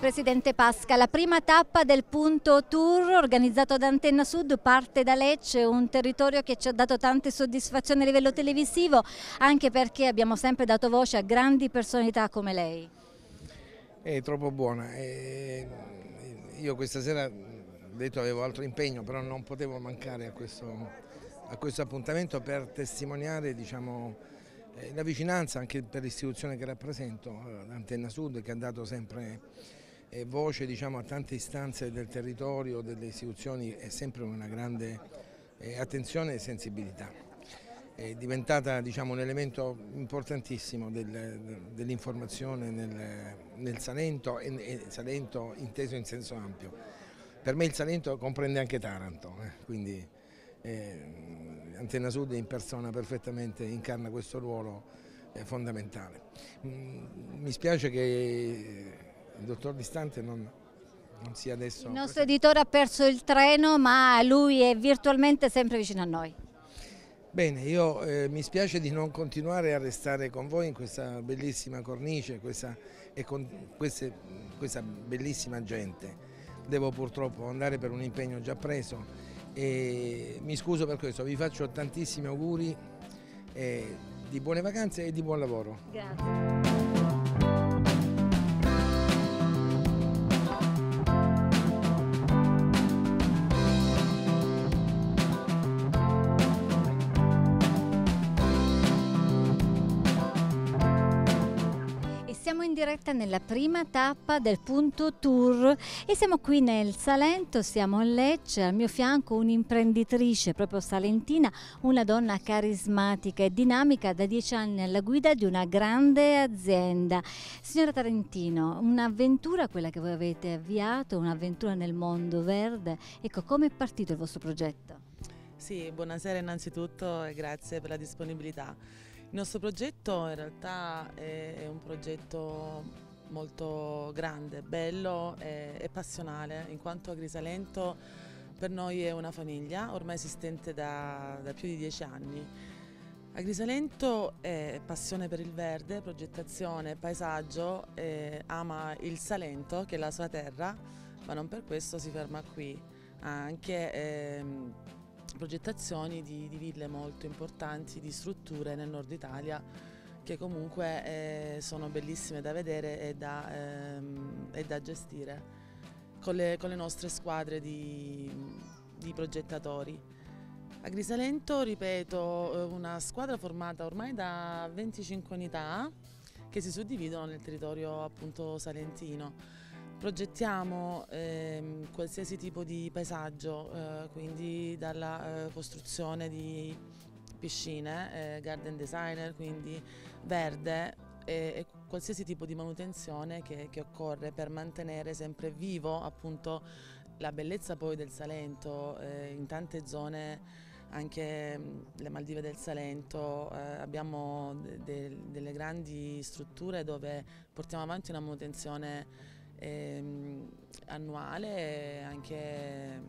Presidente Pasca, la prima tappa del punto tour organizzato ad Antenna Sud parte da Lecce, un territorio che ci ha dato tante soddisfazioni a livello televisivo, anche perché abbiamo sempre dato voce a grandi personalità come lei. È troppo buona. È eh, io questa sera detto avevo altro impegno, però non potevo mancare a questo, a questo appuntamento per testimoniare diciamo, eh, la vicinanza anche per l'istituzione che rappresento, l'Antenna eh, Sud, che ha dato sempre eh, voce diciamo, a tante istanze del territorio, delle istituzioni è sempre una grande eh, attenzione e sensibilità è diventata diciamo, un elemento importantissimo del, dell'informazione nel, nel Salento, e, e Salento inteso in senso ampio. Per me il Salento comprende anche Taranto, eh, quindi eh, Antenna Sud in persona perfettamente incarna questo ruolo eh, fondamentale. Mm, mi spiace che il dottor Distante non, non sia adesso... Il nostro editore ha perso il treno ma lui è virtualmente sempre vicino a noi. Bene, io eh, mi spiace di non continuare a restare con voi in questa bellissima cornice questa, e con queste, questa bellissima gente. Devo purtroppo andare per un impegno già preso e mi scuso per questo, vi faccio tantissimi auguri eh, di buone vacanze e di buon lavoro. Grazie. diretta nella prima tappa del Punto Tour e siamo qui nel Salento, siamo a Lecce, al mio fianco un'imprenditrice proprio salentina, una donna carismatica e dinamica da dieci anni alla guida di una grande azienda. Signora Tarentino, un'avventura quella che voi avete avviato, un'avventura nel mondo verde, ecco come è partito il vostro progetto? Sì, buonasera innanzitutto e grazie per la disponibilità. Il nostro progetto in realtà è un progetto molto grande, bello e passionale, in quanto Grisalento per noi è una famiglia ormai esistente da, da più di dieci anni. Agrisalento è passione per il verde, progettazione, paesaggio, ama il Salento che è la sua terra, ma non per questo si ferma qui. Ha anche eh, progettazioni di, di ville molto importanti, di strutture nel nord Italia che comunque eh, sono bellissime da vedere e da, ehm, e da gestire con le, con le, nostre squadre di, di progettatori. A Grisalento, ripeto, eh, una squadra formata ormai da 25 unità che si suddividono nel territorio appunto salentino. Progettiamo ehm, qualsiasi tipo di paesaggio, eh, quindi dalla eh, costruzione di piscine, eh, garden designer, quindi verde e, e, qualsiasi tipo di manutenzione che, che occorre per mantenere sempre vivo appunto la bellezza poi del Salento eh, in tante zone anche mm, le Maldive del Salento eh, abbiamo de de delle grandi strutture dove portiamo avanti una manutenzione ehm, annuale anche, eh,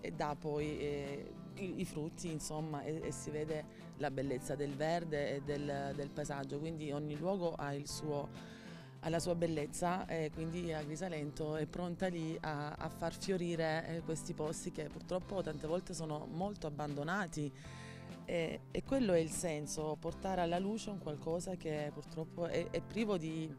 e dà poi eh, i, i, frutti insomma e, e, si vede la bellezza del verde e del, del paesaggio, quindi ogni luogo ha il suo alla sua bellezza e quindi a Grisalento è pronta lì a, a, far fiorire eh, questi posti che purtroppo tante volte sono molto abbandonati e, e quello è il senso, portare alla luce un qualcosa che purtroppo è, è privo di,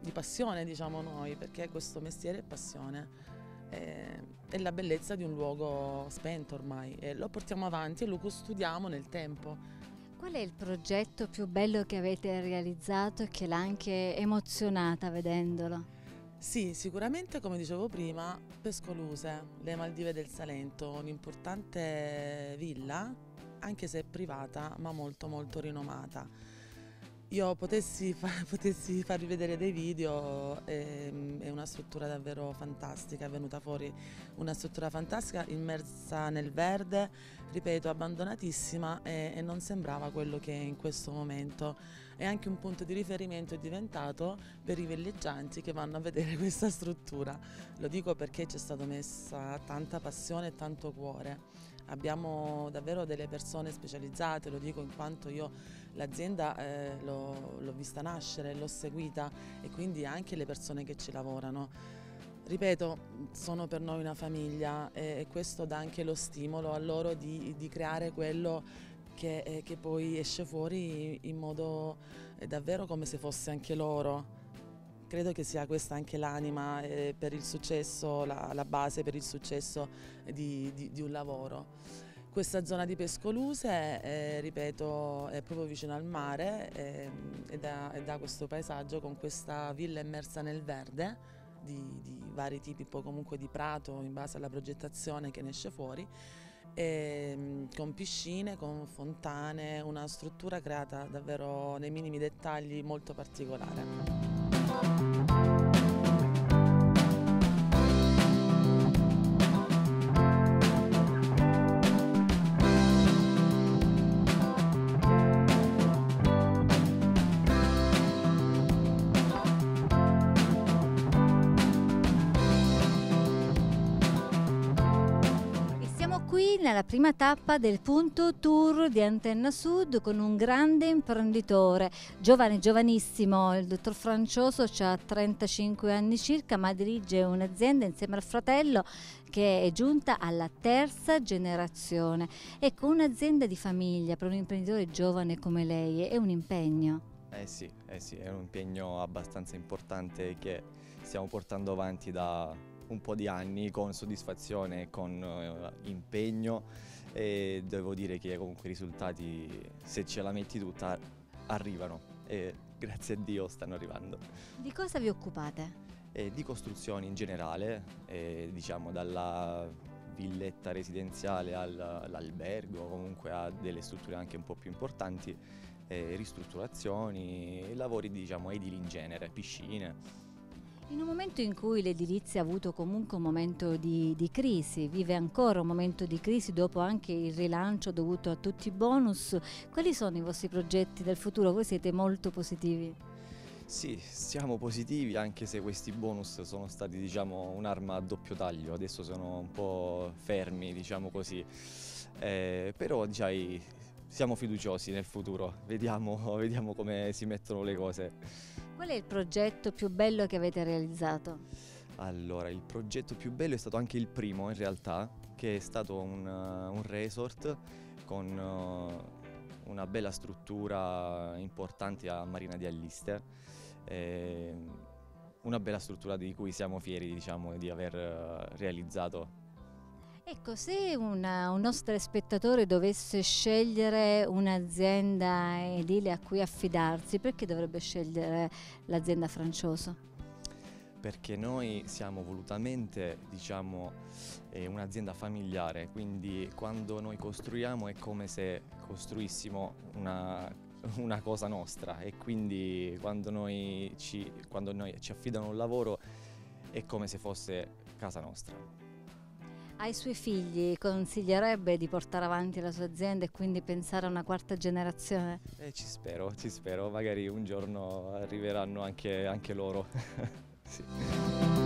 di passione, diciamo noi, perché questo mestiere è passione. Eh, è, la bellezza di un luogo spento ormai e lo portiamo avanti e lo custodiamo nel tempo. Qual è il progetto più bello che avete realizzato e che l'ha anche emozionata vedendolo? Sì, sicuramente come dicevo prima, Pescoluse, le Maldive del Salento, un'importante villa, anche se privata, ma molto molto rinomata io potessi, fa potessi, farvi vedere dei video, è, ehm, è, una struttura davvero fantastica, è venuta fuori una struttura fantastica immersa nel verde, ripeto, abbandonatissima e, e non sembrava quello che è in questo momento. E anche un punto di riferimento è diventato per i villeggianti che vanno a vedere questa struttura. Lo dico perché ci è stata messa tanta passione e tanto cuore. Abbiamo davvero delle persone specializzate, lo dico in quanto io l'azienda eh, l'ho vista nascere, l'ho seguita e quindi anche le persone che ci lavorano. Ripeto, sono per noi una famiglia e, e questo dà anche lo stimolo a loro di, di creare quello che, eh, che, poi esce fuori in modo eh, davvero come se fosse anche loro. Credo che sia questa anche l'anima eh, per il successo, la, la, base per il successo di, di, di un lavoro. Questa zona di Pescoluse, eh, ripeto, è proprio vicino al mare ehm, e dà questo paesaggio con questa villa immersa nel verde di, di vari tipi, poi comunque di prato in base alla progettazione che ne esce fuori e, ehm, con piscine, con fontane, una struttura creata davvero nei minimi dettagli molto particolare. termina la prima tappa del punto tour di Antenna Sud con un grande imprenditore, giovane, giovanissimo, il dottor Francioso ha 35 anni circa ma dirige un'azienda insieme al fratello che è giunta alla terza generazione. Ecco, un'azienda di famiglia per un imprenditore giovane come lei è un impegno. Eh sì, eh sì, è un impegno abbastanza importante che stiamo portando avanti da un po' di anni con soddisfazione, e con eh, impegno e devo dire che comunque i risultati, se ce la metti tutta, arrivano e grazie a Dio stanno arrivando. Di cosa vi occupate? E eh, di costruzioni in generale, eh, diciamo dalla villetta residenziale all'albergo, comunque a delle strutture anche un po' più importanti, ristrutturazioni, lavori diciamo edili in genere, piscine. In un momento in cui l'edilizia ha avuto comunque un momento di, di, crisi, vive ancora un momento di crisi dopo anche il rilancio dovuto a tutti i bonus, quali sono i vostri progetti del futuro? Voi siete molto positivi? Sì, siamo positivi anche se questi bonus sono stati diciamo, un'arma a doppio taglio, adesso sono un po' fermi diciamo così, eh, però diciamo, siamo fiduciosi nel futuro, vediamo, vediamo come si mettono le cose. Qual è il progetto più bello che avete realizzato? Allora, il progetto più bello è stato anche il primo in realtà, che è stato un, uh, un resort con uh, una bella struttura importante a Marina di Alliste, eh, una bella struttura di cui siamo fieri diciamo, di aver uh, realizzato Ecco, se una, un nostro spettatore dovesse scegliere un'azienda edile a cui affidarsi, perché dovrebbe scegliere l'azienda Francioso? perché noi siamo volutamente diciamo, eh, un'azienda familiare, quindi quando noi costruiamo è come se costruissimo una, una cosa nostra e quindi quando noi, ci, quando noi ci affidano un lavoro è come se fosse casa nostra. Ai suoi figli consiglierebbe di portare avanti la sua azienda e quindi pensare a una quarta generazione? Eh, ci spero, ci spero, magari un giorno arriveranno anche, anche loro. sì.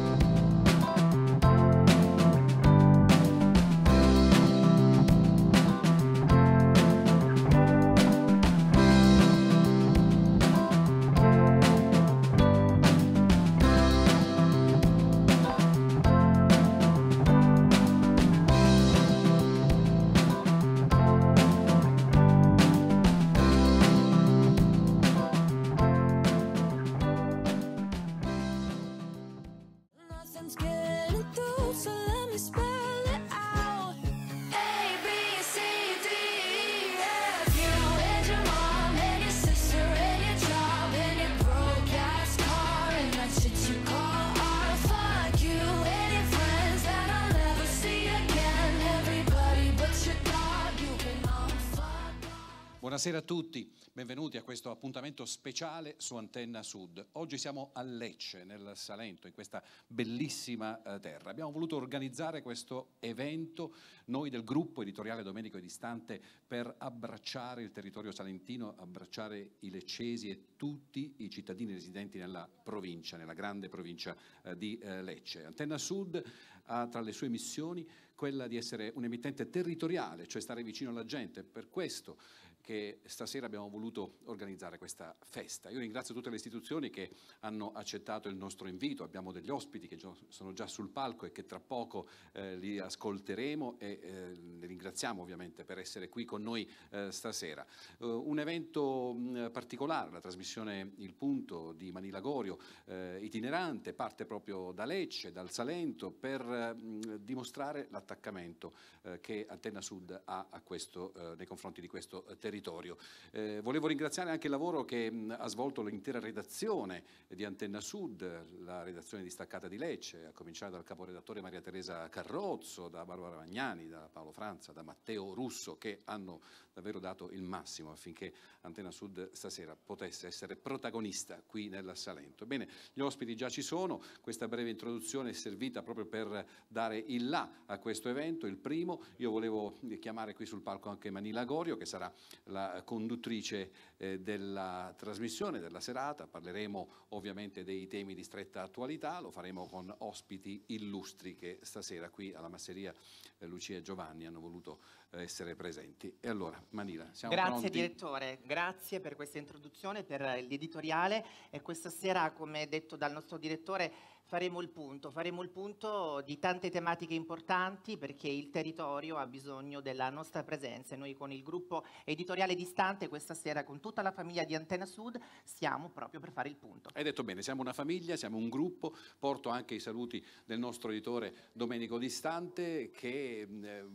Buonasera a tutti, benvenuti a questo appuntamento speciale su Antenna Sud. Oggi siamo a Lecce, nel Salento, in questa bellissima eh, terra. Abbiamo voluto organizzare questo evento noi del gruppo editoriale Domenico e Distante per abbracciare il territorio salentino, abbracciare i leccesi e tutti i cittadini residenti nella provincia, nella grande provincia eh, di eh, Lecce. Antenna Sud ha tra le sue missioni quella di essere un emittente territoriale, cioè stare vicino alla gente. Per questo che stasera abbiamo voluto organizzare questa festa. Io ringrazio tutte le istituzioni che hanno accettato il nostro invito, abbiamo degli ospiti che sono già sul palco e che tra poco eh, li ascolteremo e eh, li ringraziamo ovviamente per essere qui con noi eh, stasera. Eh, un evento mh, mm, particolare, la trasmissione Il Punto di Manila Gorio, eh, itinerante, parte proprio da Lecce, dal Salento, per mh, mm, dimostrare l'attaccamento eh, che Antenna Sud ha questo, nei confronti di questo territorio territorio. Eh, volevo ringraziare anche il lavoro che mh, ha svolto l'intera redazione di Antenna Sud, la redazione distaccata di Lecce, a cominciare dal caporedattore Maria Teresa Carrozzo, da Barbara Magnani, da Paolo Franza, da Matteo Russo, che hanno davvero dato il massimo affinché Antenna Sud stasera potesse essere protagonista qui nella Salento. Bene, gli ospiti già ci sono, questa breve introduzione è servita proprio per dare il là a questo evento, il primo. Io volevo chiamare qui sul palco anche Manila Gorio, che sarà la conduttrice eh, della trasmissione della serata. Parleremo ovviamente dei temi di stretta attualità, lo faremo con ospiti illustri che stasera qui alla masseria eh, Lucia e Giovanni hanno voluto eh, essere presenti. E allora, Manila, siamo grazie, pronti? Grazie direttore, grazie per questa introduzione, per l'editoriale e questa sera, come detto dal nostro direttore, faremo il punto, faremo il punto di tante tematiche importanti perché il territorio ha bisogno della nostra presenza e noi con il gruppo editoriale distante questa sera con tutta la famiglia di Antena Sud siamo proprio per fare il punto. Hai detto bene, siamo una famiglia, siamo un gruppo, porto anche i saluti del nostro editore Domenico Distante che... Eh,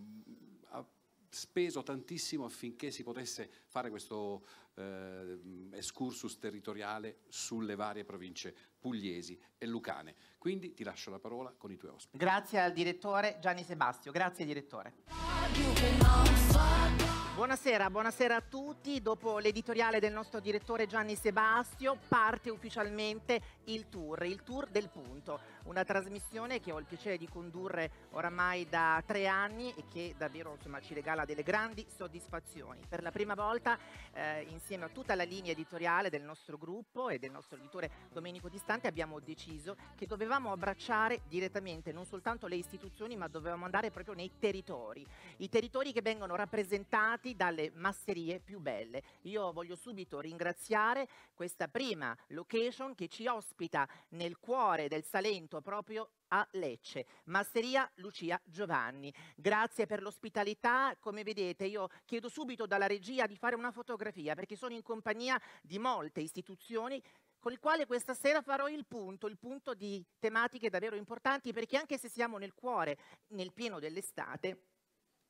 speso tantissimo affinché si potesse fare questo eh, excursus territoriale sulle varie province pugliesi e lucane. Quindi ti lascio la parola con i tuoi ospiti. Grazie al direttore Gianni Sebastio, grazie direttore. Buonasera, buonasera a tutti. Dopo l'editoriale del nostro direttore Gianni Sebastio parte ufficialmente il tour, il tour del punto, una trasmissione che ho il piacere di condurre oramai da tre anni e che davvero insomma, ci regala delle grandi soddisfazioni. Per la prima volta eh, insieme a tutta la linea editoriale del nostro gruppo e del nostro editore Domenico Distante abbiamo deciso che dovevamo abbracciare direttamente non soltanto le istituzioni ma dovevamo andare proprio nei territori, i territori che vengono rappresentati arrivati dalle masserie più belle. Io voglio subito ringraziare questa prima location che ci ospita nel cuore del Salento, proprio a Lecce, Masseria Lucia Giovanni. Grazie per l'ospitalità, come vedete io chiedo subito dalla regia di fare una fotografia perché sono in compagnia di molte istituzioni con il quale questa sera farò il punto, il punto di tematiche davvero importanti perché anche se siamo nel cuore, nel pieno dell'estate,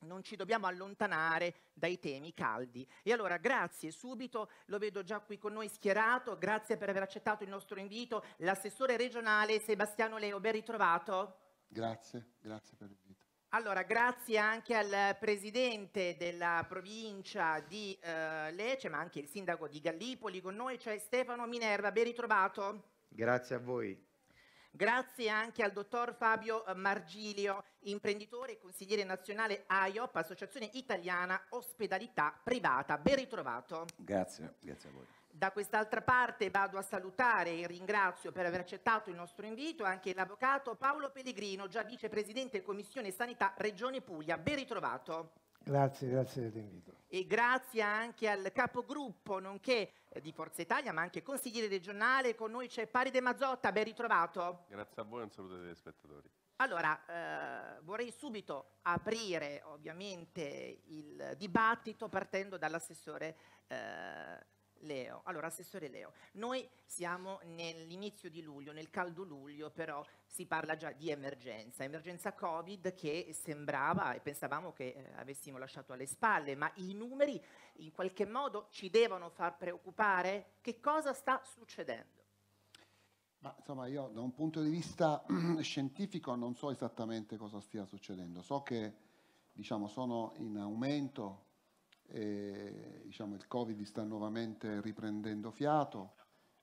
non ci dobbiamo allontanare dai temi caldi. E allora grazie subito, lo vedo già qui con noi schierato, grazie per aver accettato il nostro invito, l'assessore regionale Sebastiano Leo, ben ritrovato. Grazie, grazie per l'invito. Allora, grazie anche al presidente della provincia di eh, Lecce, ma anche il sindaco di Gallipoli con noi, cioè Stefano Minerva, ben ritrovato. Grazie a voi. Grazie anche al dottor Fabio eh, Margilio, imprenditore e consigliere nazionale AIOP, Associazione Italiana Ospedalità Privata. Ben ritrovato. Grazie, grazie a voi. Da quest'altra parte vado a salutare e ringrazio per aver accettato il nostro invito anche l'avvocato Paolo Pellegrino, già vicepresidente Commissione Sanità Regione Puglia. Ben ritrovato. Grazie, grazie dell'invito. E grazie anche al capogruppo, nonché eh, di Forza Italia, ma anche consigliere regionale. Con noi c'è Paride Mazzotta, ben ritrovato. Grazie a voi un saluto agli spettatori. Allora, eh, vorrei subito aprire ovviamente il dibattito partendo dall'assessore eh, Leo. Allora, Assessore Leo, noi siamo nell'inizio di luglio, nel caldo luglio, però si parla già di emergenza, emergenza Covid che sembrava e pensavamo che eh, avessimo lasciato alle spalle, ma i numeri in qualche modo ci devono far preoccupare? Che cosa sta succedendo? Ma insomma io da un punto di vista scientifico non so esattamente cosa stia succedendo, so che diciamo, sono in aumento e, diciamo, il Covid sta nuovamente riprendendo fiato,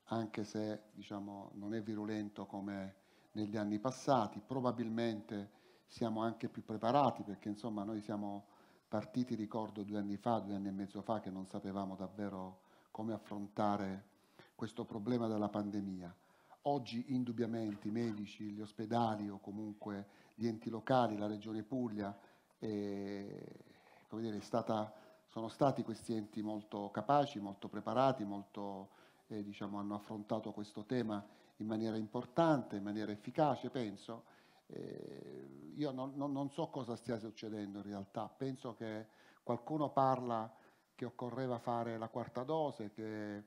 anche se diciamo, non è virulento come negli anni passati, probabilmente siamo anche più preparati perché insomma noi siamo partiti, ricordo, due anni fa, due anni e mezzo fa, che non sapevamo davvero come affrontare questo problema della pandemia. Oggi indubbiamente i medici, gli ospedali o comunque gli enti locali, la Regione Puglia, è, eh, dire, è stata sono stati questi enti molto capaci, molto preparati, molto, eh, diciamo, hanno affrontato questo tema in maniera importante, in maniera efficace, penso. Eh, io non, non, non, so cosa stia succedendo in realtà, penso che qualcuno parla che occorreva fare la quarta dose, che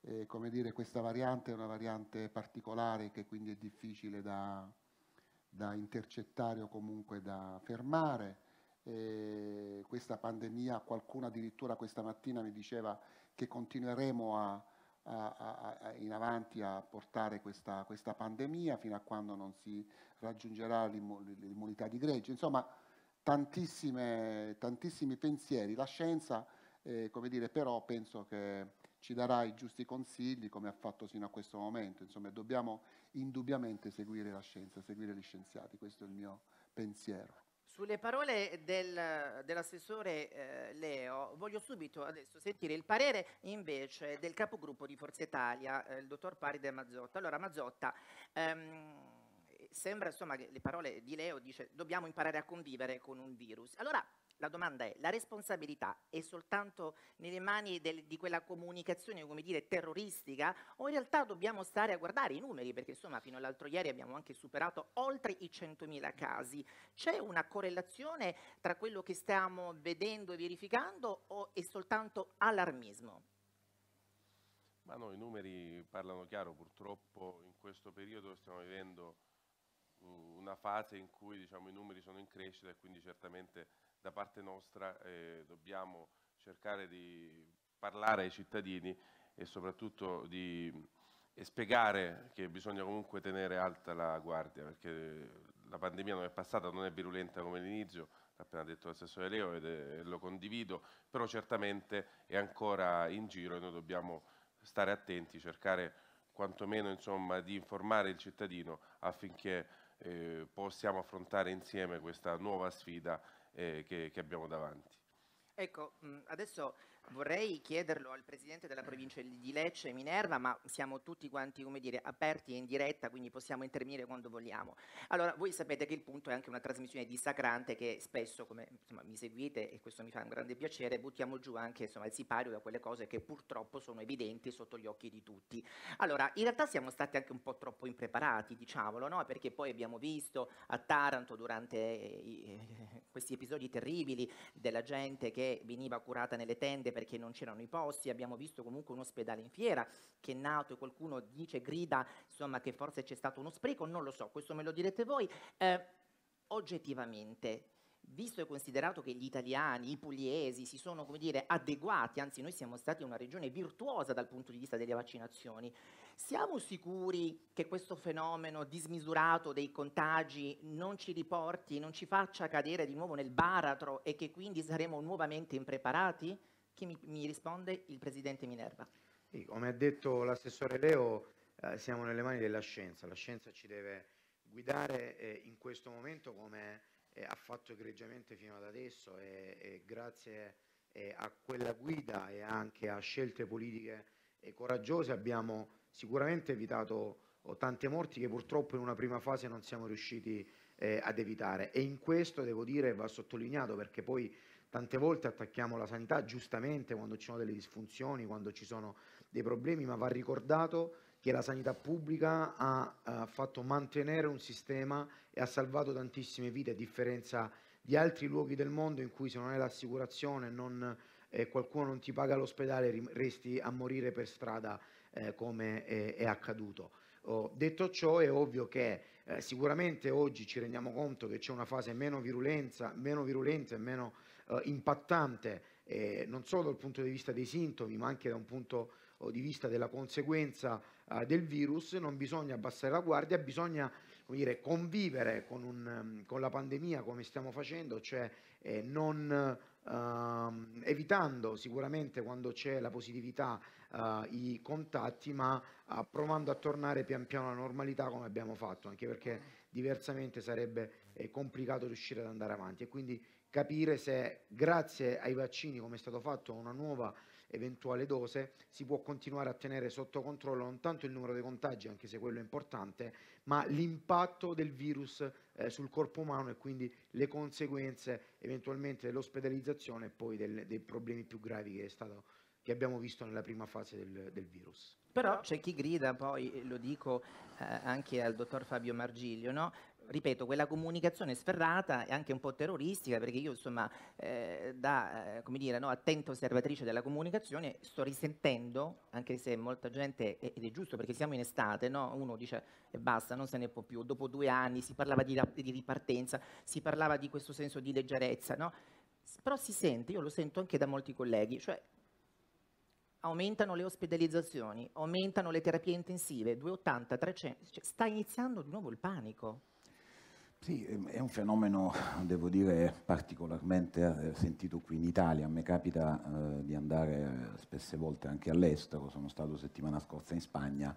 eh, come dire, questa variante è una variante particolare che quindi è difficile da, da intercettare o comunque da fermare eh, questa pandemia, qualcuno addirittura questa mattina mi diceva che continueremo a, a, a, in avanti a portare questa, questa, pandemia fino a quando non si raggiungerà l'immunità di gregge. Insomma, tantissime, tantissimi pensieri. La scienza, eh, come dire, però penso che ci darà i giusti consigli come ha fatto sino a questo momento. Insomma, dobbiamo indubbiamente seguire la scienza, seguire gli scienziati, questo è il mio pensiero. Sulle parole del, dell'assessore eh, Leo voglio subito adesso sentire il parere invece del capogruppo di Forza Italia, eh, il dottor Paride Mazzotta. Allora Mazzotta, ehm, sembra insomma che le parole di Leo dice dobbiamo imparare a convivere con un virus. Allora la domanda è, la responsabilità è soltanto nelle mani del, di quella comunicazione, come dire, terroristica o in realtà dobbiamo stare a guardare i numeri? Perché insomma fino all'altro ieri abbiamo anche superato oltre i 100.000 casi. C'è una correlazione tra quello che stiamo vedendo e verificando o è soltanto allarmismo? Ma no, i numeri parlano chiaro, purtroppo in questo periodo stiamo vivendo uh, una fase in cui diciamo, i numeri sono in crescita e quindi certamente da parte nostra eh, dobbiamo cercare di parlare ai cittadini e soprattutto di e spiegare che bisogna comunque tenere alta la guardia perché la pandemia non è passata, non è virulenta come all'inizio, l'ha appena detto l'assessore Leo e lo condivido, però certamente è ancora in giro e noi dobbiamo stare attenti, cercare quantomeno insomma, di informare il cittadino affinché eh, possiamo affrontare insieme questa nuova sfida eh, che, che abbiamo davanti. Ecco, mm, adesso vorrei chiederlo al Presidente della provincia di Lecce, Minerva, ma siamo tutti quanti, come dire, aperti e in diretta, quindi possiamo intervenire quando vogliamo. Allora, voi sapete che il punto è anche una trasmissione dissacrante che spesso, come insomma, mi seguite, e questo mi fa un grande piacere, buttiamo giù anche insomma, il sipario da quelle cose che purtroppo sono evidenti sotto gli occhi di tutti. Allora, in realtà siamo stati anche un po' troppo impreparati, diciamolo, no? perché poi abbiamo visto a Taranto durante questi episodi terribili della gente che veniva curata nelle tende perché non c'erano i posti, abbiamo visto comunque un ospedale in fiera che è nato e qualcuno dice, grida, insomma che forse c'è stato uno spreco, non lo so, questo me lo direte voi. Eh, oggettivamente visto e considerato che gli italiani, i pugliesi si sono dire, adeguati, anzi noi siamo stati una regione virtuosa dal punto di vista delle vaccinazioni, siamo sicuri che questo fenomeno dismisurato dei contagi non ci riporti, non ci faccia cadere di nuovo nel baratro e che quindi saremo nuovamente impreparati? Chi mi, mi risponde? Il Presidente Minerva. Sì, come ha detto l'assessore Leo, eh, siamo nelle mani della scienza, la scienza ci deve guidare eh, in questo momento come È eh, ha fatto egregiamente fino ad adesso e, e grazie eh, a quella guida e anche a scelte politiche coraggiose abbiamo sicuramente evitato oh, tante morti che purtroppo in una prima fase non siamo riusciti eh, ad evitare e in questo devo dire va sottolineato perché poi tante volte attacchiamo la sanità giustamente quando ci sono delle disfunzioni, quando ci sono dei problemi, ma va ricordato che la sanità pubblica ha, ha fatto mantenere un sistema e ha salvato tantissime vite, a differenza di altri luoghi del mondo in cui se non hai l'assicurazione, e eh, qualcuno non ti paga l'ospedale, resti a morire per strada eh, come è, è accaduto. Oh, detto ciò è ovvio che eh, sicuramente oggi ci rendiamo conto che c'è una fase meno, virulenza, meno virulenta e meno eh, impattante, eh, non solo dal punto di vista dei sintomi, ma anche da un punto di di vista della conseguenza uh, del virus, non bisogna abbassare la guardia, bisogna dire, convivere con, un, mm, con, la pandemia come stiamo facendo, cioè eh, non, uh, evitando sicuramente quando c'è la positività uh, i contatti, ma eh, provando a tornare pian piano alla normalità come abbiamo fatto, anche perché diversamente sarebbe eh, complicato riuscire ad andare avanti e quindi capire se grazie ai vaccini, come è stato fatto, una nuova eventuale dose si può continuare a tenere sotto controllo non tanto il numero dei contagi, anche se quello è importante, ma l'impatto del virus eh, sul corpo umano e quindi le conseguenze eventualmente dell'ospedalizzazione e poi del, dei problemi più gravi che, stato, che, abbiamo visto nella prima fase del, del virus. Però c'è chi grida, poi lo dico eh, anche al dottor Fabio Margiglio, no? ripeto, quella comunicazione sferrata e anche un po' terroristica, perché io insomma eh, da eh, dire, no, attenta osservatrice della comunicazione sto risentendo, anche se molta gente, ed è giusto perché siamo in estate, no? uno dice e basta, non se ne può più, dopo due anni si parlava di, di ripartenza, si parlava di questo senso di leggerezza, no? però si sente, io lo sento anche da molti colleghi, cioè aumentano le ospedalizzazioni, aumentano le terapie intensive, 280, 300, cioè, sta iniziando di nuovo il panico. Sì, è un fenomeno, devo dire, particolarmente eh, sentito qui in Italia. A me capita eh, di andare eh, spesse volte anche all'estero, sono stato settimana scorsa in Spagna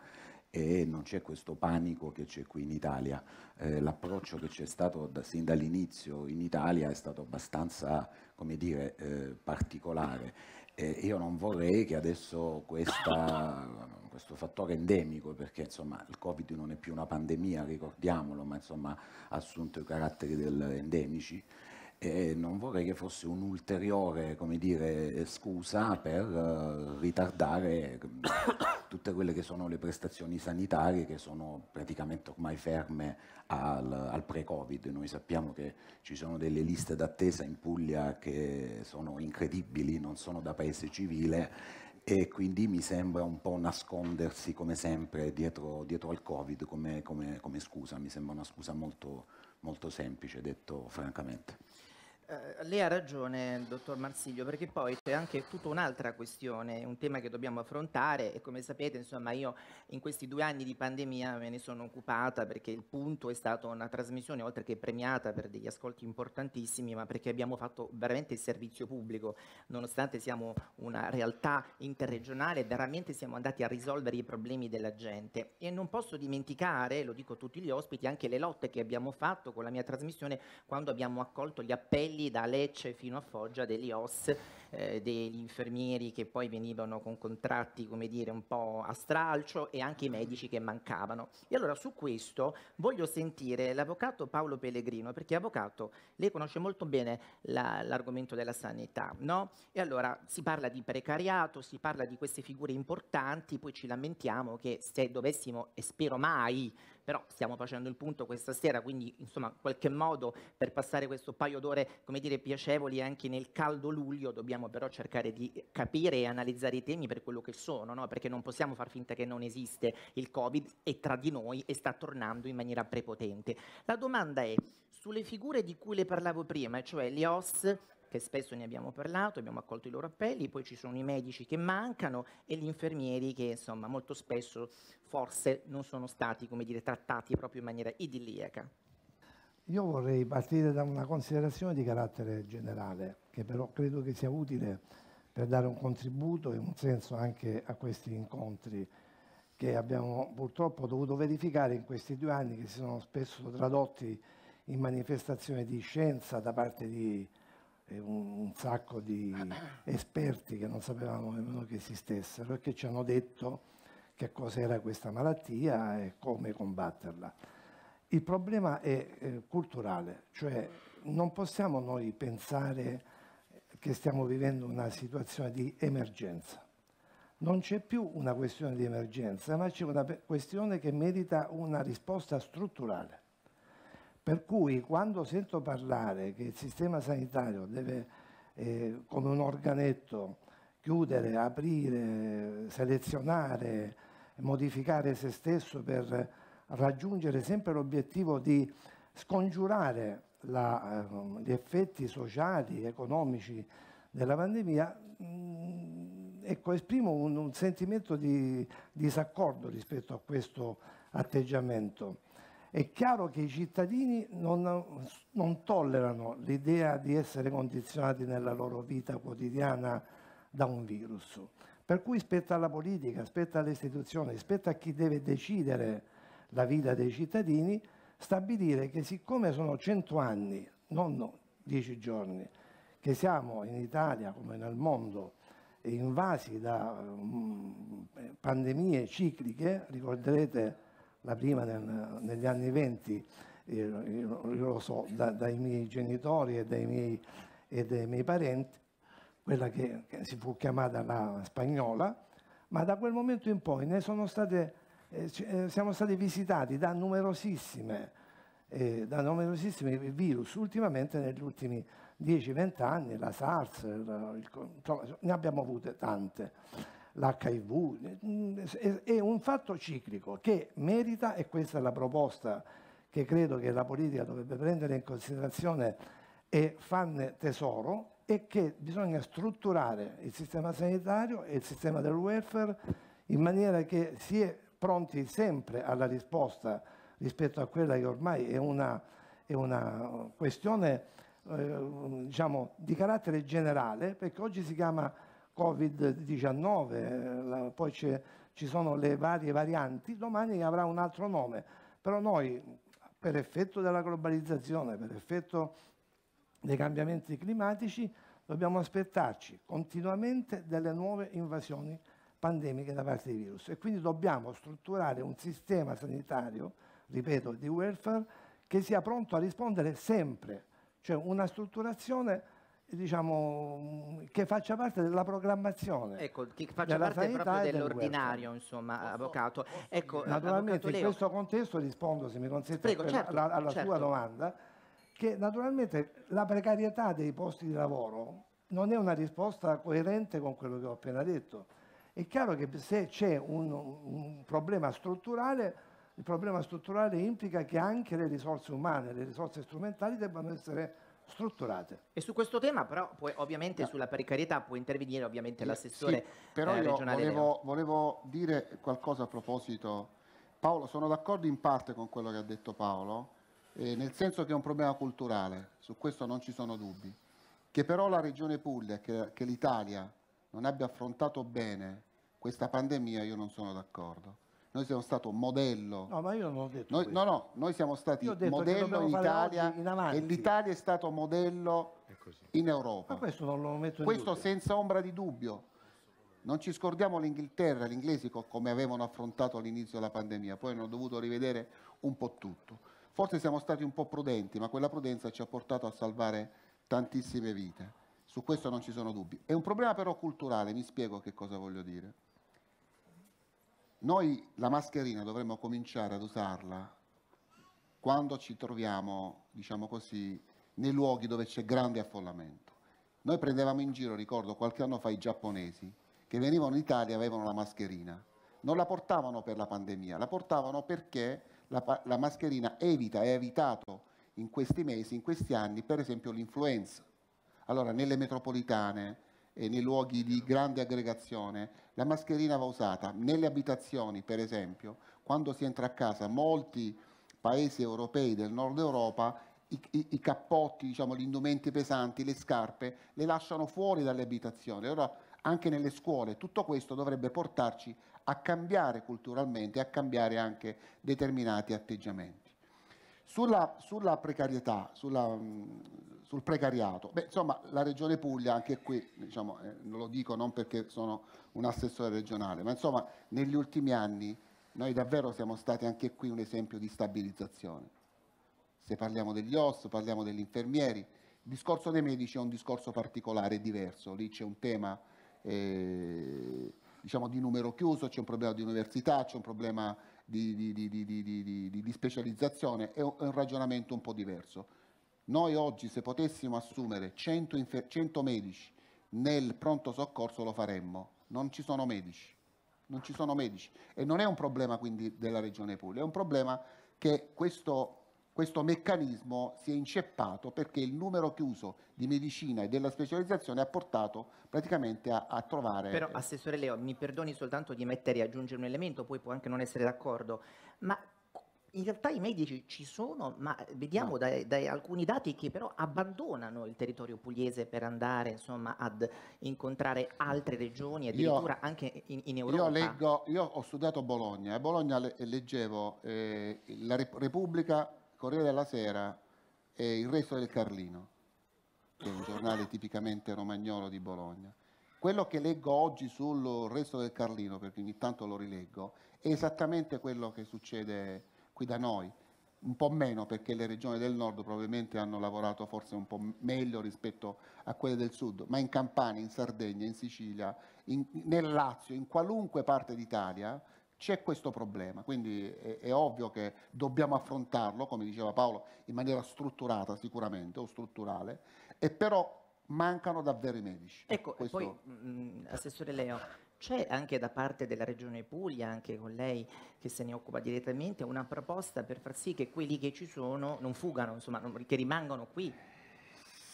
e non c'è questo panico che c'è qui in Italia. Eh, l'approccio che c'è stato da, sin dall'inizio in Italia è stato abbastanza, come dire, eh, particolare. io non vorrei che adesso questa questo fattore endemico, perché insomma, il Covid non è più una pandemia, ricordiamolo, ma insomma, ha assunto i caratteri del endemici. E non vorrei che fosse un'ulteriore dire, scusa per uh, ritardare tutte quelle che sono le prestazioni sanitarie che sono praticamente ormai ferme al, al pre-Covid. Noi sappiamo che ci sono delle liste d'attesa in Puglia che sono incredibili, non sono da paese civile e quindi mi sembra un po' nascondersi come sempre dietro, dietro al Covid come, come, come, scusa, mi sembra una scusa molto, molto semplice, detto francamente. Eh, lei ha ragione, dottor Marsiglio, perché poi c'è anche tutta un'altra questione, un tema che dobbiamo affrontare e come sapete, insomma, io in questi due anni di pandemia me ne sono occupata perché il punto è stata una trasmissione, oltre che premiata per degli ascolti importantissimi, ma perché abbiamo fatto veramente il servizio pubblico, nonostante siamo una realtà interregionale, veramente siamo andati a risolvere i problemi della gente. E non posso dimenticare, lo dico a tutti gli ospiti, anche le lotte che abbiamo fatto con la mia trasmissione quando abbiamo accolto gli appelli fratelli da Lecce fino a Foggia degli OS eh, degli infermieri che poi venivano con contratti come dire un po' a stralcio e anche i medici che mancavano e allora su questo voglio sentire l'avvocato Paolo Pellegrino perché avvocato lei conosce molto bene la, l'argomento della sanità no? e allora si parla di precariato si parla di queste figure importanti poi ci lamentiamo che se dovessimo e spero mai però stiamo facendo il punto questa sera, quindi insomma in qualche modo per passare questo paio d'ore, come dire, piacevoli anche nel caldo luglio, dobbiamo però cercare di capire e analizzare i temi per quello che sono, no? perché non possiamo far finta che non esiste il Covid e tra di noi e sta tornando in maniera prepotente. La domanda è sulle figure di cui le parlavo prima, cioè le OS che spesso ne abbiamo parlato, abbiamo accolto i loro appelli, poi ci sono i medici che mancano e gli infermieri che insomma molto spesso forse non sono stati come dire, trattati proprio in maniera idilliaca. Io vorrei partire da una considerazione di carattere generale, che però credo che sia utile per dare un contributo e un senso anche a questi incontri che abbiamo purtroppo dovuto verificare in questi due anni che si sono spesso tradotti in manifestazioni di scienza da parte di un, sacco di esperti che non sapevamo nemmeno che esistessero e che ci hanno detto che cos'era questa malattia e come combatterla. Il problema è eh, culturale, cioè non possiamo noi pensare che stiamo vivendo una situazione di emergenza. Non c'è più una questione di emergenza, ma c'è una questione che merita una risposta strutturale. Per cui quando sento parlare che il sistema sanitario deve, eh, come un organetto, chiudere, aprire, selezionare, modificare se stesso per raggiungere sempre l'obiettivo di scongiurare la, ehm, gli effetti sociali, economici della pandemia, mm, ecco, esprimo un, un sentimento di disaccordo rispetto a questo atteggiamento è chiaro che i cittadini non, non tollerano l'idea di essere condizionati nella loro vita quotidiana da un virus. Per cui spetta alla politica, spetta alle istituzioni, spetta a chi deve decidere la vita dei cittadini, stabilire che siccome sono 100 anni, non 10 giorni, che siamo in Italia come nel mondo invasi da mm, pandemie cicliche, ricorderete la prima nel, negli anni venti, io, io, lo so da, dai miei genitori e dai miei, e dai miei parenti, quella che, che, si fu chiamata la spagnola, ma da quel momento in poi ne sono state, eh, eh siamo stati visitati da numerosissime eh, da numerosissimi virus, ultimamente negli ultimi 10-20 anni, la SARS, la, il, ne abbiamo avute tante l'HIV, è un fatto ciclico che merita, e questa è la proposta che credo che la politica dovrebbe prendere in considerazione e farne tesoro, è che bisogna strutturare il sistema sanitario e il sistema del welfare in maniera che si è pronti sempre alla risposta rispetto a quella che ormai è una, è una questione eh, diciamo, di carattere generale, perché oggi si chiama Covid-19, eh, poi ci sono le varie varianti, domani avrà un altro nome. Però noi, per effetto della globalizzazione, per effetto dei cambiamenti climatici, dobbiamo aspettarci continuamente delle nuove invasioni pandemiche da parte dei virus e quindi dobbiamo strutturare un sistema sanitario, ripeto, di welfare che sia pronto a rispondere sempre, cioè una strutturazione diciamo, che faccia parte della programmazione. Ecco, che faccia parte proprio dell'ordinario, del insomma, posso, avvocato. Posso ecco, naturalmente in questo contesto rispondo, se mi consente, Prego, certo, la, alla certo. sua domanda, che naturalmente la precarietà dei posti di lavoro non è una risposta coerente con quello che ho appena detto. È chiaro che se c'è un, un problema strutturale, il problema strutturale implica che anche le risorse umane, le risorse strumentali debbano essere strutturate. E su questo tema però poi, ovviamente no. Eh. sulla precarietà può intervenire ovviamente sì, l'assessore sì, però eh, io volevo, volevo, dire qualcosa a proposito. Paolo, sono d'accordo in parte con quello che ha detto Paolo, eh, nel senso che è un problema culturale, su questo non ci sono dubbi, che però la regione Puglia, che, che l'Italia non abbia affrontato bene questa pandemia, io non sono d'accordo noi siamo stato modello. No, ma io non ho detto noi, No, no, noi siamo stati modello in Italia in e l'Italia è stato modello è in Europa. Ma questo non lo metto in Questo dubbio. senza ombra di dubbio. Non ci scordiamo l'Inghilterra, gli inglesi come avevano affrontato all'inizio della pandemia, poi hanno dovuto rivedere un po' tutto. Forse siamo stati un po' prudenti, ma quella prudenza ci ha portato a salvare tantissime vite. Su questo non ci sono dubbi. È un problema però culturale, mi spiego che cosa voglio dire. Noi la mascherina dovremmo cominciare ad usarla quando ci troviamo, diciamo così, nei luoghi dove c'è grande affollamento. Noi prendevamo in giro, ricordo, qualche anno fa i giapponesi che venivano in Italia e avevano la mascherina. Non la portavano per la pandemia, la portavano perché la, la mascherina evita e ha evitato in questi mesi, in questi anni, per esempio l'influenza. Allora, nelle metropolitane, e nei luoghi di grande aggregazione, la mascherina va usata nelle abitazioni, per esempio, quando si entra a casa, molti paesi europei del nord Europa i, i, i cappotti, diciamo, gli indumenti pesanti, le scarpe, le lasciano fuori dalle abitazioni. Allora, anche nelle scuole. Tutto questo dovrebbe portarci a cambiare culturalmente, a cambiare anche determinati atteggiamenti. Sulla, sulla precarietà, sulla, sul precariato. Beh, insomma, la Regione Puglia, anche qui, diciamo, eh, lo dico non perché sono un assessore regionale, ma insomma, negli ultimi anni noi davvero siamo stati anche qui un esempio di stabilizzazione. Se parliamo degli OS, parliamo degli infermieri, il discorso dei medici è un discorso particolare, diverso, lì c'è un tema eh, diciamo, di numero chiuso, c'è un problema di università, c'è un problema di, di, di, di specializzazione, è un, è un ragionamento un po' diverso noi oggi se potessimo assumere 100, 100 medici nel pronto soccorso lo faremmo, non ci sono medici non ci sono medici. E non è un problema quindi della Regione Puglia, è un problema che questo, questo, meccanismo si è inceppato perché il numero chiuso di medicina e della specializzazione ha portato praticamente a, a trovare... Però, Assessore Leo, mi perdoni soltanto di mettere e aggiungere un elemento, poi può anche non essere d'accordo, ma in realtà i medici ci sono, ma vediamo no. da, da, alcuni dati che però abbandonano il territorio pugliese per andare insomma, ad incontrare altre regioni, addirittura io, anche in, in Europa. Io, leggo, io, ho studiato Bologna e a Bologna le, leggevo eh, la Repubblica, Corriere della Sera e il resto del Carlino, che è un giornale tipicamente romagnolo di Bologna quello che leggo oggi sul resto del Carlino, perché ogni tanto lo rileggo, è esattamente quello che succede qui da noi, un po' meno perché le regioni del nord probabilmente hanno lavorato forse un po' meglio rispetto a quelle del sud, ma in Campania, in Sardegna, in Sicilia, in, nel Lazio, in qualunque parte d'Italia c'è questo problema, quindi è, è, ovvio che dobbiamo affrontarlo, come diceva Paolo, in maniera strutturata sicuramente o strutturale, e però mancano davvero i medici. Ecco, questo... poi, mh, mm, mm, Assessore Leo, c'è anche da parte della Regione Puglia, anche con lei che se ne occupa direttamente, una proposta per far sì che quelli che ci sono non fugano, insomma, non, che rimangano qui.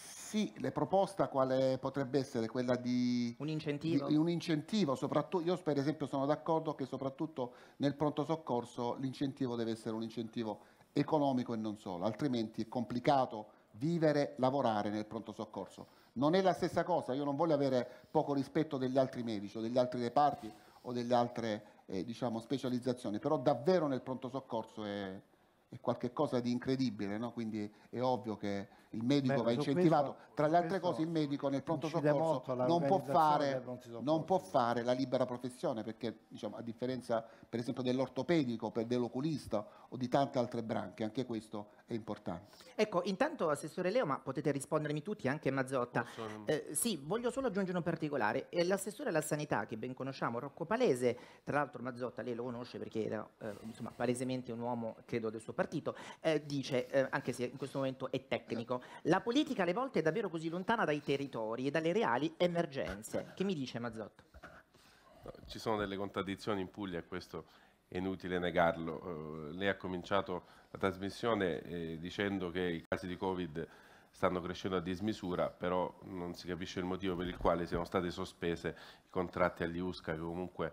Sì, la proposta quale potrebbe essere quella di un incentivo. Di, un incentivo soprattutto, io per esempio sono d'accordo che soprattutto nel pronto soccorso l'incentivo deve essere un incentivo economico e non solo, altrimenti è complicato vivere, lavorare nel pronto soccorso non è la stessa cosa, io non voglio avere poco rispetto degli altri medici o degli altri reparti o delle altre eh, diciamo, specializzazioni, però davvero nel pronto soccorso è, è qualcosa di incredibile, no? quindi è ovvio che il medico Beh, va incentivato. Questo, Tra le altre cose il medico nel pronto soccorso non può, fare, non può, fare, la libera professione perché diciamo, a differenza per esempio dell'ortopedico, dell'oculista o di tante altre branche, anche questo è importante. Ecco, intanto Assessore Leo, ma potete rispondermi tutti, anche Mazzotta. Eh, sì, voglio solo aggiungere un particolare. Eh, l'assessore alla sanità che ben conosciamo, Rocco Palese, tra l'altro Mazzotta lei lo conosce perché era eh, insomma, palesemente un uomo, credo, del suo partito, eh, dice, eh, anche se in questo momento è tecnico, la politica alle volte è davvero così lontana dai territori e dalle reali emergenze. Che mi dice Mazzotto? Ci sono delle contraddizioni in Puglia e questo è inutile negarlo. Uh, lei ha cominciato la trasmissione eh, dicendo che i casi di Covid stanno crescendo a dismisura, però non si capisce il motivo per il quale siano stati sospesi i contratti agli USCA che comunque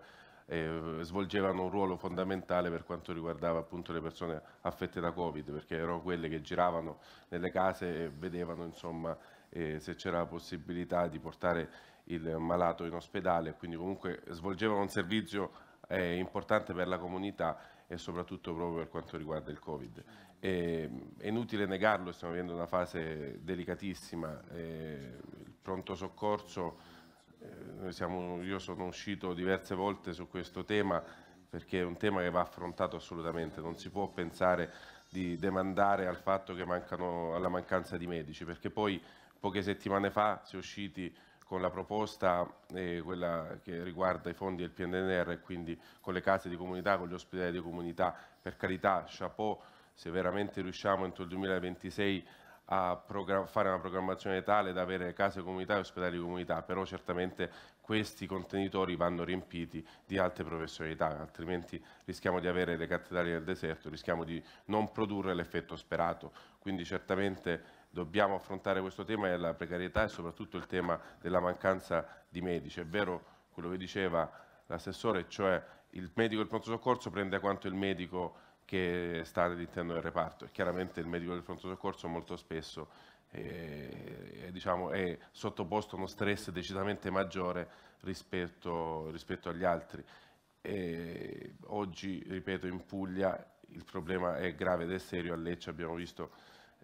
eh, svolgevano un ruolo fondamentale per quanto riguardava appunto le persone affette da Covid, perché erano quelle che giravano nelle case e vedevano insomma eh, se c'era la possibilità di portare il malato in ospedale, quindi comunque svolgevano un servizio eh, importante per la comunità e soprattutto proprio per quanto riguarda il Covid. E, è inutile negarlo, stiamo vivendo una fase delicatissima, eh, il pronto soccorso eh, siamo, io sono uscito diverse volte su questo tema perché è un tema che va affrontato assolutamente, non si può pensare di demandare al fatto che mancano, alla mancanza di medici, perché poi poche settimane fa si è usciti con la proposta eh, quella che riguarda i fondi del PNR e quindi con le case di comunità, con gli ospedali di comunità, per carità, chapeau, se veramente riusciamo entro il 2026 a fare una programmazione tale da avere case comunità e ospedali comunità, però certamente questi contenitori vanno riempiti di altre professionalità, altrimenti rischiamo di avere le cattedrali del deserto, rischiamo di non produrre l'effetto sperato. Quindi certamente dobbiamo affrontare questo tema della precarietà e soprattutto il tema della mancanza di medici. È vero quello che diceva l'assessore, cioè il medico del pronto soccorso prende quanto il medico che sta all'interno del reparto. E chiaramente il medico del pronto soccorso molto spesso è, eh, è, diciamo, è sottoposto a uno stress decisamente maggiore rispetto, rispetto agli altri. E oggi, ripeto, in Puglia il problema è grave ed è serio. A Lecce abbiamo visto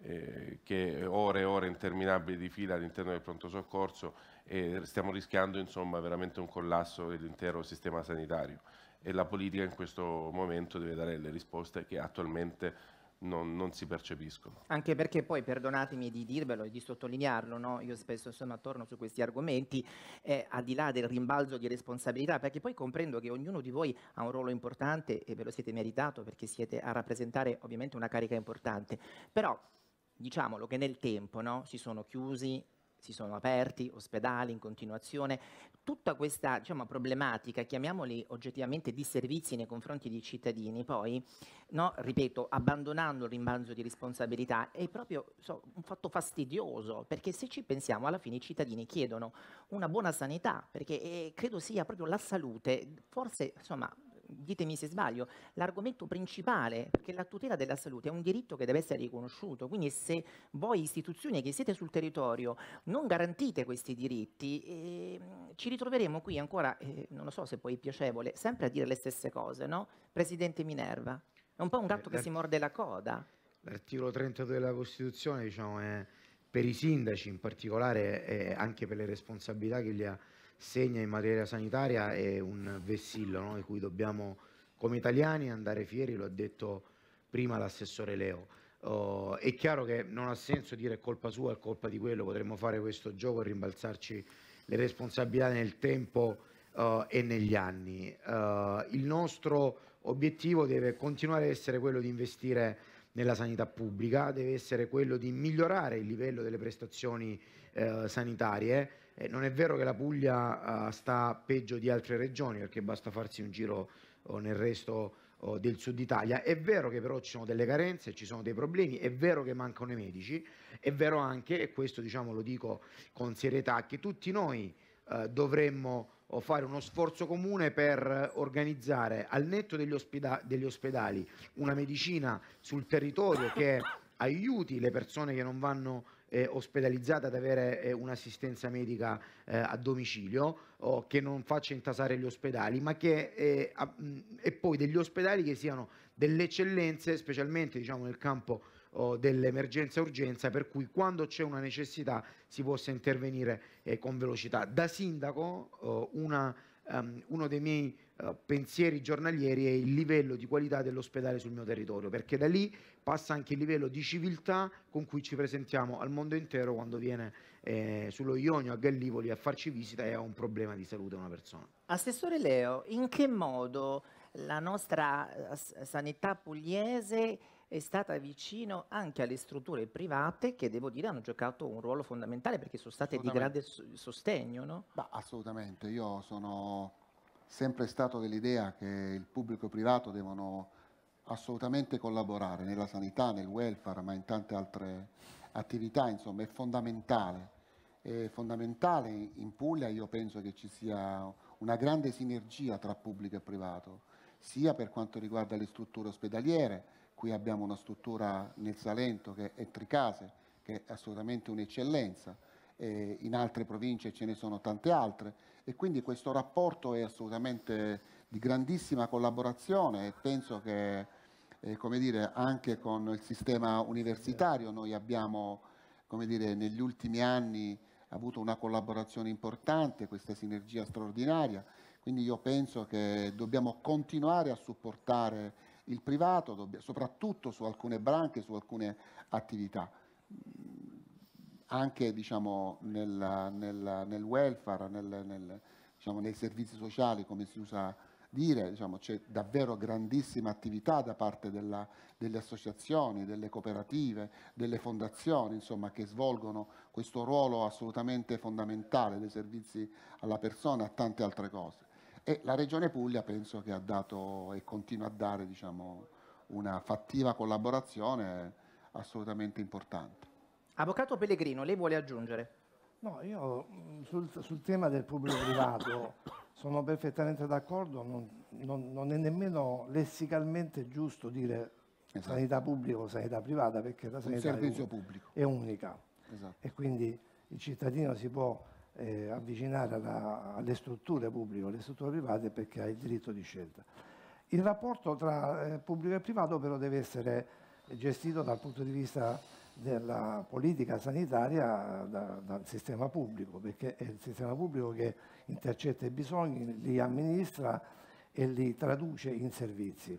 eh, che ore e ore interminabili di fila all'interno del pronto soccorso e stiamo rischiando insomma, veramente un collasso dell'intero sistema sanitario e la politica in questo momento deve dare le risposte che attualmente non, non, si percepiscono. Anche perché poi, perdonatemi di dirvelo e di sottolinearlo, no? io spesso insomma torno su questi argomenti, eh, al di là del rimbalzo di responsabilità, perché poi comprendo che ognuno di voi ha un ruolo importante e ve lo siete meritato perché siete a rappresentare ovviamente una carica importante, però diciamolo che nel tempo no? si sono chiusi si sono aperti, ospedali in continuazione, tutta questa diciamo, problematica, chiamiamoli oggettivamente disservizi nei confronti dei cittadini, poi, no, ripeto, abbandonando il rimbalzo di responsabilità, è proprio so, un fatto fastidioso, perché se ci pensiamo, alla fine i cittadini chiedono una buona sanità, perché eh, credo sia proprio la salute, forse insomma ditemi se sbaglio, l'argomento principale, perché la tutela della salute è un diritto che deve essere riconosciuto, quindi se voi istituzioni che siete sul territorio non garantite questi diritti, eh, ci ritroveremo qui ancora, eh, non lo so se poi è piacevole, sempre a dire le stesse cose, no? Presidente Minerva, è un po' un gatto che eh, si morde la coda. L'articolo 32 della Costituzione diciamo, è per i sindaci in particolare e anche per le responsabilità che li ha segna in materia sanitaria è un vessillo no? di cui dobbiamo come italiani andare fieri, lo ha detto prima l'assessore Leo. Uh, è chiaro che non ha senso dire colpa sua è colpa di quello, potremmo fare questo gioco e rimbalzarci le responsabilità nel tempo uh, e negli anni. Uh, il nostro obiettivo deve continuare a essere quello di investire nella sanità pubblica, deve essere quello di migliorare il livello delle prestazioni eh, sanitarie, eh, non è vero che la Puglia eh, sta peggio di altre regioni, perché basta farsi un giro oh, nel resto oh, del sud Italia. È vero che però ci sono delle carenze, ci sono dei problemi, è vero che mancano i medici, è vero anche, e questo diciamo, lo dico con serietà, che tutti noi eh, dovremmo o fare uno sforzo comune per organizzare al netto degli, ospeda- degli, ospedali una medicina sul territorio che aiuti le persone che non vanno eh, ospedalizzata ad avere eh, un'assistenza medica eh, a domicilio o che non faccia intasare gli ospedali, ma che eh, a, mh, e poi degli ospedali che siano delle eccellenze, specialmente diciamo, nel campo oh, dell'emergenza urgenza, per cui quando c'è una necessità si possa intervenire eh, con velocità. Da sindaco oh, una, um, uno dei miei eh, pensieri giornalieri e il livello di qualità dell'ospedale sul mio territorio, perché da lì passa anche il livello di civiltà con cui ci presentiamo al mondo intero quando viene eh, sullo Ionio a Gallivoli a farci visita e ha un problema di salute una persona. Assessore Leo, in che modo la nostra eh, sanità pugliese è stata vicino anche alle strutture private che devo dire hanno giocato un ruolo fondamentale perché sono state di grande sostegno. No? Ma assolutamente, io sono sempre stato dell'idea che il pubblico e il privato devono assolutamente collaborare nella sanità, nel welfare, ma in tante altre attività, insomma, è fondamentale. È fondamentale in Puglia, io penso che ci sia una grande sinergia tra pubblico e privato, sia per quanto riguarda le strutture ospedaliere, qui abbiamo una struttura nel Salento che è Tricase, che è assolutamente un'eccellenza, in altre province ce ne sono tante altre, e quindi questo rapporto è assolutamente di grandissima collaborazione e penso che eh, come dire, anche con il sistema universitario noi abbiamo come dire, negli ultimi anni avuto una collaborazione importante, questa sinergia straordinaria, quindi io penso che dobbiamo continuare a supportare il privato, soprattutto su alcune branche, su alcune attività anche diciamo, nel, nel, nel, welfare, nel, diciamo, nei servizi sociali, come si usa dire, diciamo, c'è davvero grandissima attività da parte della, delle associazioni, delle cooperative, delle fondazioni, insomma, che svolgono questo ruolo assolutamente fondamentale dei servizi alla persona e a tante altre cose. E la Regione Puglia penso che ha dato e continua a dare diciamo, una fattiva collaborazione assolutamente importante. Avvocato Pellegrino, lei vuole aggiungere? No, io mm, sul, sul tema del pubblico privato sono perfettamente d'accordo, non, non, non, è nemmeno lessicalmente giusto dire esatto. sanità pubblica o sanità privata perché la sanità è, un, è, unica esatto. e quindi il cittadino si può eh, avvicinare alla, alle strutture pubbliche o alle strutture private perché ha il diritto di scelta. Il rapporto tra eh, pubblico e privato però deve essere gestito dal punto di vista della politica sanitaria da, dal sistema pubblico, perché è il sistema pubblico che intercetta i bisogni, li amministra e li traduce in servizi.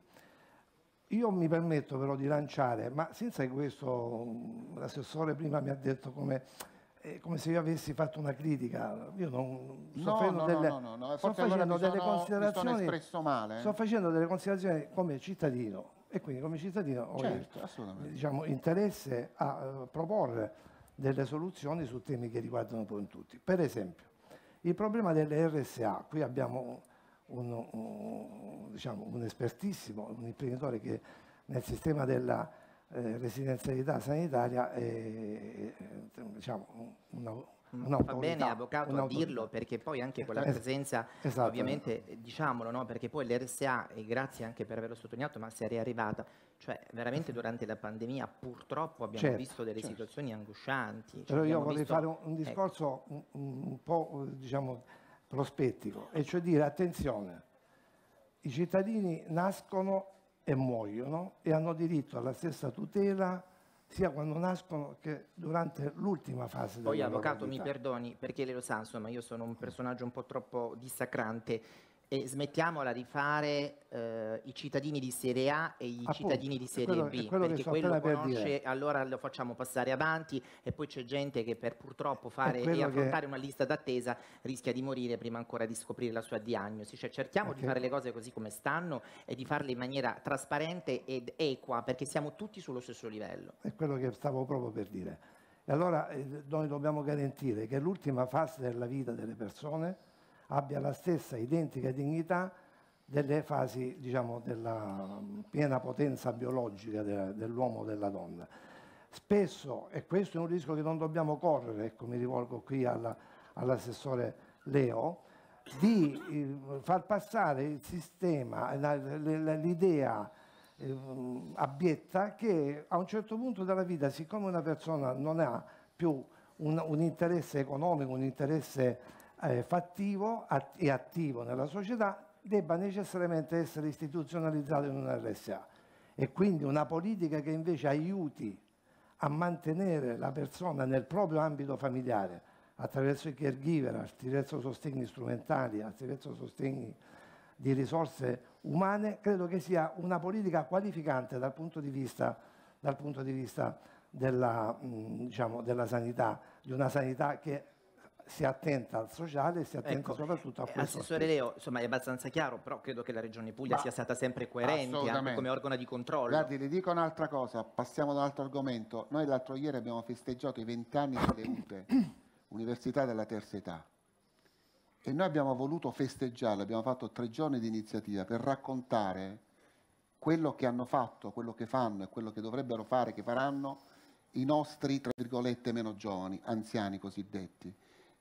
Io mi permetto però di lanciare, ma senza che questo mm, l'assessore prima mi ha detto come, eh, come se io avessi fatto una critica, io non sto facendo delle, no, Sto facendo sto facendo delle considerazioni come cittadino e quindi come cittadino ho certo, il, diciamo, interesse a uh, proporre delle soluzioni su temi che riguardano poi tutti. Per esempio, il problema delle RSA, qui abbiamo un, un, diciamo, un espertissimo, un imprenditore che nel sistema della eh, residenzialità sanitaria è, è diciamo, una, Mm, Fa bene, avvocato, a dirlo perché poi anche con la presenza, esatto, ovviamente, esatto. diciamolo, no? perché poi l'RSA, e grazie anche per averlo sottolineato, ma si è riarrivata, cioè veramente esatto. durante la pandemia purtroppo abbiamo certo, visto delle certo. situazioni angoscianti. Cioè, Però io vorrei visto... fare un, un ecco. discorso ecco. un, un, po' diciamo prospettico, e cioè dire attenzione, i cittadini nascono e muoiono e hanno diritto alla stessa tutela sia quando nascono che durante l'ultima fase del Poi, avvocato, mi perdoni perché lei lo sa, insomma, io sono un personaggio un po' troppo dissacrante. E smettiamola di fare eh, i cittadini di serie A e i Appunto, cittadini di serie quello, B, perché quello conosce, per allora lo facciamo passare avanti e poi c'è gente che per purtroppo fare e affrontare che... una lista d'attesa rischia di morire prima ancora di scoprire la sua diagnosi. Cioè, cerchiamo okay. di fare le cose così come stanno e di farle in maniera trasparente ed equa, perché siamo tutti sullo stesso livello. È quello che stavo proprio per dire. E allora eh, noi dobbiamo garantire che l'ultima fase della vita delle persone abbia la stessa identica dignità delle fasi diciamo, della mm, piena potenza biologica dell'uomo e della donna. Spesso, e questo è un rischio che non dobbiamo correre, ecco mi rivolgo qui alla, all'assessore Leo, di eh, far passare il sistema, l'idea eh, mm, abietta che a un certo punto della vita, siccome una persona non ha più un, un interesse economico, un interesse eh, fattivo att e attivo nella società debba necessariamente essere istituzionalizzato in un RSA e quindi una politica che invece aiuti a mantenere la persona nel proprio ambito familiare attraverso i caregiver, attraverso sostegni strumentali, attraverso sostegni di risorse umane, credo che sia una politica qualificante dal punto di vista, punto di vista della, mm, diciamo, della sanità, di una sanità che si attenta al sociale, si attenta ecco, soprattutto a questo. Assessore Leo, insomma è abbastanza chiaro, però credo che la Regione Puglia Ma sia stata sempre coerente anche come organo di controllo. Guardi, le dico un'altra cosa, passiamo ad un altro argomento. Noi l'altro ieri abbiamo festeggiato i vent'anni delle UTE, Università della Terza Età, e noi abbiamo voluto festeggiarlo, abbiamo fatto tre giorni di iniziativa per raccontare quello che hanno fatto, quello che fanno e quello che dovrebbero fare, che faranno i nostri, tra virgolette, meno giovani, anziani cosiddetti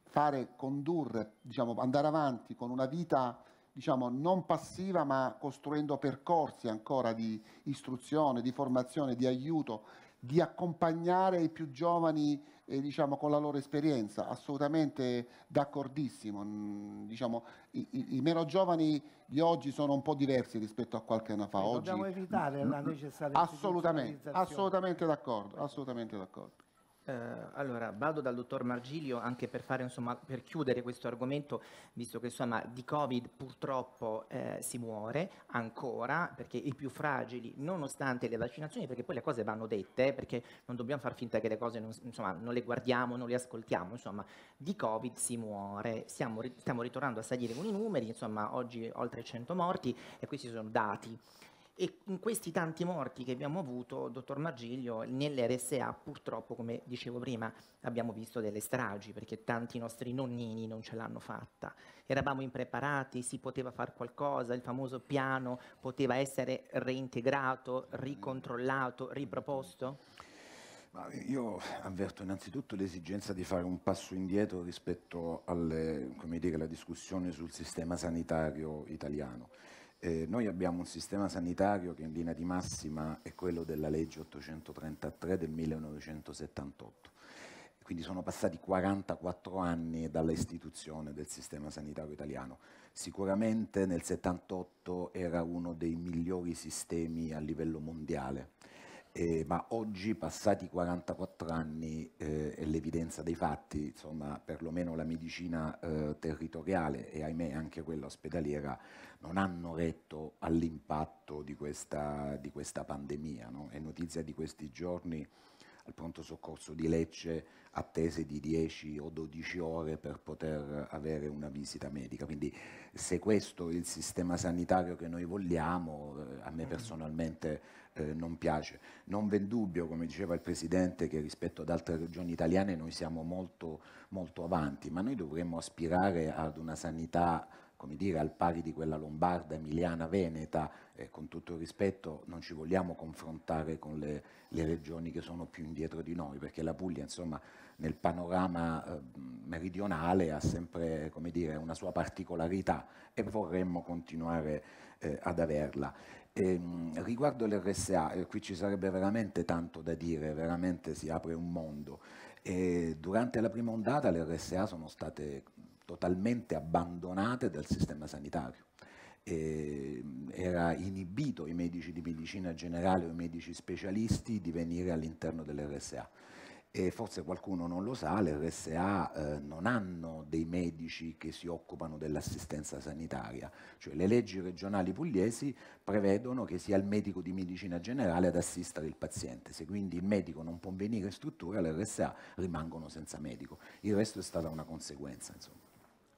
fare, condurre, diciamo, andare avanti con una vita diciamo, non passiva ma costruendo percorsi ancora di istruzione, di formazione, di aiuto, di accompagnare i più giovani eh, diciamo, con la loro esperienza, assolutamente d'accordissimo. Mm, diciamo, i, i, i, meno giovani di oggi sono un po' diversi rispetto a qualche anno fa. Dobbiamo evitare la mm, mm, necessaria assolutamente, assolutamente d'accordo, assolutamente d'accordo. Eh, allora, vado dal dottor Margilio anche per, fare, insomma, per chiudere questo argomento, visto che insomma, di Covid purtroppo eh, si muore ancora, perché i più fragili, nonostante le vaccinazioni, perché poi le cose vanno dette, eh, perché non dobbiamo far finta che le cose non, insomma, non le guardiamo, non le ascoltiamo, insomma, di Covid si muore. Stiamo, stiamo ritornando a salire con i numeri, insomma, oggi oltre 100 morti e questi sono dati. E in questi tanti morti che abbiamo avuto, dottor Margiglio, nell'RSA purtroppo, come dicevo prima, abbiamo visto delle stragi, perché tanti nostri nonnini non ce l'hanno fatta. Eravamo impreparati, si poteva fare qualcosa, il famoso piano poteva essere reintegrato, ricontrollato, riproposto? io avverto innanzitutto l'esigenza di fare un passo indietro rispetto alle, dire, alla discussione sul sistema sanitario italiano. Eh, noi abbiamo un sistema sanitario che in linea di massima è quello della legge 833 del 1978. Quindi sono passati 44 anni dall'istituzione del sistema sanitario italiano. Sicuramente nel 78 era uno dei migliori sistemi a livello mondiale eh, ma oggi, passati 44 anni, eh, è l'evidenza dei fatti, insomma, perlomeno la medicina eh, territoriale e ahimè anche quella ospedaliera non hanno retto all'impatto di questa, di questa pandemia. No? È notizia di questi giorni al pronto soccorso di Lecce attese di 10 o 12 ore per poter avere una visita medica. Quindi se questo è il sistema sanitario che noi vogliamo, eh, a me mm-hmm. personalmente eh, non piace. Non v'è dubbio, come diceva il Presidente, che rispetto ad altre regioni italiane noi siamo molto, molto avanti, ma noi dovremmo aspirare ad una sanità come dire, al pari di quella lombarda, emiliana, veneta, eh, con tutto il rispetto non ci vogliamo confrontare con le, le, regioni che sono più indietro di noi, perché la Puglia, insomma, nel panorama eh, meridionale ha sempre, come dire, una sua particolarità e vorremmo continuare eh, ad averla. Ehm, riguardo l'RSA, eh, qui ci sarebbe veramente tanto da dire, veramente si apre un mondo. E durante la prima ondata le RSA sono state totalmente abbandonate dal sistema sanitario. E ehm, era inibito i medici di medicina generale o i medici specialisti di venire all'interno dell'RSA. E forse qualcuno non lo sa, le RSA eh, non hanno dei medici che si occupano dell'assistenza sanitaria, cioè le leggi regionali pugliesi prevedono che sia il medico di medicina generale ad assistere il paziente, se quindi il medico non può venire in struttura le RSA rimangono senza medico, il resto è stata una conseguenza. Insomma.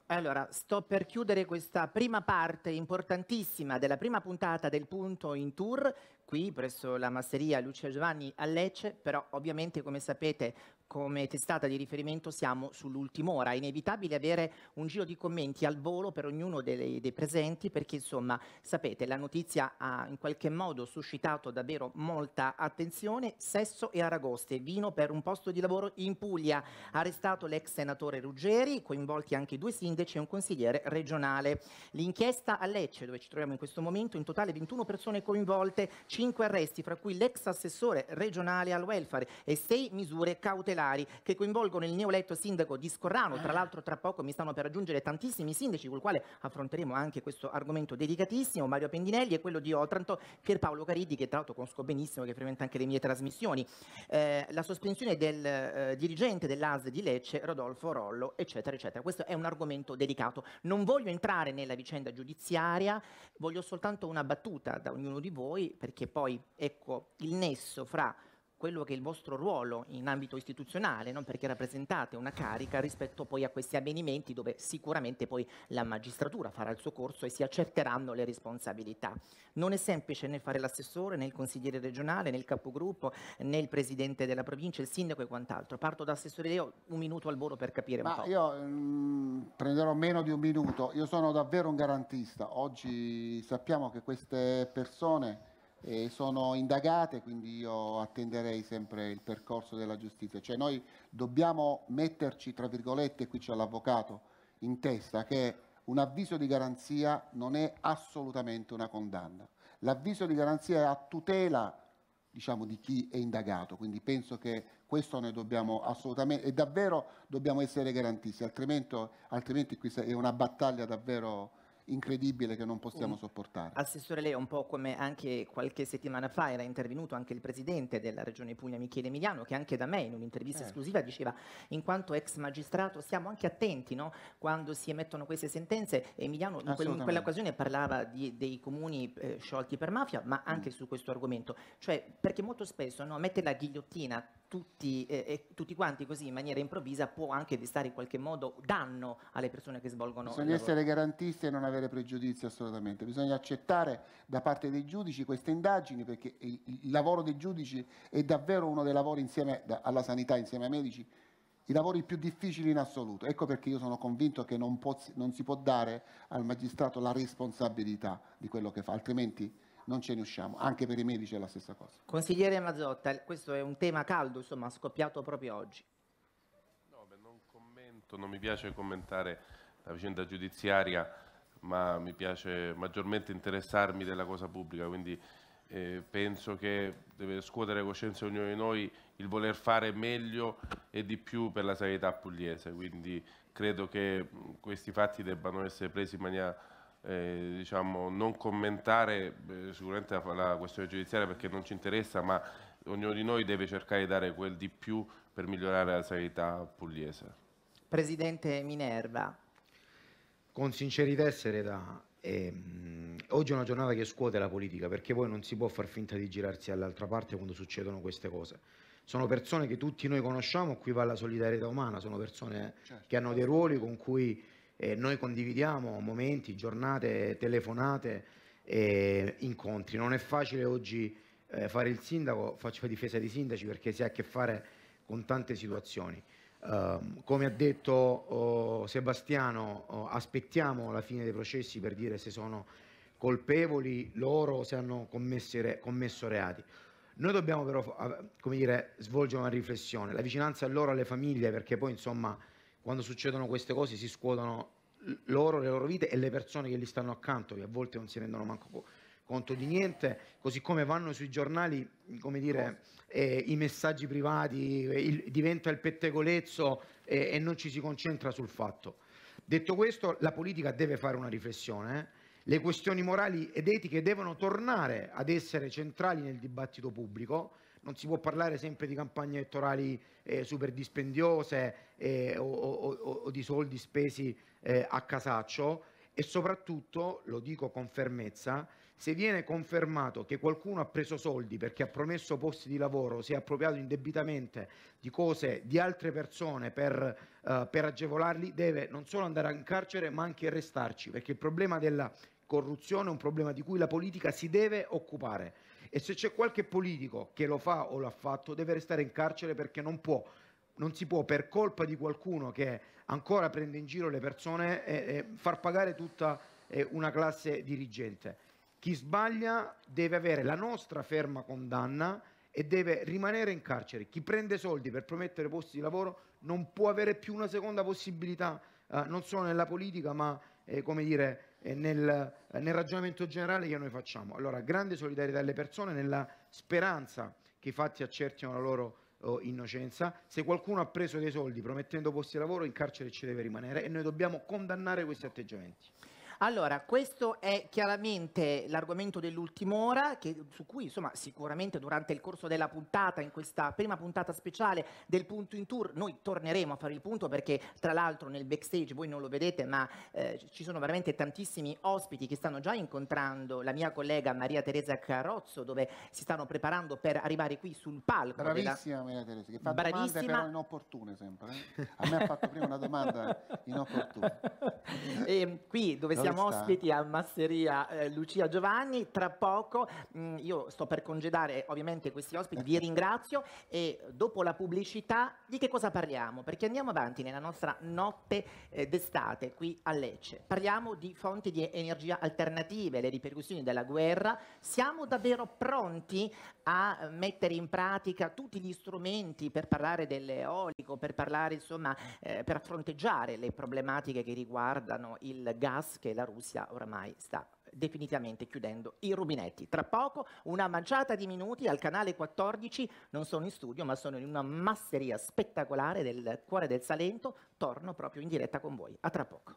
Allora, sto per chiudere questa prima parte importantissima della prima puntata del Punto in Tour qui presso la masseria Lucia Giovanni a Lecce, però ovviamente come sapete come testata di riferimento siamo sull'ultima ora. È inevitabile avere un giro di commenti al volo per ognuno dei, dei presenti perché insomma sapete la notizia ha in qualche modo suscitato davvero molta attenzione. Sesso e Aragoste, vino per un posto di lavoro in Puglia. Arrestato l'ex senatore Ruggeri, coinvolti anche due sindaci e un consigliere regionale. L'inchiesta a Lecce dove ci troviamo in questo momento, in totale 21 persone coinvolte, cinque arresti, fra cui l'ex assessore regionale al welfare e sei misure cautelari che coinvolgono il neoletto sindaco di Scorrano. Tra l'altro tra poco mi stanno per raggiungere tantissimi sindaci col quale affronteremo anche questo argomento dedicatissimo, Mario Pendinelli e quello di Otranto, Pierpaolo Caridi che tra l'altro conosco benissimo che frequenta anche le mie trasmissioni. Eh, la sospensione del eh, dirigente dell'AS di Lecce, Rodolfo Rollo, eccetera, eccetera. Questo è un argomento dedicato. Non voglio entrare nella vicenda giudiziaria, voglio soltanto una battuta da ognuno di voi perché poi ecco, il nesso fra quello che è il vostro ruolo in ambito istituzionale, no? perché rappresentate una carica rispetto poi a questi avvenimenti dove sicuramente poi la magistratura farà il suo corso e si accerteranno le responsabilità. Non è semplice né fare l'assessore, né il consigliere regionale, né il capogruppo, né il presidente della provincia, il sindaco e quant'altro. Parto da assessore Leo, un minuto al volo per capire Ma un po'. Io mh, mm, prenderò meno di un minuto, io sono davvero un garantista. Oggi sappiamo che queste persone eh, sono indagate, quindi io attenderei sempre il percorso della giustizia. Cioè noi dobbiamo metterci, tra virgolette, qui c'è l'avvocato, in testa che un avviso di garanzia non è assolutamente una condanna. L'avviso di garanzia è a tutela diciamo, di chi è indagato, quindi penso che questo noi dobbiamo assolutamente, e davvero dobbiamo essere garantisti, altrimenti, altrimenti questa è una battaglia davvero incredibile che non possiamo mm. sopportare. Assessore Leo, un po' come anche qualche settimana fa era intervenuto anche il presidente della Regione Puglia, Michele Emiliano, che anche da me in un'intervista eh. esclusiva diceva, in quanto ex magistrato siamo anche attenti no? quando si emettono queste sentenze. Emiliano in, quel, in quell'occasione parlava di, dei comuni eh, sciolti per mafia, ma mm. anche mm. su questo argomento. Cioè, perché molto spesso no, mettere la ghigliottina tutti, eh, eh, tutti, quanti così in maniera improvvisa può anche destare in qualche modo danno alle persone che svolgono. Bisogna essere garantisti e non avere avere pregiudizi assolutamente, bisogna accettare da parte dei giudici queste indagini perché il lavoro dei giudici è davvero uno dei lavori insieme alla sanità, insieme ai medici, i lavori più difficili in assoluto. Ecco perché io sono convinto che non, può, non si può dare al magistrato la responsabilità di quello che fa, altrimenti non ce ne usciamo. Anche per i medici è la stessa cosa. Consigliere Mazzotta, questo è un tema caldo, insomma, scoppiato proprio oggi. No, beh, non commento, non mi piace commentare la vicenda giudiziaria ma mi piace maggiormente interessarmi della cosa pubblica, quindi eh, penso che deve scuotere coscienza ognuno di noi il voler fare meglio e di più per la sanità pugliese, quindi credo che questi fatti debbano essere presi in maniera eh, diciamo, non commentare eh, sicuramente la, la, questione giudiziaria perché non ci interessa, ma ognuno di noi deve cercare di dare quel di più per migliorare la sanità pugliese. Presidente Minerva, con sincerità e serietà, ehm, oggi è una giornata che scuote la politica perché poi non si può far finta di girarsi all'altra parte quando succedono queste cose. Sono persone che tutti noi conosciamo, qui va la solidarietà umana, sono persone certo. che hanno dei ruoli con cui eh, noi condividiamo momenti, giornate, telefonate, eh, incontri. Non è facile oggi eh, fare il sindaco, faccio la difesa dei sindaci perché si ha a che fare con tante situazioni. Ehm, come ha detto oh, Sebastiano, oh, aspettiamo la fine dei processi per dire se sono colpevoli loro o se hanno re, commesso reati. Noi dobbiamo però dire, svolgere una riflessione, la vicinanza a loro, alle famiglie, perché poi insomma quando succedono queste cose si scuotono loro, le loro vite e le persone che li stanno accanto, che a volte non si rendono manco conto di niente, così come vanno sui giornali come dire, eh, i messaggi privati, eh, il, diventa il pettegolezzo eh, e non ci si concentra sul fatto. Detto questo, la politica deve fare una riflessione. Eh? Le questioni morali ed etiche devono tornare ad essere centrali nel dibattito pubblico, non si può parlare sempre di campagne elettorali eh, super dispendiose eh, o, o, o, di soldi spesi eh, a casaccio e soprattutto, lo dico con fermezza, se viene confermato che qualcuno ha preso soldi perché ha promesso posti di lavoro, si è appropriato indebitamente di cose di altre persone per, uh, per agevolarli, deve non solo andare in carcere ma anche restarci, perché il problema della corruzione è un problema di cui la politica si deve occupare e se c'è qualche politico che lo fa o l'ha fatto deve restare in carcere perché non può non si può per colpa di qualcuno che ancora prende in giro le persone eh, eh, far pagare tutta eh, una classe dirigente. Chi sbaglia deve avere la nostra ferma condanna e deve rimanere in carcere. Chi prende soldi per promettere posti di lavoro non può avere più una seconda possibilità, eh, non solo nella politica, ma eh, come dire, eh, nel, eh, nel, ragionamento generale che noi facciamo. Allora, grande solidarietà alle persone nella speranza che i fatti accertino la loro oh, innocenza. Se qualcuno ha preso dei soldi promettendo posti di lavoro, in carcere ci deve rimanere e noi dobbiamo condannare questi atteggiamenti. Allora, questo è chiaramente l'argomento dell'ultima ora, che, su cui insomma, sicuramente durante il corso della puntata, in questa prima puntata speciale del punto in tour, noi torneremo a fare il punto perché tra l'altro nel backstage voi non lo vedete, ma eh, ci sono veramente tantissimi ospiti che stanno già incontrando la mia collega Maria Teresa Carrozzo, dove si stanno preparando per arrivare qui sul palco. Bravissima della... Maria Teresa, che fa Bravissima. domande però inopportune sempre. Eh? A me ha fatto prima una domanda inopportuna. E qui dove non siamo siamo ospiti a Masseria eh, Lucia Giovanni. Tra poco mh, mm, io sto per congedare ovviamente questi ospiti, vi ringrazio e dopo la pubblicità di che cosa parliamo? Perché andiamo avanti nella nostra notte eh, d'estate qui a Lecce. Parliamo di fonti di energia alternative, le ripercussioni della guerra. Siamo davvero pronti a mettere in pratica tutti gli strumenti per parlare dell'eolico, per parlare insomma eh, per fronteggiare le problematiche che riguardano il gas che la Russia ormai sta definitivamente chiudendo i rubinetti. Tra poco una manciata di minuti al canale 14, non sono in studio ma sono in una masseria spettacolare del cuore del Salento, torno proprio in diretta con voi. A tra poco.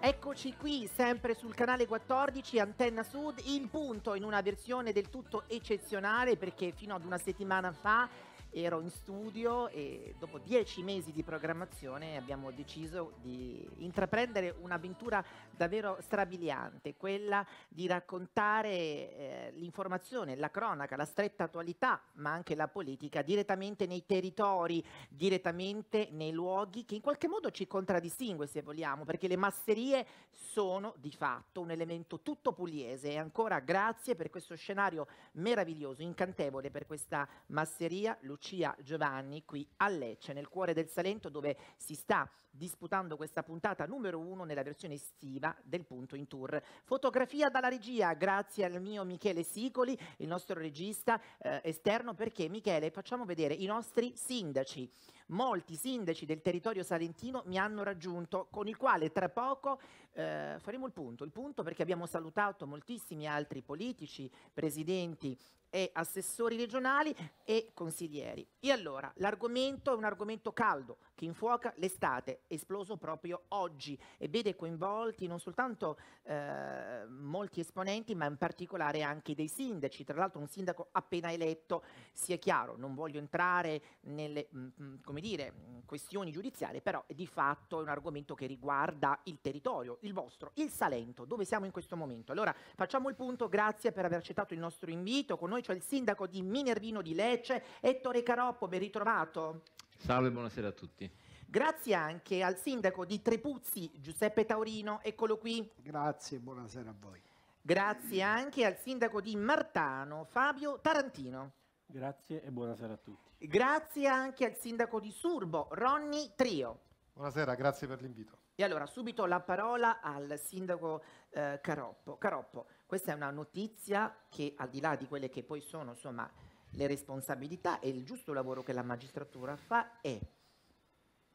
Eccoci qui, sempre sul canale 14 Antenna Sud, in punto in una versione del tutto eccezionale perché fino ad una settimana fa ero in studio e dopo dieci mesi di programmazione abbiamo deciso di intraprendere un'avventura davvero strabiliante, quella di raccontare eh, l'informazione, la cronaca, la stretta attualità, ma anche la politica direttamente nei territori, direttamente nei luoghi che in qualche modo ci contraddistingue se vogliamo, perché le masserie sono di fatto un elemento tutto pugliese e ancora grazie per questo scenario meraviglioso, incantevole per questa masseria. Lucia Lucia Giovanni qui a Lecce, nel cuore del Salento, dove si sta disputando questa puntata numero uno nella versione estiva del punto in tour. Fotografia dalla regia, grazie al mio Michele Sicoli, il nostro regista eh, esterno, perché Michele facciamo vedere i nostri sindaci molti sindaci del territorio salentino mi hanno raggiunto, con il quale tra poco eh, faremo il punto, il punto perché abbiamo salutato moltissimi altri politici, presidenti e assessori regionali e consiglieri. E allora, l'argomento è un argomento caldo, che infuoca l'estate, esploso proprio oggi e vede coinvolti non soltanto eh, molti esponenti, ma in particolare anche dei sindaci. Tra l'altro un sindaco appena eletto, sia chiaro, non voglio entrare nelle mh, mm, mm, dire, mm, questioni giudiziarie, però di fatto è un argomento che riguarda il territorio, il vostro, il Salento, dove siamo in questo momento. Allora facciamo il punto, grazie per aver accettato il nostro invito. Con noi c'è il sindaco di Minervino di Lecce, Ettore Caroppo, ben ritrovato. Salve, buonasera a tutti. Grazie anche al sindaco di Trepuzzi, Giuseppe Taurino, eccolo qui. Grazie, buonasera a voi. Grazie anche al sindaco di Martano, Fabio Tarantino. Grazie e buonasera a tutti. Grazie anche al sindaco di Surbo, Ronny Trio. Buonasera, grazie per l'invito. E allora subito la parola al sindaco eh, Caroppo. Caroppo, questa è una notizia che al di là di quelle che poi sono, insomma, le responsabilità e il giusto lavoro che la magistratura fa è,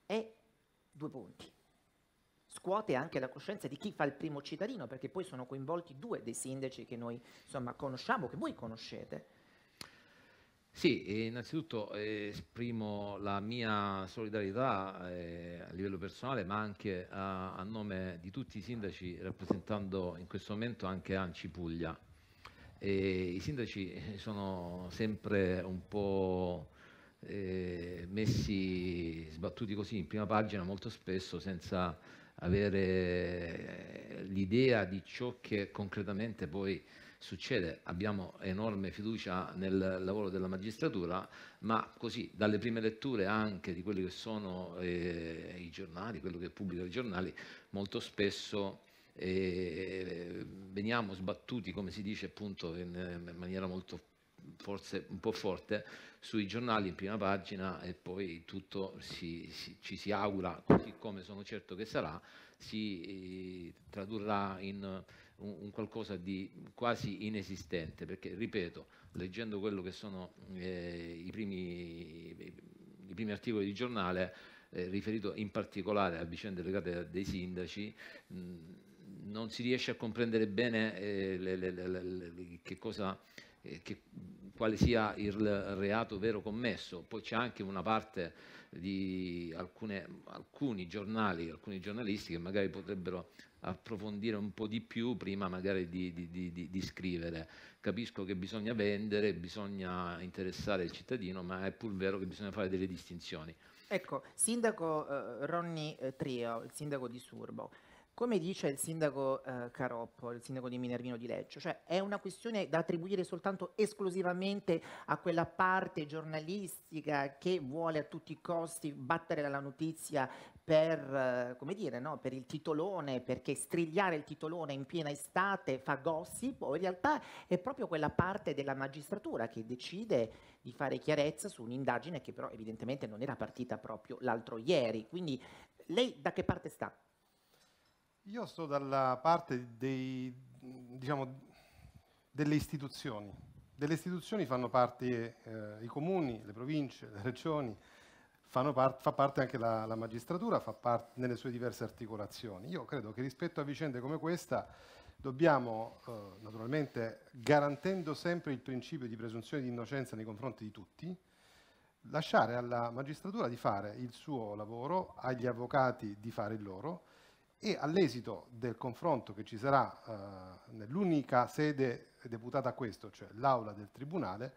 è due punti. Scuote anche la coscienza di chi fa il primo cittadino, perché poi sono coinvolti due dei sindaci che noi insomma, conosciamo, che voi conoscete. Sì, innanzitutto eh, esprimo la mia solidarietà eh, a livello personale, ma anche a, nome di tutti i sindaci, rappresentando in questo momento anche Anci Puglia i sindaci eh, sono sempre un po' eh, messi, sbattuti così in prima pagina molto spesso senza avere eh, l'idea di ciò che concretamente poi succede. Abbiamo enorme fiducia nel lavoro della magistratura, ma così dalle prime letture anche di quelli che sono eh, i giornali, quello che pubblicano i giornali, molto spesso e veniamo sbattuti, come si dice appunto in, maniera molto forse un po' forte, sui giornali in prima pagina e poi tutto si, si, ci si augura, così come sono certo che sarà, si eh, tradurrà in un, un, qualcosa di quasi inesistente, perché ripeto, leggendo quello che sono eh, i, primi, i primi articoli di giornale, eh, riferito in particolare a vicende legate a dei sindaci, mh, non si riesce a comprendere bene eh, le, le, le, che cosa, eh, che, quale sia il reato vero commesso. Poi c'è anche una parte di alcune, alcuni giornali, alcuni giornalisti che magari potrebbero approfondire un po' di più prima magari di, di, di, di scrivere. Capisco che bisogna vendere, bisogna interessare il cittadino, ma è pur vero che bisogna fare delle distinzioni. Ecco, sindaco eh, Ronny eh, Trio, il sindaco di Surbo, come dice il sindaco eh, Caroppo, il sindaco di Minervino di Lecce, cioè è una questione da attribuire soltanto esclusivamente a quella parte giornalistica che vuole a tutti i costi battere la notizia per, eh, dire, no? per, il titolone, perché strigliare il titolone in piena estate fa gossip, o in realtà è proprio quella parte della magistratura che decide di fare chiarezza su un'indagine che però evidentemente non era partita proprio l'altro ieri. Quindi lei da che parte sta? Io sto dalla parte dei, diciamo, delle istituzioni. Delle istituzioni fanno parte eh, i comuni, le province, le regioni, part, fa parte anche la, la magistratura, fa parte nelle sue diverse articolazioni. Io credo che rispetto a vicende come questa dobbiamo, eh, naturalmente, garantendo sempre il principio di presunzione di innocenza nei confronti di tutti, lasciare alla magistratura di fare il suo lavoro, agli avvocati di fare il loro, e all'esito del confronto che ci sarà eh, nell'unica sede deputata a questo, cioè l'aula del Tribunale,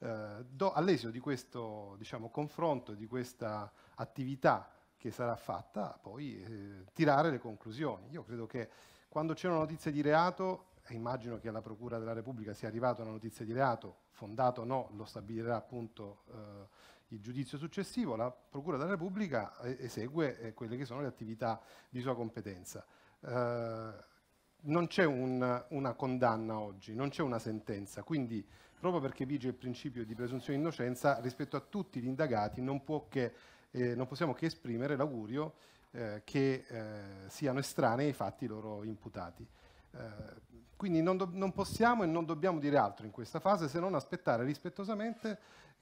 eh, do, all'esito di questo diciamo, confronto, di questa attività che sarà fatta, poi eh, tirare le conclusioni. Io credo che quando c'è una notizia di reato, e immagino che alla Procura della Repubblica sia arrivata una notizia di reato, fondata o no, lo stabilirà appunto eh, il giudizio successivo, la Procura della Repubblica eh, esegue eh, quelle che sono le attività di sua competenza. Eh, non c'è un, una condanna oggi, non c'è una sentenza, quindi proprio perché vige il principio di presunzione di innocenza, rispetto a tutti gli indagati non, che, eh, non possiamo che esprimere l'augurio eh, che eh, siano estranei ai fatti loro imputati. Eh, quindi non, non, possiamo e non dobbiamo dire altro in questa fase se non aspettare rispettosamente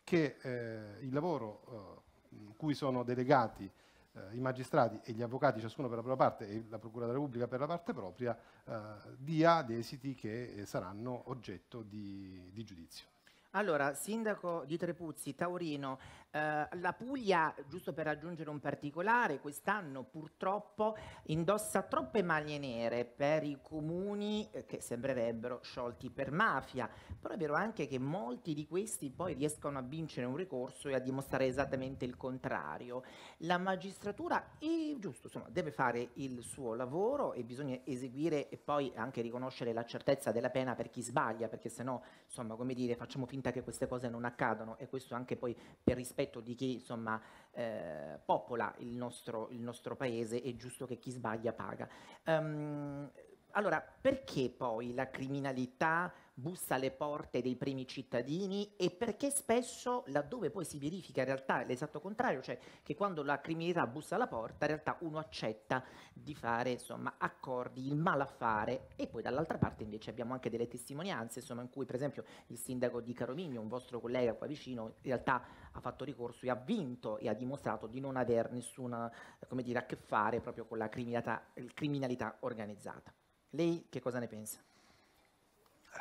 che eh, il lavoro eh, cui sono delegati eh, i magistrati e gli avvocati, ciascuno per la propria parte e la Procura della Repubblica per la parte propria, eh, dia ad esiti che eh, saranno oggetto di, di giudizio. Allora, Sindaco di Trepuzzi, Taurino, eh, la Puglia, giusto per aggiungere un particolare, quest'anno purtroppo indossa troppe maglie nere per i comuni eh, che sembrerebbero sciolti per mafia, però è vero anche che molti di questi poi riescono a vincere un ricorso e a dimostrare esattamente il contrario. La magistratura è, giusto, insomma, deve fare il suo lavoro e bisogna eseguire e poi anche riconoscere la certezza della pena per chi sbaglia, perché se no, insomma, come dire, facciamo finta che queste cose non accadano e questo anche poi per rispetto rispetto di chi insomma, eh, popola il nostro, il nostro, paese, è giusto che chi sbaglia paga. Um, allora, perché poi la criminalità bussa alle porte dei primi cittadini e perché spesso laddove poi si verifica in realtà l'esatto contrario, cioè che quando la criminalità bussa alla porta in realtà uno accetta di fare insomma, accordi, il malaffare e poi dall'altra parte invece abbiamo anche delle testimonianze insomma, in cui per esempio il sindaco di Caromigno, un vostro collega qua vicino, in realtà ha fatto ricorso e ha vinto e ha dimostrato di non aver nessuna come dire, a che fare proprio con la criminalità, criminalità organizzata. Lei che cosa ne pensa?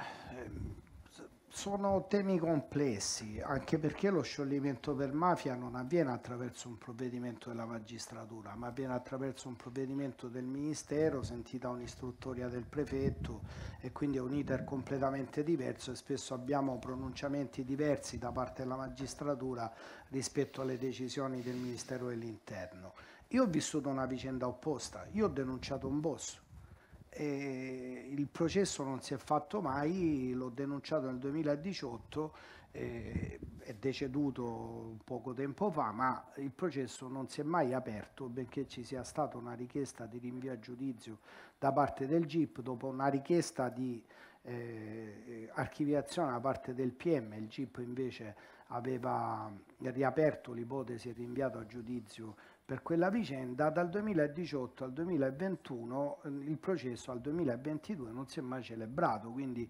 Eh, sono temi complessi, anche perché lo scioglimento per mafia non avviene attraverso un provvedimento della magistratura, ma avviene attraverso un provvedimento del Ministero, sentita un'istruttoria del prefetto e quindi è un iter completamente diverso e spesso abbiamo pronunciamenti diversi da parte della magistratura rispetto alle decisioni del Ministero dell'Interno. Io ho vissuto una vicenda opposta, io ho denunciato un boss, e il processo non si è fatto mai, l'ho denunciato nel 2018, eh, è deceduto poco tempo fa, ma il processo non si è mai aperto benché ci sia stata una richiesta di rinvio a giudizio da parte del GIP dopo una richiesta di eh, archiviazione da parte del PM, il GIP invece aveva riaperto l'ipotesi e rinviato a giudizio per quella vicenda dal 2018 al 2021 ehm, il processo al 2022 non si è mai celebrato quindi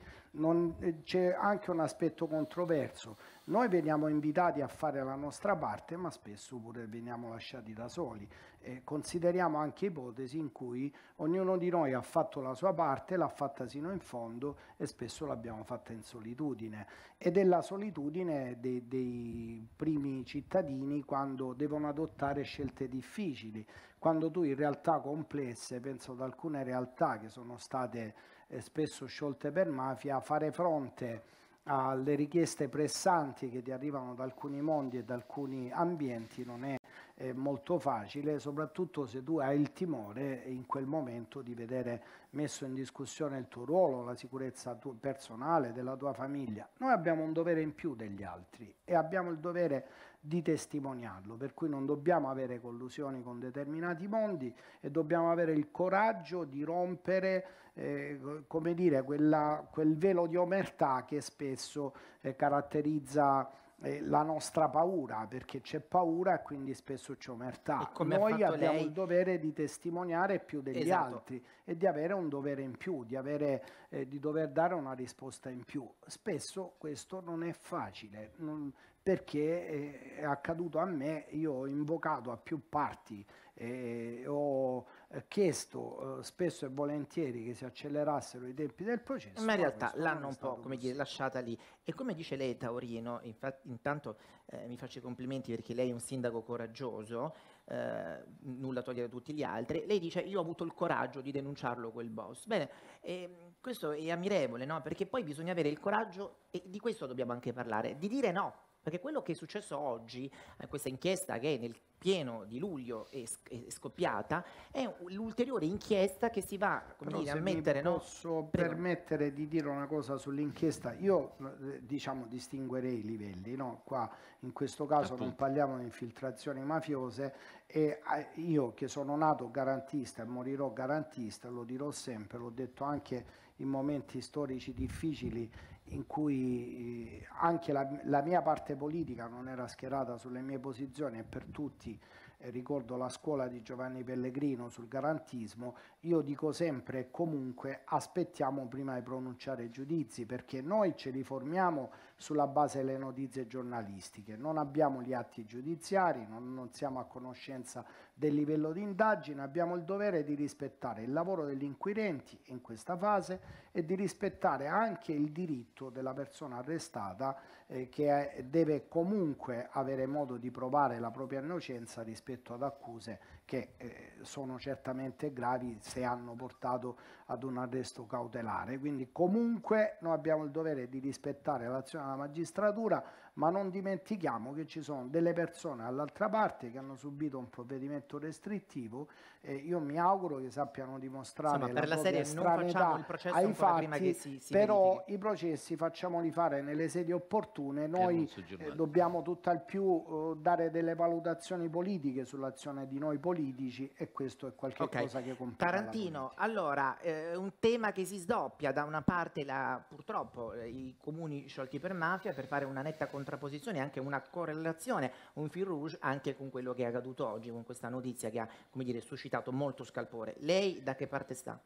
eh, c'è anche un aspetto controverso noi veniamo invitati a fare la nostra parte, ma spesso pure veniamo lasciati da soli. E consideriamo anche ipotesi in cui ognuno di noi ha fatto la sua parte, l'ha fatta sino in fondo e spesso l'abbiamo fatta in solitudine. Ed è la solitudine dei, dei primi cittadini quando devono adottare scelte difficili, quando tu in realtà complesse, penso ad alcune realtà che sono state eh, spesso sciolte per mafia, fare fronte alle richieste pressanti che ti arrivano da alcuni mondi e da alcuni ambienti non è, è, eh, molto facile, soprattutto se tu hai il timore in quel momento di vedere messo in discussione il tuo ruolo, la sicurezza tu personale della tua famiglia. Noi abbiamo un dovere in più degli altri e abbiamo il dovere di testimoniarlo, per cui non dobbiamo avere collusioni con determinati mondi e dobbiamo avere il coraggio di rompere eh, come dire, quella, quel velo di omertà che spesso eh, caratterizza eh, la nostra paura, perché c'è paura e quindi spesso c'è omertà. Noi abbiamo lei... il dovere di testimoniare più degli esatto. altri e di avere un dovere in più, di, avere, eh, di, dover dare una risposta in più. Spesso questo non è facile, non, perché eh, è accaduto a me, io ho invocato a più parti e ho eh, chiesto eh, spesso e volentieri che si accelerassero i tempi del processo. Ma in realtà l'hanno un po' dire, lasciata lì e come dice lei Taurino, infatti, intanto eh, mi faccio i complimenti perché lei è un sindaco coraggioso, eh, nulla toglie da tutti gli altri, lei dice io ho avuto il coraggio di denunciarlo quel boss. Bene, eh, questo è ammirevole, no? perché poi bisogna avere il coraggio, e di questo dobbiamo anche parlare, di dire no perché quello che è successo oggi, eh, questa inchiesta che nel pieno di luglio è, scoppiata, è l'ulteriore inchiesta che si va Però dire, a mettere. Mi posso no? permettere di dire una cosa sull'inchiesta? Io eh, diciamo distinguerei i livelli, no? Qua in questo caso Appunto. non parliamo di infiltrazioni mafiose e eh, io che sono nato garantista e morirò garantista, lo dirò sempre, l'ho detto anche in momenti storici difficili in cui eh, anche la, la, mia parte politica non era schierata sulle mie posizioni e per tutti eh, ricordo la scuola di Giovanni Pellegrino sul garantismo, io dico sempre e comunque aspettiamo prima di pronunciare giudizi perché noi ce li formiamo sulla base delle notizie giornalistiche, non abbiamo gli atti giudiziari, non, non siamo a conoscenza del livello di indagine abbiamo il dovere di rispettare il lavoro degli inquirenti in questa fase e di rispettare anche il diritto della persona arrestata eh, che deve comunque avere modo di provare la propria innocenza rispetto ad accuse che eh, sono certamente gravi se hanno portato ad un arresto cautelare. Quindi comunque noi abbiamo il dovere di rispettare l'azione della magistratura ma non dimentichiamo che ci sono delle persone all'altra parte che hanno subito un provvedimento restrittivo e io mi auguro che sappiano dimostrare Insomma, per la, la serie non facciamo il processo ai fatti, prima che si, si però verifichi. i processi facciamoli fare nelle sedi opportune, noi eh, dobbiamo tutt'al più eh, dare delle valutazioni politiche sull'azione di noi politici e questo è qualcosa okay. che compete Tarantino, allora eh, un tema che si sdoppia da una parte la, purtroppo eh, i comuni sciolti per mafia per fare una netta controversia contrapposizione, anche una correlazione, un fil rouge anche con quello che è accaduto oggi, con questa notizia che ha dire, suscitato molto scalpore. Lei da che parte sta?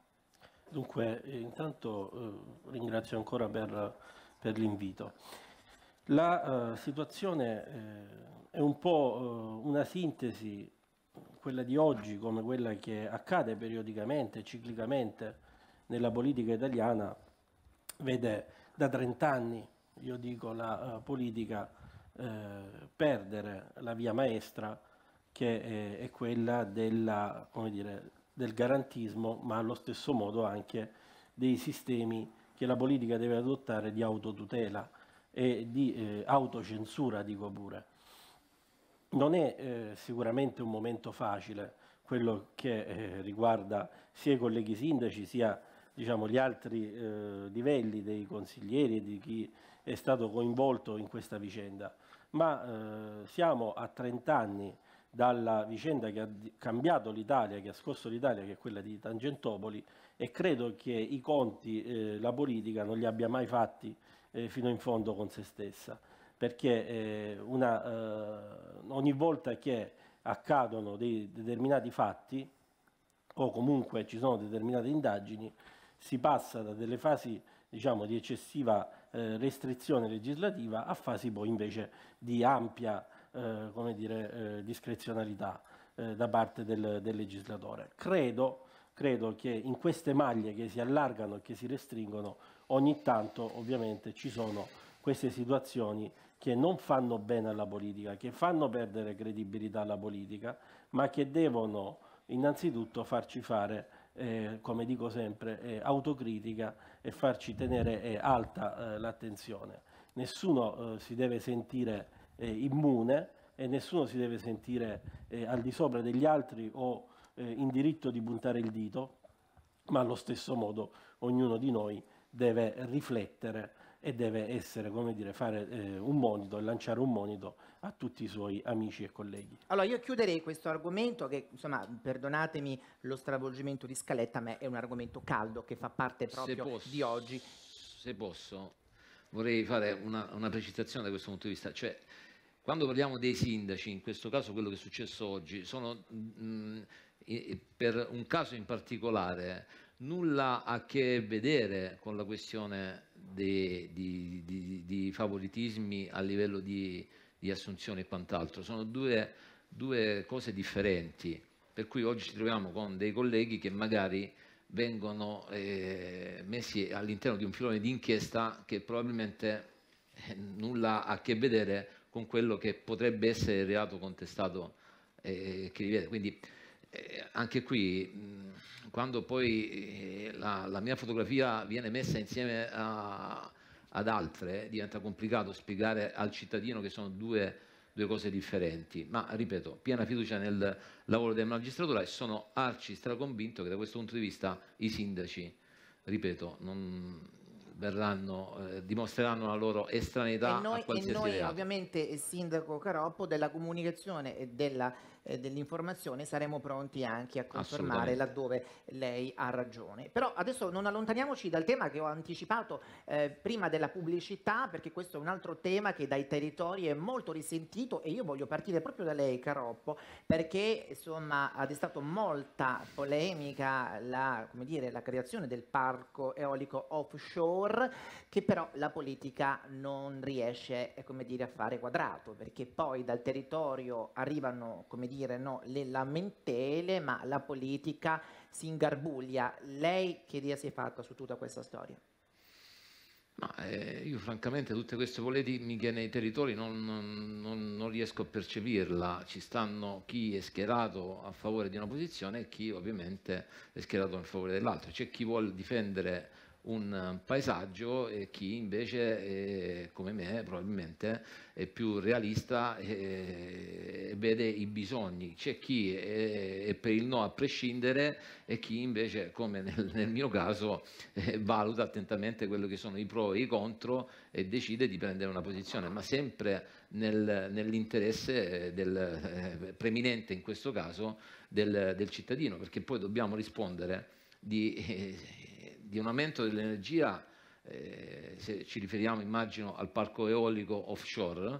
Dunque, intanto eh, ringrazio ancora per, per l'invito. La eh, situazione eh, è un po' eh, una sintesi, quella di oggi come quella che accade periodicamente, ciclicamente nella politica italiana, vede da 30 anni io dico la uh, politica, eh, perdere la via maestra che è, è quella della, dire, del garantismo, ma allo stesso modo anche dei sistemi che la politica deve adottare di autotutela e di eh, autocensura, dico pure. Non è eh, sicuramente un momento facile quello che eh, riguarda sia i colleghi sindaci sia diciamo, gli altri eh, livelli dei consiglieri, e di chi è stato coinvolto in questa vicenda, ma eh, siamo a 30 anni dalla vicenda che ha cambiato l'Italia, che ha scosso l'Italia, che è quella di Tangentopoli, e credo che i conti, eh, la politica, non li abbia mai fatti eh, fino in fondo con se stessa, perché eh, una, eh, ogni volta che accadono dei determinati fatti, o comunque ci sono determinate indagini, si passa da delle fasi diciamo, di eccessiva eh, restrizione legislativa a fasi poi invece di ampia eh, come dire, eh, discrezionalità eh, da parte del, del legislatore. Credo, credo, che in queste maglie che si allargano e che si restringono ogni tanto ovviamente ci sono queste situazioni che non fanno bene alla politica, che fanno perdere credibilità alla politica, ma che devono innanzitutto farci fare eh, come dico sempre, eh, autocritica e farci tenere eh, alta eh, l'attenzione. Nessuno eh, si deve sentire eh, immune e nessuno si deve sentire al di sopra degli altri o in diritto di puntare il dito, ma allo stesso modo ognuno di noi deve riflettere e deve essere, come dire, fare eh, un monito e lanciare un monito a tutti i suoi amici e colleghi. Allora io chiuderei questo argomento che, insomma, perdonatemi lo stravolgimento di scaletta, ma è un argomento caldo che fa parte proprio posso, di oggi. Se posso, vorrei fare una, una precisazione da questo punto di vista, cioè quando parliamo dei sindaci, in questo caso quello che è successo oggi, sono mh, mm, per un caso in particolare nulla a che vedere con la questione di, di, di, di favoritismi a livello di, assunzione e quant'altro, sono due, due cose differenti, per cui oggi ci troviamo con dei colleghi che magari vengono eh, messi all'interno di un filone di inchiesta che probabilmente eh, nulla ha a che vedere con quello che potrebbe essere il reato contestato eh, che rivede. Quindi eh, anche qui quando poi eh, la, la mia fotografia viene messa insieme a, ad altre, eh, diventa complicato spiegare al cittadino che sono due, due cose differenti. Ma ripeto, piena fiducia nel lavoro della magistratura e sono arci straconvinto che da questo punto di vista i sindaci, ripeto, non, verranno, eh, dimostreranno la loro estraneità e noi, a qualsiasi E noi reato. ovviamente il eh, sindaco Caroppo della comunicazione e della eh, dell'informazione saremo pronti anche a confermare laddove lei ha ragione. Però adesso non allontaniamoci dal tema che ho anticipato eh, prima della pubblicità, perché questo è un altro tema che dai territori è molto risentito e io voglio partire proprio da lei, Caroppo, perché insomma ha destato molta polemica la, dire, la creazione del parco eolico offshore, che però la politica non riesce eh, come dire, a fare quadrato, perché poi dal territorio arrivano, come dire, dire no, le lamentele, ma la politica si ingarbuglia. Lei che idea si è fatta su tutta questa storia? No, eh, io francamente tutte queste polemiche nei territori non, non, non, riesco a percepirla, ci stanno chi è schierato a favore di una posizione e chi ovviamente è schierato in favore dell'altra, c'è chi vuole difendere un eh, paesaggio e chi invece è, eh, come me probabilmente è più realista e eh, vede i bisogni. C'è chi è, per il no a prescindere e chi invece, come nel, nel mio caso, valuta attentamente quello che sono i pro e i contro e decide di prendere una posizione, ma sempre nel, nell'interesse del, eh, preminente in questo caso del, del, cittadino, perché poi dobbiamo rispondere di... Eh, di un aumento dell'energia, eh, se ci riferiamo immagino al parco eolico offshore,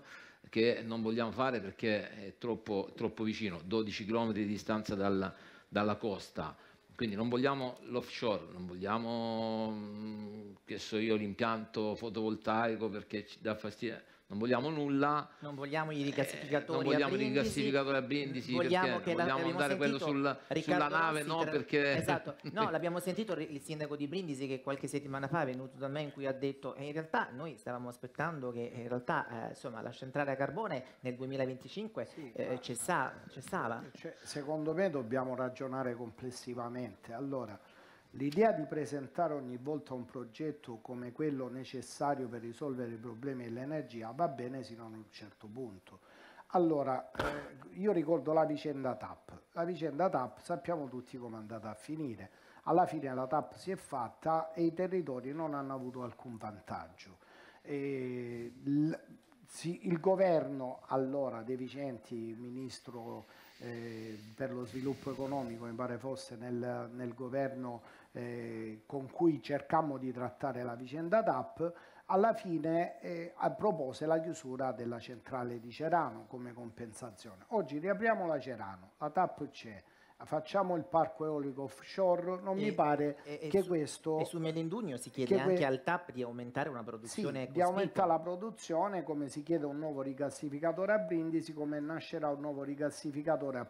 che non vogliamo fare perché è troppo, troppo vicino, 12 km di distanza dal, dalla costa. Quindi non vogliamo l'offshore, non vogliamo mm, che so io, l'impianto fotovoltaico perché ci dà fastidio non vogliamo nulla. Non vogliamo i rigassificatori. Eh, non vogliamo i rigassificatori a Brindisi. Vogliamo, perché che vogliamo andare quello sul, sulla nave, Rossi, no? Perché... Esatto, no, l'abbiamo sentito il sindaco di Brindisi che qualche settimana fa è venuto da me in cui ha detto eh, in realtà noi stavamo aspettando che eh, in realtà eh, insomma, la centrale a carbone nel 2025 sì, eh, cessa, cessava. Cioè, secondo me dobbiamo ragionare complessivamente. Allora, L'idea di presentare ogni volta un progetto come quello necessario per risolvere i problemi dell'energia va bene sino a un certo punto. Allora, eh, io ricordo la vicenda TAP. La vicenda TAP sappiamo tutti come è andata a finire. Alla fine la TAP si è fatta e i territori non hanno avuto alcun vantaggio. E il governo allora De Vicenti, ministro eh, per lo sviluppo economico, mi pare fosse nel, nel governo eh, con cui cercammo di trattare la vicenda TAP, alla fine eh, propose la chiusura della centrale di Cerano come compensazione. Oggi riapriamo la Cerano, la TAP c'è, facciamo il parco eolico offshore, non e, mi pare e, che su, questo... E su Melindugno si chiede anche que... al TAP di aumentare una produzione sì, di aumentare la produzione come si chiede un nuovo rigassificatore a Brindisi, come nascerà un nuovo rigassificatore a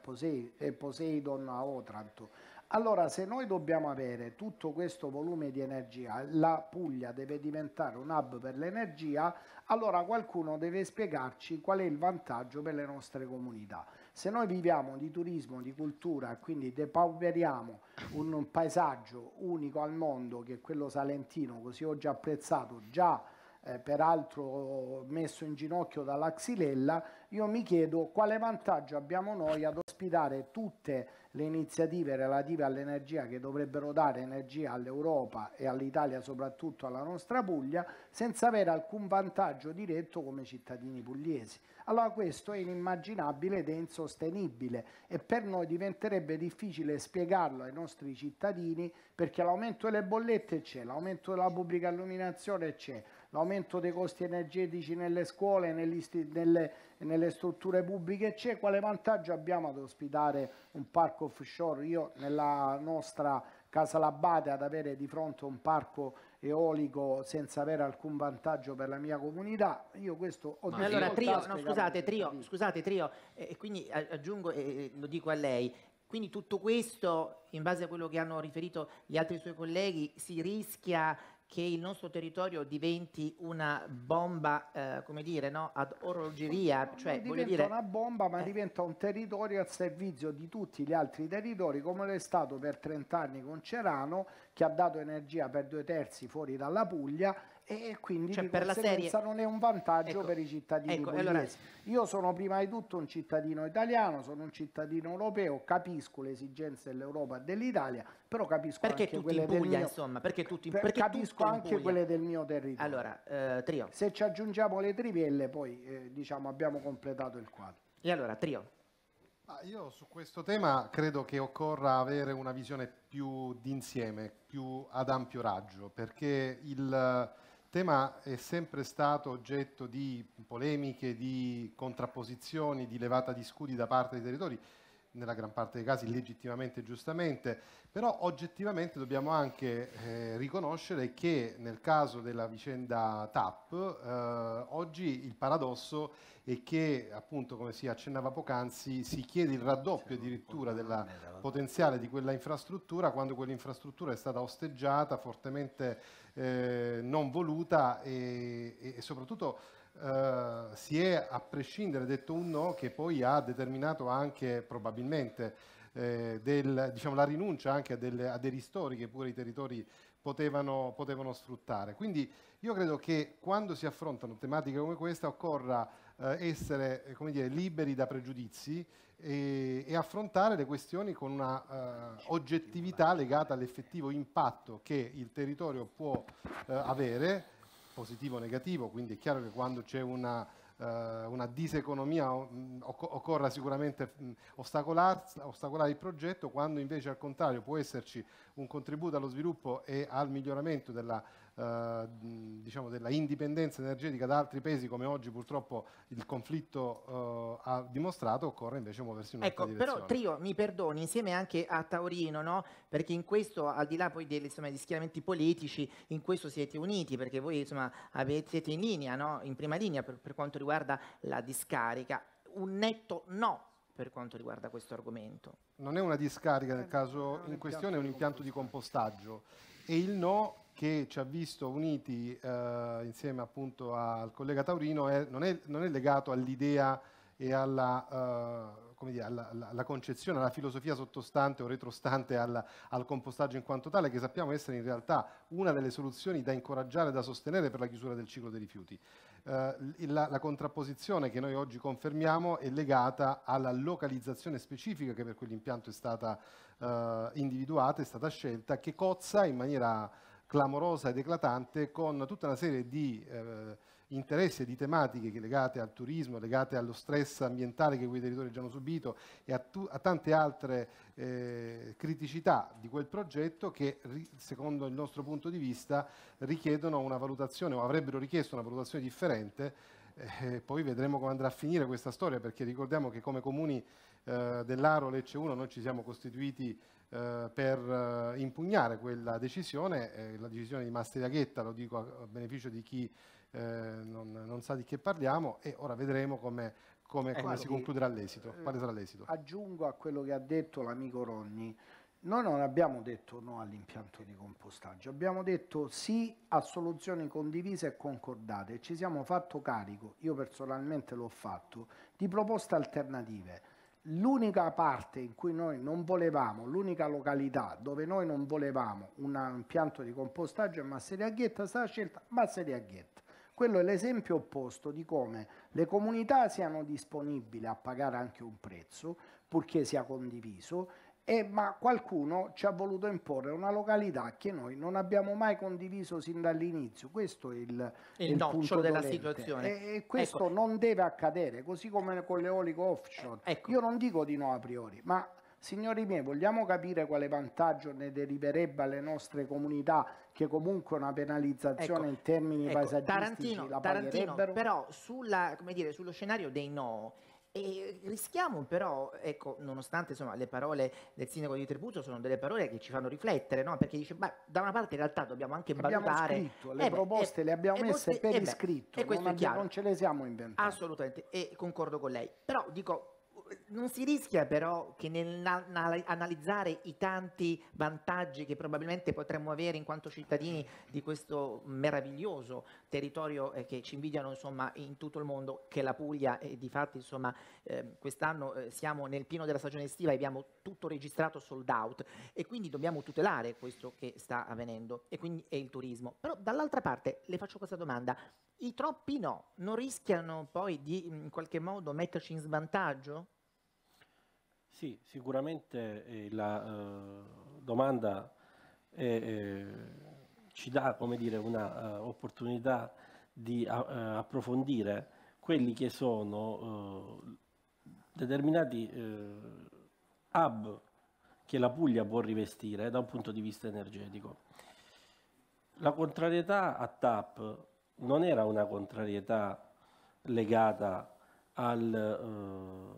eh, Poseidon, a Otranto. Allora, se noi dobbiamo avere tutto questo volume di energia, la Puglia deve diventare un hub per l'energia, allora qualcuno deve spiegarci qual è il vantaggio per le nostre comunità. Se noi viviamo di turismo, di cultura, e quindi depauperiamo un paesaggio unico al mondo, che è quello salentino, così oggi apprezzato, già eh, peraltro messo in ginocchio dalla xylella, io mi chiedo quale vantaggio abbiamo noi ad ospitare tutte le iniziative relative all'energia che dovrebbero dare energia all'Europa e all'Italia, soprattutto alla nostra Puglia, senza avere alcun vantaggio diretto come cittadini pugliesi. Allora questo è inimmaginabile ed è insostenibile e per noi diventerebbe difficile spiegarlo ai nostri cittadini perché l'aumento delle bollette c'è, l'aumento della pubblica illuminazione c'è, l'aumento dei costi energetici nelle scuole, nelle, nelle strutture pubbliche, c'è cioè quale vantaggio abbiamo ad ospitare un parco offshore? Io nella nostra Casalabate ad avere di fronte un parco eolico senza avere alcun vantaggio per la mia comunità, io questo ho detto. Allora trio, no, scusate Trio, scusate Trio, e eh, quindi aggiungo e eh, lo dico a lei, quindi tutto questo, in base a quello che hanno riferito gli altri suoi colleghi, si rischia che il nostro territorio diventi una bomba, eh, come dire, no? ad orologeria. Cioè, non diventa dire... una bomba, ma eh. diventa un territorio al servizio di tutti gli altri territori, come lo è stato per 30 anni con Cerano, che ha dato energia per due terzi fuori dalla Puglia e quindi cioè, per la serie... non è un vantaggio ecco, per i cittadini ecco, allora... Io sono prima di tutto un cittadino italiano, sono un cittadino europeo, capisco le esigenze dell'Europa e dell'Italia, però capisco perché anche, quelle, Puglia, del insomma, perché tutti, per, perché capisco anche quelle del mio territorio. Allora, eh, Trio. Se ci aggiungiamo le trivelle poi eh, diciamo abbiamo completato il quadro. E allora, Trio, io su questo tema credo che occorra avere una visione più d'insieme, più ad ampio raggio, perché il, tema è sempre stato oggetto di polemiche, di contrapposizioni, di levata di scudi da parte dei territori nella gran parte dei casi legittimamente e giustamente, però oggettivamente dobbiamo anche eh, riconoscere che nel caso della vicenda TAP eh, oggi il paradosso è che appunto come si accennava poc'anzi si chiede il raddoppio addirittura della potenziale di quella infrastruttura quando quell'infrastruttura è stata osteggiata fortemente eh, non voluta e, e soprattutto eh, si è a prescindere detto un no che poi ha determinato anche probabilmente eh, del, diciamo, la rinuncia anche a, delle, a, dei ristori che pure i territori potevano, potevano, sfruttare. Quindi io credo che quando si affrontano tematiche come questa occorra eh, essere eh, dire, liberi da pregiudizi e, e, affrontare le questioni con una eh, oggettività legata all'effettivo impatto che il territorio può eh, avere positivo o negativo, quindi è chiaro che quando c'è una, eh, una diseconomia mm, occorra sicuramente mm, ostacolare il progetto, quando invece al contrario può esserci un contributo allo sviluppo e al miglioramento della eh, diciamo della indipendenza energetica da altri paesi come oggi purtroppo il conflitto eh, ha dimostrato, occorre invece muoversi in un'altra ecco, direzione. Però Trio, mi perdoni, insieme anche a Taurino, no? perché in questo, al di là poi degli, insomma, degli schieramenti politici, in questo siete uniti, perché voi insomma, avete, siete in linea, no? in prima linea per, per quanto riguarda la discarica. Un netto no per quanto riguarda questo argomento? Non è una discarica nel eh, caso in questione, è un impianto di compostaggio e il no che ci ha visto uniti eh, insieme appunto al collega Taurino è, non, è, non, è, legato all'idea e alla, eh, dire, alla, alla, alla, concezione, alla filosofia sottostante o retrostante al, al, compostaggio in quanto tale, che sappiamo essere in realtà una delle soluzioni da incoraggiare e da sostenere per la chiusura del ciclo dei rifiuti. Eh, la, la contrapposizione che noi oggi confermiamo è legata alla localizzazione specifica che per quell'impianto è stata eh, individuata, è stata scelta, che cozza in maniera clamorosa ed eclatante con tutta una serie di eh, interessi e di tematiche legate al turismo, legate allo stress ambientale che quei territori già hanno subito e a, tu, a tante altre eh, criticità di quel progetto che secondo il nostro punto di vista richiedono una valutazione o avrebbero richiesto una valutazione differente. Eh, poi vedremo come andrà a finire questa storia perché ricordiamo che come comuni eh, dell'Aro Lecce 1 noi ci siamo costituiti eh, per eh, impugnare quella decisione, la decisione di Mastriaghetta, lo dico a, a beneficio di chi eh, non, non, sa di che parliamo, e ora vedremo come, come, eh, come si concluderà l'esito. Quale sarà l'esito? Aggiungo a quello che ha detto l'amico Ronni, Noi non abbiamo detto no all'impianto di compostaggio, abbiamo detto sì a soluzioni condivise e concordate. Ci siamo fatto carico, io personalmente l'ho fatto, di proposte alternative l'unica parte in cui noi non volevamo, l'unica località dove noi non volevamo un impianto di compostaggio a masseria ghetta, stata scelta masseria ghetta. Quello è l'esempio opposto di come le comunità siano disponibili a pagare anche un prezzo, purché sia condiviso, eh, ma qualcuno ci ha voluto imporre una località che noi non abbiamo mai condiviso sin dall'inizio. Questo è il, il, il nocciolo della dolente. situazione. E, e questo ecco. non deve accadere, così come con l'eolico offshore. Eh, ecco. Io non dico di no a priori, ma signori miei, vogliamo capire quale vantaggio ne deriverebbe alle nostre comunità che comunque una penalizzazione ecco, in termini ecco, paesaggistici Tarantino, la Tarantino, però sulla, dire, sullo scenario dei no e rischiamo però, ecco, nonostante insomma, le parole del sindaco di Tributo sono delle parole che ci fanno riflettere, no? perché dice, beh, da una parte in realtà dobbiamo anche abbiamo valutare... Scritto, le eh, proposte eh, le abbiamo messe vostre, per eh, iscritto, e questo non, è non ce le siamo inventate. Assolutamente, e concordo con lei. Però dico, non si rischia però che nell'analizzare i tanti vantaggi che probabilmente potremmo avere in quanto cittadini di questo meraviglioso territorio eh, che ci invidiano insomma, in tutto il mondo, che è la Puglia, e di fatti insomma, ehm, eh, quest'anno siamo nel pieno della stagione estiva e abbiamo tutto registrato sold out e quindi dobbiamo tutelare questo che sta avvenendo e quindi è il turismo. Però dall'altra parte le faccio questa domanda, i troppi no non rischiano poi di in qualche modo metterci in svantaggio? Sì, sicuramente eh, la eh, domanda è, eh, ci dà un'opportunità eh, uh, di uh, approfondire quelli che sono uh, determinati hub che la Puglia può rivestire da un punto di vista energetico. La contrarietà a TAP non era una contrarietà legata al,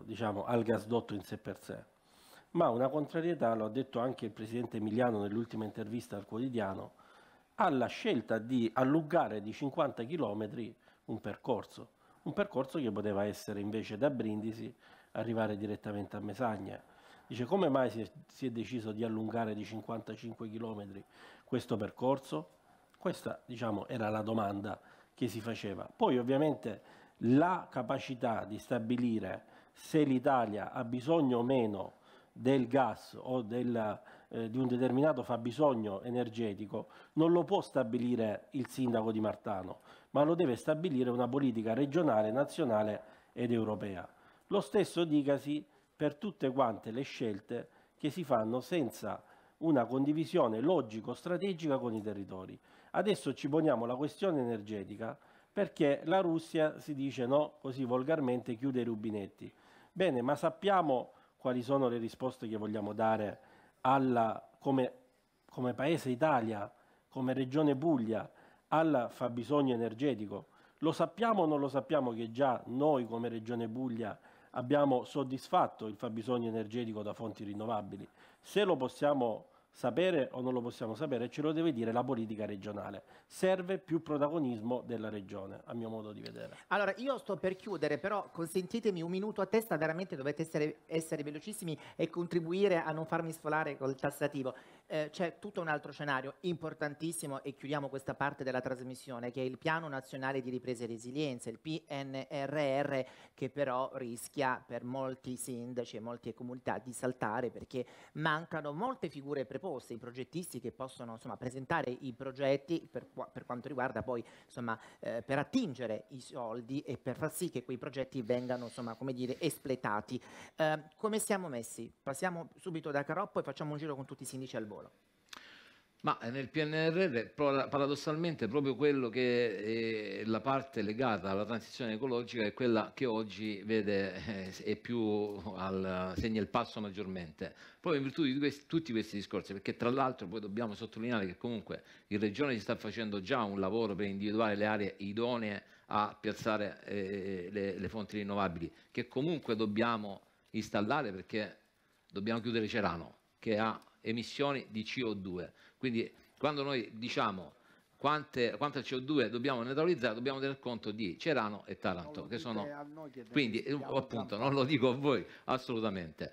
eh, diciamo, al gasdotto in sé per sé. Ma una contrarietà, lo ha detto anche il presidente Emiliano nell'ultima intervista al quotidiano, alla scelta di allungare di 50 km un percorso, un percorso che poteva essere invece da Brindisi arrivare direttamente a Mesagna. Dice come mai si è, si è deciso di allungare di 55 km questo percorso? Questa diciamo, era la domanda che si faceva. Poi ovviamente la capacità di stabilire se l'Italia ha bisogno o meno del gas o del, eh, di un determinato fabbisogno energetico non lo può stabilire il sindaco di Martano, ma lo deve stabilire una politica regionale, nazionale ed europea. Lo stesso dicasi per tutte quante le scelte che si fanno senza una condivisione logico-strategica con i territori. Adesso ci poniamo la questione energetica perché la Russia, si dice no, così volgarmente, chiude i rubinetti. Bene, ma sappiamo quali sono le risposte che vogliamo dare alla, come, come paese Italia, come regione Puglia, al fabbisogno energetico. Lo sappiamo o non lo sappiamo che già noi come regione Puglia abbiamo soddisfatto il fabbisogno energetico da fonti rinnovabili? Se lo possiamo sapere o non lo possiamo sapere, ce lo deve dire la politica regionale. Serve più protagonismo della regione, a mio modo di vedere. Allora, io sto per chiudere, però consentitemi un minuto a testa, veramente dovete essere, essere velocissimi e contribuire a non farmi sfolare col tassativo eh, c'è tutto un altro scenario importantissimo e chiudiamo questa parte della trasmissione che è il Piano Nazionale di Ripresa e Resilienza, il PNRR, che però rischia per molti sindaci e molte comunità di saltare perché mancano molte figure preposte, i progettisti che possono insomma, presentare i progetti per, per quanto riguarda poi insomma, eh, per attingere i soldi e per far sì che quei progetti vengano insomma, come dire, espletati. Eh, come siamo messi? Passiamo subito da Caroppo e facciamo un giro con tutti i sindaci al volo scuola. Ma eh, nel PNRR paradossalmente proprio quello che è la parte legata alla transizione ecologica è quella che oggi vede, eh, al, segna il passo maggiormente, proprio in virtù di questi, tutti questi discorsi, perché tra l'altro poi dobbiamo sottolineare che comunque in Regione si sta facendo già un lavoro per individuare le aree idonee a piazzare eh, le, le fonti rinnovabili, che comunque dobbiamo installare perché dobbiamo chiudere Cerano, che ha emissioni di CO2. Quindi quando noi diciamo quante, quanto CO2 dobbiamo neutralizzare, dobbiamo tener conto di Cerano e Taranto, che sono... quindi eh, appunto non lo dico a voi assolutamente.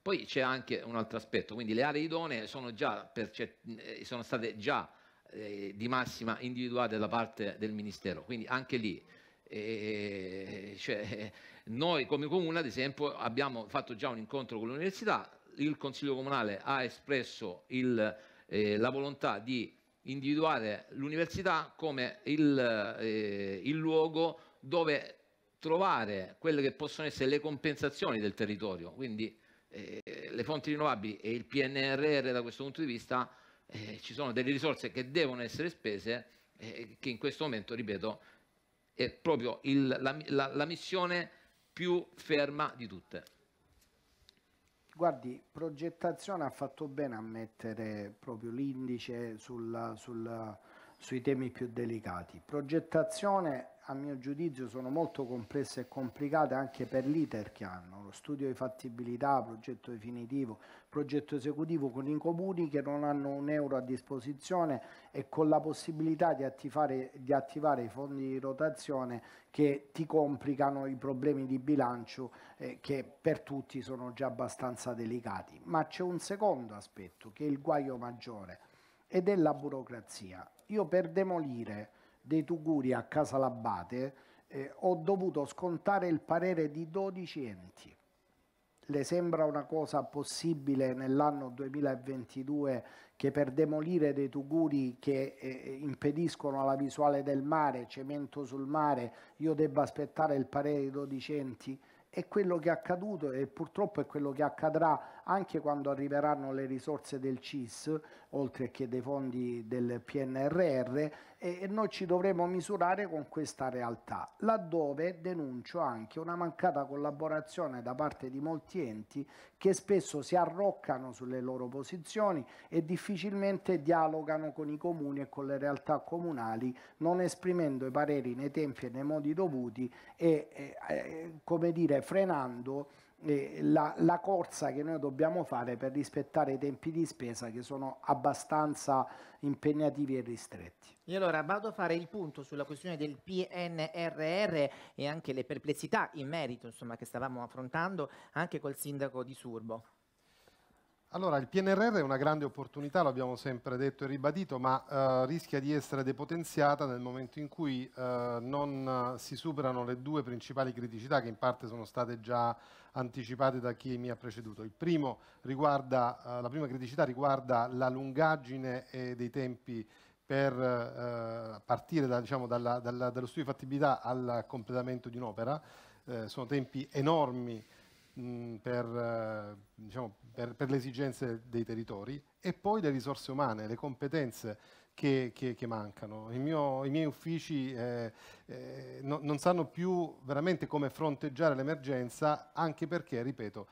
Poi c'è anche un altro aspetto, quindi le aree idonee sono, percett- eh, sono state già eh, di massima individuate da parte del Ministero, quindi anche lì eh, cioè, noi come comune ad esempio abbiamo fatto già un incontro con l'università, il Consiglio Comunale ha espresso il, eh, la volontà di individuare l'università come il, eh, il luogo dove trovare quelle che possono essere le compensazioni del territorio, quindi eh, le fonti rinnovabili e il PNRR da questo punto di vista eh, ci sono delle risorse che devono essere spese eh, che in questo momento, ripeto, è proprio il, la, la, la missione più ferma di tutte. Guardi, progettazione ha fatto bene a mettere proprio l'indice sulla, sulla, sui temi più delicati. Progettazione a mio giudizio sono molto complesse e complicate anche per l'iter che hanno, lo studio di fattibilità, progetto definitivo, progetto esecutivo con i comuni che non hanno un euro a disposizione e con la possibilità di attivare, di attivare i fondi di rotazione che ti complicano i problemi di bilancio eh, che per tutti sono già abbastanza delicati. Ma c'è un secondo aspetto che è il guaio maggiore ed è la burocrazia. Io per demolire dei Tuguri a Casalabate eh, ho dovuto scontare il parere di 12 enti. Le sembra una cosa possibile nell'anno 2022 che per demolire dei tuguri che eh, eh, impediscono la visuale del mare, cemento sul mare, io debba aspettare il parere di 12 enti? È quello che è accaduto e purtroppo è quello che accadrà anche quando arriveranno le risorse del CIS, oltre che dei fondi del PNRR, e noi ci dovremo misurare con questa realtà, laddove denuncio anche una mancata collaborazione da parte di molti enti che spesso si arroccano sulle loro posizioni e difficilmente dialogano con i comuni e con le realtà comunali, non esprimendo i pareri nei tempi e nei modi dovuti e, e, e come dire, frenando eh, la, la, corsa che noi dobbiamo fare per rispettare i tempi di spesa che sono abbastanza impegnativi e ristretti. E allora vado a fare il punto sulla questione del PNRR e anche le perplessità in merito insomma, che stavamo affrontando anche col sindaco di Surbo. Allora, il PNRR è una grande opportunità, lo abbiamo sempre detto e ribadito, ma eh, rischia di essere depotenziata nel momento in cui eh, non eh, si superano le due principali criticità che in parte sono state già anticipate da chi mi ha preceduto. Riguarda, eh, la prima criticità riguarda la lungaggine eh, dei tempi per eh, partire da, diciamo, dalla, dalla, dallo studio di fattibilità al completamento di un'opera. sono tempi enormi per, eh, diciamo, per, per, le esigenze dei territori e poi le risorse umane, le competenze che, che, che mancano. Mio, I miei uffici eh, eh, no, non sanno più veramente come fronteggiare l'emergenza anche perché, ripeto,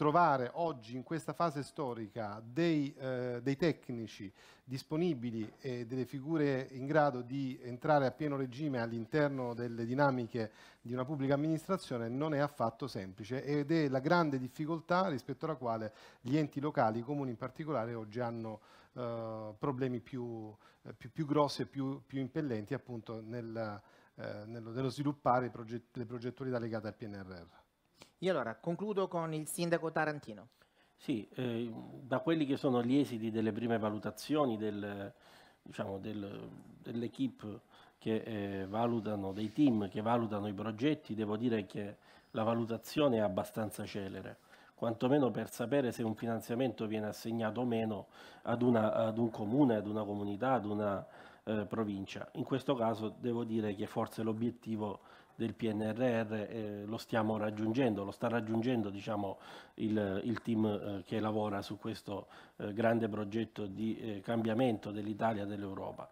trovare oggi in questa fase storica dei, eh, dei, tecnici disponibili e delle figure in grado di entrare a pieno regime all'interno delle dinamiche di una pubblica amministrazione non è affatto semplice ed è la grande difficoltà rispetto alla quale gli enti locali, i comuni in particolare, oggi hanno eh, problemi più, più, più, grossi e più, più impellenti appunto nel, eh, nello, nello sviluppare proget le progettualità legate al PNRR. Io allora concludo con il sindaco Tarantino. Sì, eh, da quelli che sono gli esiti delle prime valutazioni del, diciamo, del, dell'equipe che eh, valutano, dei team che valutano i progetti, devo dire che la valutazione è abbastanza celere, quantomeno per sapere se un finanziamento viene assegnato o meno ad, una, ad un comune, ad una comunità, ad una eh, provincia. In questo caso devo dire che forse l'obiettivo del PNRR eh, lo stiamo raggiungendo, lo sta raggiungendo diciamo, il, il, team eh, che lavora su questo eh, grande progetto di eh, cambiamento dell'Italia e dell'Europa.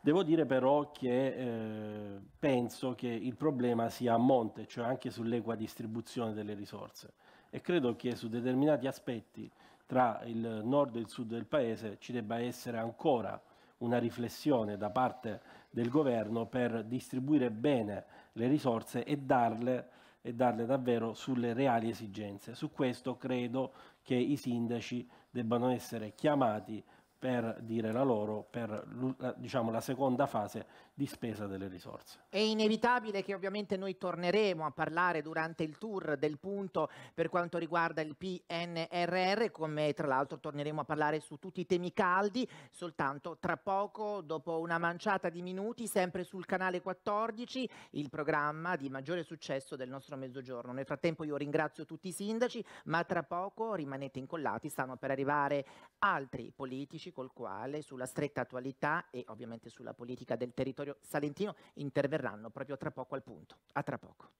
Devo dire però che eh, penso che il problema sia a monte, cioè anche sull'equa distribuzione delle risorse e credo che su determinati aspetti tra il nord e il sud del paese ci debba essere ancora una riflessione da parte del governo per distribuire bene le risorse e darle, e darle davvero sulle reali esigenze. Su questo credo che i sindaci debbano essere chiamati per dire la loro per diciamo, la seconda fase di spesa delle risorse. È inevitabile che ovviamente noi torneremo a parlare durante il tour del punto per quanto riguarda il PNRR, come tra l'altro torneremo a parlare su tutti i temi caldi, soltanto tra poco, dopo una manciata di minuti, sempre sul canale 14, il programma di maggiore successo del nostro mezzogiorno. Nel frattempo io ringrazio tutti i sindaci, ma tra poco rimanete incollati, stanno per arrivare altri politici col quale sulla stretta attualità e ovviamente sulla politica del territorio territorio salentino interverranno proprio tra poco al punto. A tra poco.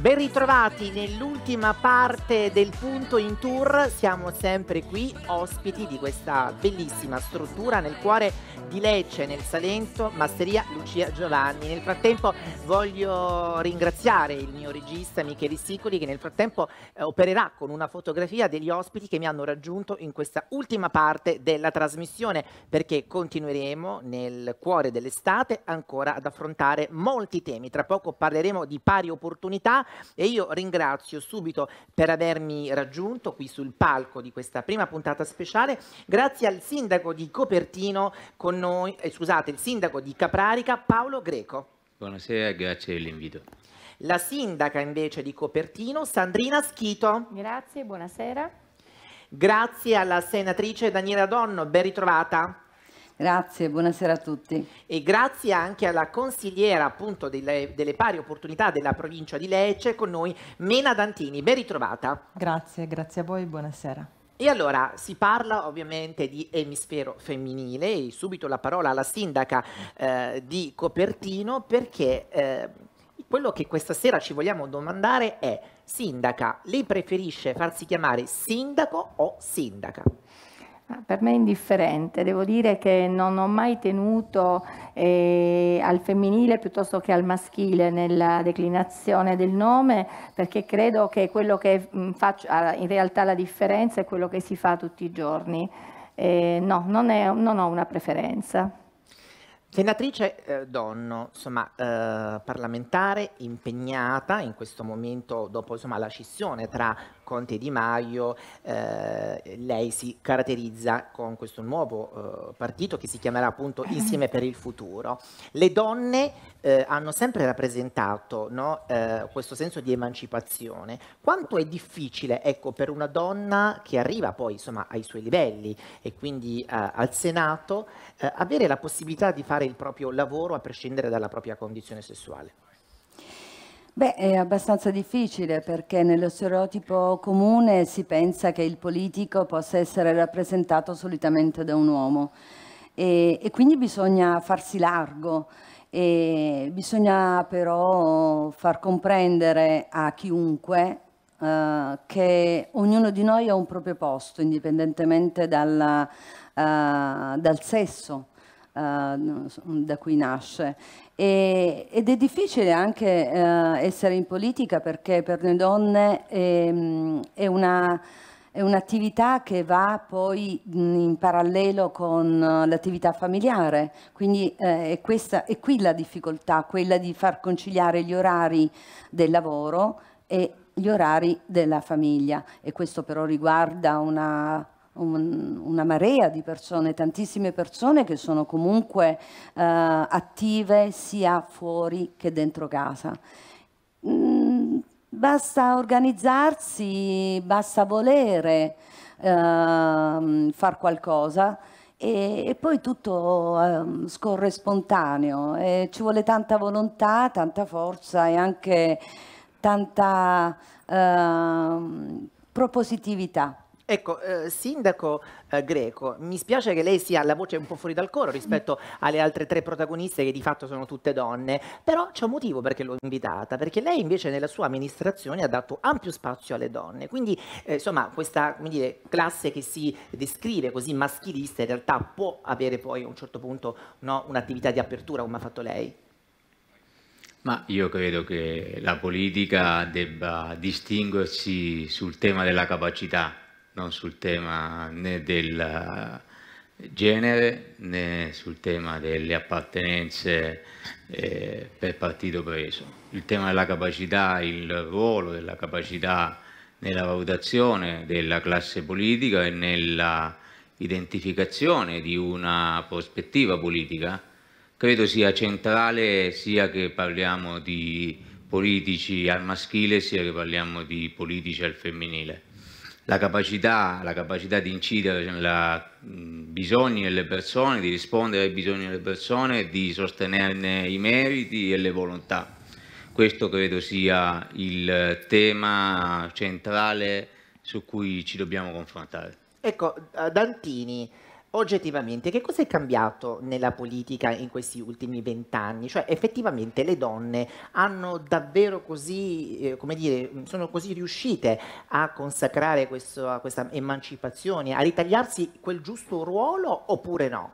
Ben ritrovati nell'ultima parte del punto in tour, siamo sempre qui ospiti di questa bellissima struttura nel cuore di Lecce, nel Salento, Masseria Lucia Giovanni. Nel frattempo voglio ringraziare il mio regista Michele Sicoli che nel frattempo eh, opererà con una fotografia degli ospiti che mi hanno raggiunto in questa ultima parte della trasmissione perché continueremo nel cuore dell'estate ancora ad affrontare molti temi. Tra poco parleremo di pari opportunità e io ringrazio subito per avermi raggiunto qui sul palco di questa prima puntata speciale, grazie al sindaco di Copertino con noi, eh, scusate, il sindaco di Caprarica Paolo Greco. Buonasera grazie dell'invito. La sindaca invece di Copertino, Sandrina Schito. Grazie, buonasera. Grazie alla senatrice Daniela Donno, ben ritrovata. Grazie, buonasera a tutti. E grazie anche alla consigliera appunto delle, delle, pari opportunità della provincia di Lecce, con noi Mena Dantini, ben ritrovata. Grazie, grazie a voi, buonasera. E allora si parla ovviamente di emisfero femminile e subito la parola alla sindaca eh, di Copertino perché eh, quello che questa sera ci vogliamo domandare è sindaca, lei preferisce farsi chiamare sindaco o sindaca? Per me è indifferente, devo dire che non ho mai tenuto eh, al femminile piuttosto che al maschile nella declinazione del nome perché credo che quello che mm, faccio, ah, in realtà la differenza è quello che si fa tutti i giorni. Eh, no, non, è, non, ho una preferenza. Senatrice eh, Donno, insomma, eh, parlamentare impegnata in questo momento dopo insomma, la scissione tra Conte Di Maio, eh, lei si caratterizza con questo nuovo eh, partito che si chiamerà appunto Insieme per il Futuro. Le donne eh, hanno sempre rappresentato no, eh, questo senso di emancipazione. Quanto è difficile ecco, per una donna che arriva poi insomma, ai suoi livelli e quindi eh, al Senato eh, avere la possibilità di fare il proprio lavoro a prescindere dalla propria condizione sessuale? Beh, è abbastanza difficile perché nello stereotipo comune si pensa che il politico possa essere rappresentato solitamente da un uomo e, e quindi bisogna farsi largo e bisogna però far comprendere a chiunque eh, che ognuno di noi ha un proprio posto indipendentemente dalla, eh, dal sesso. Uh, da cui nasce e, ed è difficile anche eh, essere in politica perché per le donne ehm, è una è un'attività che va poi in parallelo con eh, l'attività familiare, quindi eh, è, questa, è, qui la difficoltà, quella di far conciliare gli orari del lavoro e gli orari della famiglia e questo però riguarda una un, una marea di persone, tantissime persone che sono comunque eh, attive sia fuori che dentro casa. Mm, basta organizzarsi, basta volere eh, far qualcosa e, e poi tutto eh, scorre spontaneo. E ci vuole tanta volontà, tanta forza e anche tanta ehm, propositività. Ecco, eh, Sindaco eh, Greco, mi spiace che lei sia la voce un po' fuori dal coro mm. rispetto alle altre tre protagoniste che di fatto sono tutte donne, però c'è un motivo perché l'ho invitata, perché lei invece nella sua amministrazione ha dato ampio spazio alle donne, quindi eh, insomma questa dire, classe che si descrive così maschilista in realtà può avere poi a un certo punto no, un'attività di apertura come ha fatto lei? Ma io credo che la politica debba distinguersi sul tema della capacità non sul tema né del eh, genere né sul tema delle appartenenze eh, per partito preso. Il tema della capacità, il ruolo della capacità nella valutazione della classe politica e nella identificazione di una prospettiva politica, credo sia centrale sia che parliamo di politici al maschile sia che parliamo di politici al femminile la capacità, la capacità, di incidere sui cioè bisogni delle persone, di rispondere ai bisogni delle persone, di sostenerne i meriti e le volontà. Questo credo sia il tema centrale su cui ci dobbiamo confrontare. Ecco, Dantini, oggettivamente che cosa è cambiato nella politica in questi ultimi vent'anni? Cioè effettivamente le donne hanno davvero così, eh, come dire, sono così riuscite a consacrare questo, questa emancipazione, a ritagliarsi quel giusto ruolo oppure no?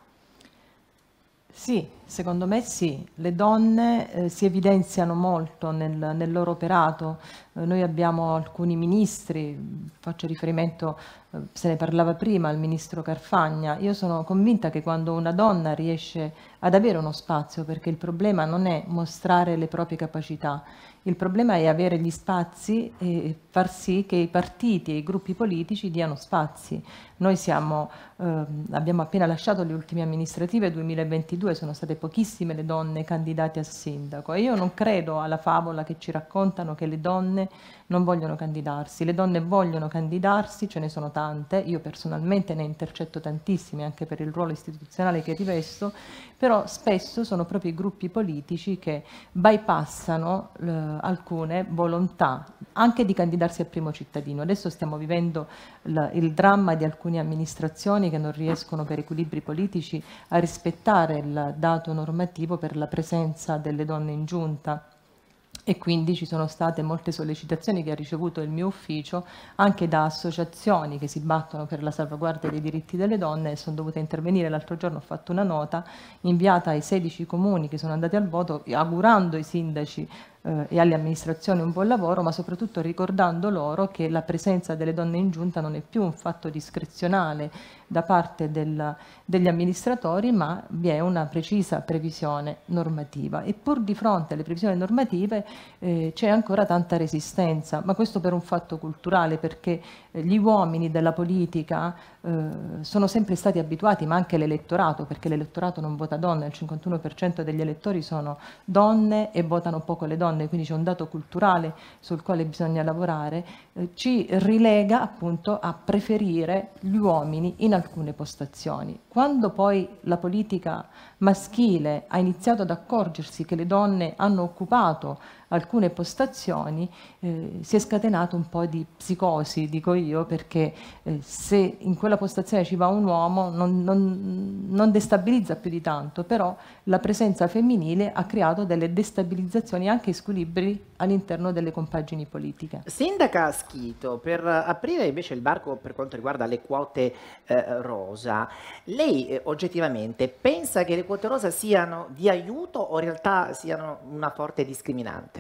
Sì, Secondo me sì, le donne eh, si evidenziano molto nel, nel loro operato, eh, noi abbiamo alcuni ministri, faccio riferimento, eh, se ne parlava prima, al ministro Carfagna, io sono convinta che quando una donna riesce ad avere uno spazio, perché il problema non è mostrare le proprie capacità, il problema è avere gli spazi e far sì che i partiti e i gruppi politici diano spazi. Noi siamo, ehm, abbiamo appena lasciato le ultime amministrative 2022, sono state pochissime le donne candidate a sindaco e io non credo alla favola che ci raccontano che le donne non vogliono candidarsi. Le donne vogliono candidarsi, ce ne sono tante, io personalmente ne intercetto tantissime anche per il ruolo istituzionale che rivesto, però spesso sono proprio i gruppi politici che bypassano eh, alcune volontà anche di candidarsi al primo cittadino. Adesso stiamo vivendo il, il dramma di alcune amministrazioni che non riescono per equilibri politici a rispettare il dato normativo per la presenza delle donne in giunta e quindi ci sono state molte sollecitazioni che ha ricevuto il mio ufficio anche da associazioni che si battono per la salvaguardia dei diritti delle donne e sono dovuta intervenire l'altro giorno ho fatto una nota inviata ai 16 comuni che sono andati al voto augurando ai sindaci eh, e alle amministrazioni un buon lavoro, ma soprattutto ricordando loro che la presenza delle donne in giunta non è più un fatto discrezionale da parte del, degli amministratori, ma vi è una precisa previsione normativa. E pur di fronte alle previsioni normative eh, c'è ancora tanta resistenza, ma questo per un fatto culturale, perché gli uomini della politica eh, sono sempre stati abituati, ma anche l'elettorato, perché l'elettorato non vota donne, il 51% degli elettori sono donne e votano poco le donne, quindi c'è un dato culturale sul quale bisogna lavorare, eh, ci rilega appunto a preferire gli uomini in alcune postazioni. Quando poi la politica maschile ha iniziato ad accorgersi che le donne hanno occupato alcune postazioni, eh, si è scatenato un po' di psicosi, dico io, perché eh, se in quella postazione ci va un uomo non, non, non destabilizza più di tanto, però la presenza femminile ha creato delle destabilizzazioni anche squilibri all'interno delle compagini politiche. Sindaca Schito, per aprire invece il barco per quanto riguarda le quote eh, rosa, lei eh, oggettivamente pensa che le quote rosa siano di aiuto o in realtà siano una forte discriminante?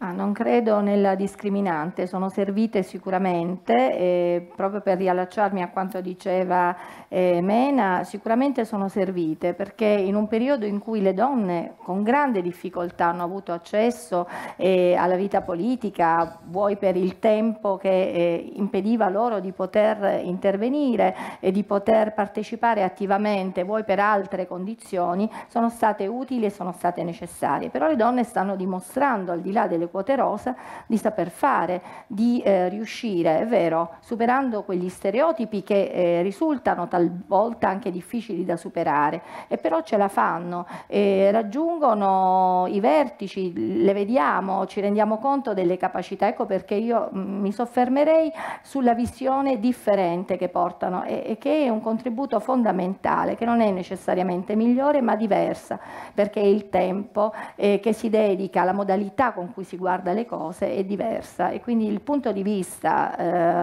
Ah, non credo nella discriminante, sono servite sicuramente, eh, proprio per riallacciarmi a quanto diceva eh, Mena, sicuramente sono servite perché in un periodo in cui le donne con grande difficoltà hanno avuto accesso eh, alla vita politica, vuoi per il tempo che eh, impediva loro di poter intervenire e di poter partecipare attivamente, vuoi per altre condizioni, sono state utili e sono state necessarie. Però le donne stanno dimostrando, al di là delle le quote rosa, di saper fare, di eh, riuscire, è vero, superando quegli stereotipi che eh, risultano talvolta anche difficili da superare, e però ce la fanno, eh, raggiungono i vertici, le vediamo, ci rendiamo conto delle capacità, ecco perché io mm, mi soffermerei sulla visione differente che portano e, e che è un contributo fondamentale, che non è necessariamente migliore ma diversa, perché è il tempo eh, che si dedica, la modalità con cui si medici guarda le cose è diversa e quindi il punto di vista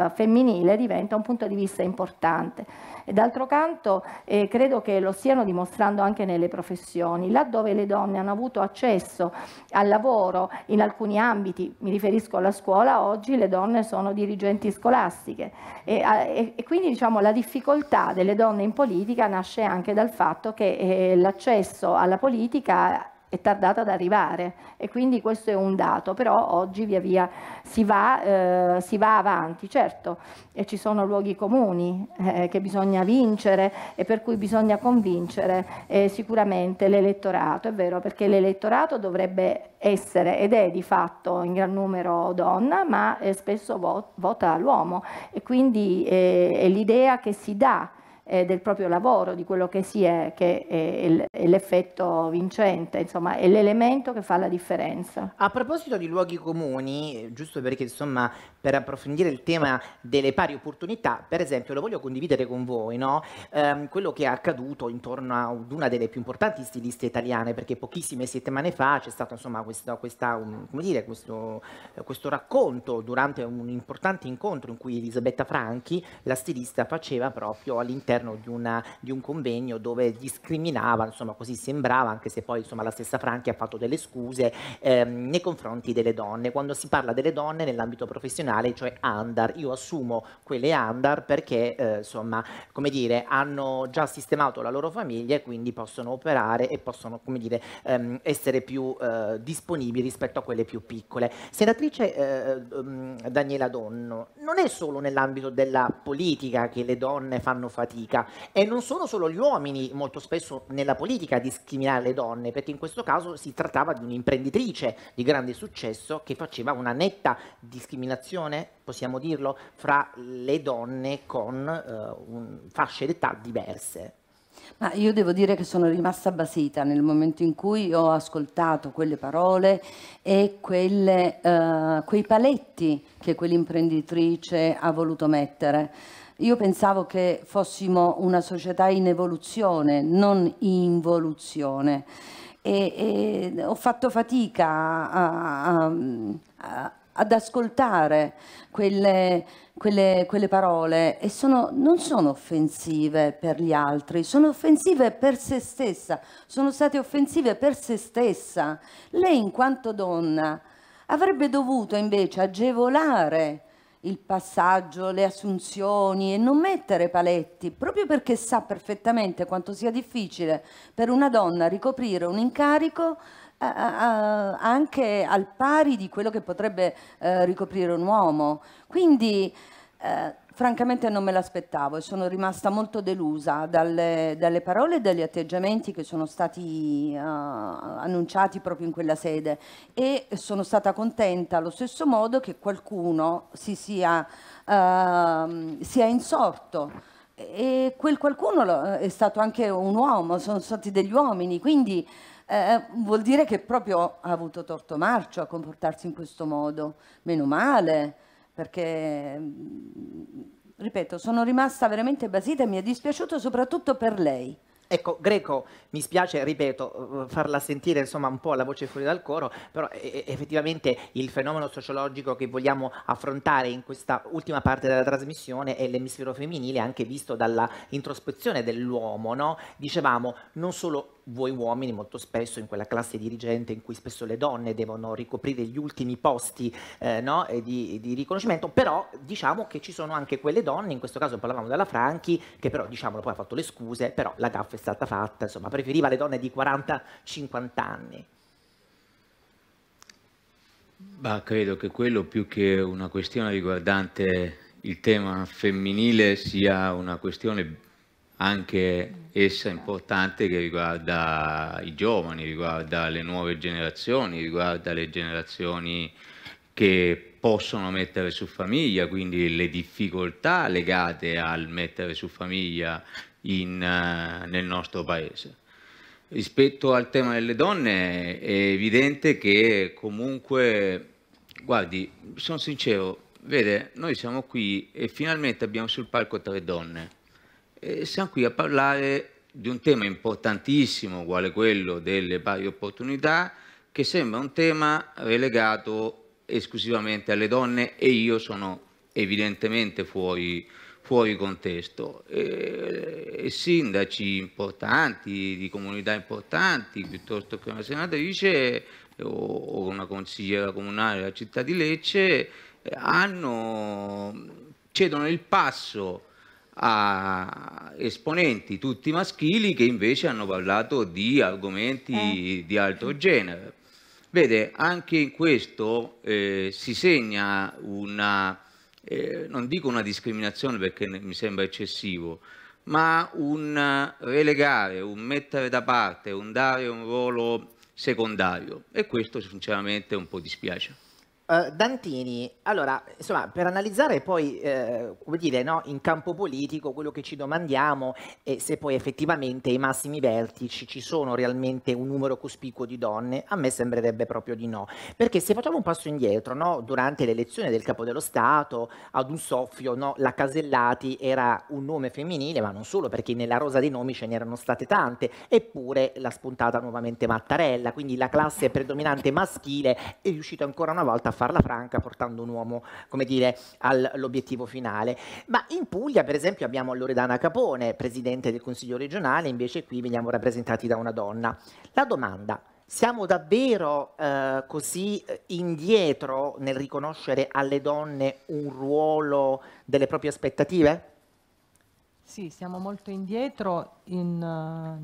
eh, femminile diventa un punto di vista importante. D'altro canto eh, credo che lo stiano dimostrando anche nelle professioni, laddove le donne hanno avuto accesso al lavoro in alcuni ambiti, mi riferisco alla scuola, oggi le donne sono dirigenti scolastiche e, e, e quindi diciamo, la difficoltà delle donne in politica nasce anche dal fatto che eh, l'accesso alla politica è tardata ad arrivare e quindi questo è un dato, però oggi via via si va, eh, si va avanti, certo, e ci sono luoghi comuni eh, che bisogna vincere e per cui bisogna convincere eh, sicuramente l'elettorato, è vero, perché l'elettorato dovrebbe essere ed è di fatto in gran numero donna, ma eh, spesso vota l'uomo e quindi eh, è l'idea che si dà eh, del proprio lavoro, di quello che si è, che è, l'effetto vincente, insomma è l'elemento che fa la differenza. A proposito di luoghi comuni, eh, giusto perché insomma per approfondire il tema delle pari opportunità, per esempio lo voglio condividere con voi, no? ehm, quello che è accaduto intorno ad una delle più importanti stiliste italiane, perché pochissime settimane fa c'è stato insomma, questa, questa, un, dire, questo, questo racconto durante un importante incontro in cui Elisabetta Franchi, la stilista, faceva proprio all'interno di, di un convegno dove discriminava, insomma così sembrava, anche se poi insomma, la stessa Franchi ha fatto delle scuse ehm, nei confronti delle donne. Quando si parla delle donne nell'ambito professionale, tradizionale, cioè ANDAR. Io assumo quelle ANDAR perché, eh, insomma, come dire, hanno già sistemato la loro famiglia e quindi possono operare e possono, come dire, ehm, essere più eh, disponibili rispetto a quelle più piccole. Senatrice eh, ehm, Daniela Donno, non è solo nell'ambito della politica che le donne fanno fatica e non sono solo gli uomini molto spesso nella politica a discriminare le donne, perché in questo caso si trattava di un'imprenditrice di grande successo che faceva una netta discriminazione discriminazione, possiamo dirlo, fra le donne con eh, un, fasce d'età diverse. Ma io devo dire che sono rimasta basita nel momento in cui ho ascoltato quelle parole e quelle, eh, quei paletti che quell'imprenditrice ha voluto mettere. Io pensavo che fossimo una società in evoluzione, non involuzione. E, e ho fatto fatica a, a, a ad ascoltare quelle, quelle, quelle parole e sono, non sono offensive per gli altri, sono offensive per se stessa, sono state offensive per se stessa. Lei in quanto donna avrebbe dovuto invece agevolare il passaggio, le assunzioni e non mettere paletti, proprio perché sa perfettamente quanto sia difficile per una donna ricoprire un incarico anche al pari di quello che potrebbe eh, ricoprire un uomo. Quindi eh, francamente non me l'aspettavo e sono rimasta molto delusa dalle, dalle, parole e dagli atteggiamenti che sono stati uh, annunciati proprio in quella sede e sono stata contenta allo stesso modo che qualcuno si sia, uh, sia insorto e quel qualcuno è stato anche un uomo, sono stati degli uomini, quindi eh, eh, vuol dire che proprio ha avuto torto marcio a comportarsi in questo modo. Meno male, perché, mm, ripeto, sono rimasta veramente basita e mi è dispiaciuto soprattutto per lei. Ecco, Greco, mi spiace, ripeto, eh, farla sentire insomma un po' la voce fuori dal coro, però effettivamente il fenomeno sociologico che vogliamo affrontare in questa ultima parte della trasmissione è l'emisfero femminile anche visto dalla introspezione dell'uomo, no? Dicevamo, non solo voi uomini molto spesso in quella classe dirigente in cui spesso le donne devono ricoprire gli ultimi posti eh, no? di, di, riconoscimento, però diciamo che ci sono anche quelle donne, in questo caso parlavamo della Franchi, che però diciamolo poi ha fatto le scuse, però la gaffa è stata fatta, insomma preferiva le donne di 40-50 anni. Ma credo che quello più che una questione riguardante il tema femminile sia una questione anche essa importante che riguarda i giovani, riguarda le nuove generazioni, riguarda le generazioni che possono mettere su famiglia, quindi le difficoltà legate al mettere su famiglia in, eh, nel nostro paese. Rispetto al tema delle donne è evidente che comunque, guardi, sono sincero, vede, noi siamo qui e finalmente abbiamo sul palco tre donne siamo qui a parlare di un tema importantissimo, quale quello delle pari opportunità, che sembra un tema relegato esclusivamente alle donne e io sono evidentemente fuori, fuori contesto. E, e sindaci importanti, di comunità importanti, piuttosto che una senatrice o, o una consigliera comunale della città di Lecce, hanno, cedono il passo a esponenti tutti maschili che invece hanno parlato di argomenti eh. di altro genere. Vede, anche in questo eh, si segna una, eh, non dico una discriminazione perché mi sembra eccessivo, ma un relegare, un mettere da parte, un dare un ruolo secondario e questo sinceramente un po' dispiace. Uh, Dantini, allora, insomma, per analizzare poi, eh, come dire, no, in campo politico quello che ci domandiamo è se poi effettivamente ai massimi vertici ci sono realmente un numero cospicuo di donne, a me sembrerebbe proprio di no, perché se facciamo un passo indietro, no, durante l'elezione del capo dello Stato, ad un soffio, no, la Casellati era un nome femminile, ma non solo, perché nella rosa dei nomi ce n'erano state tante, eppure la spuntata nuovamente Mattarella, quindi la classe predominante maschile è riuscita ancora una volta a farla franca portando un uomo, come dire, all'obiettivo finale. Ma in Puglia, per esempio, abbiamo Loredana Capone, presidente del Consiglio regionale, invece qui veniamo rappresentati da una donna. La domanda siamo davvero eh, così eh, indietro nel riconoscere alle donne un ruolo delle proprie aspettative? Sì, siamo molto indietro in, uh,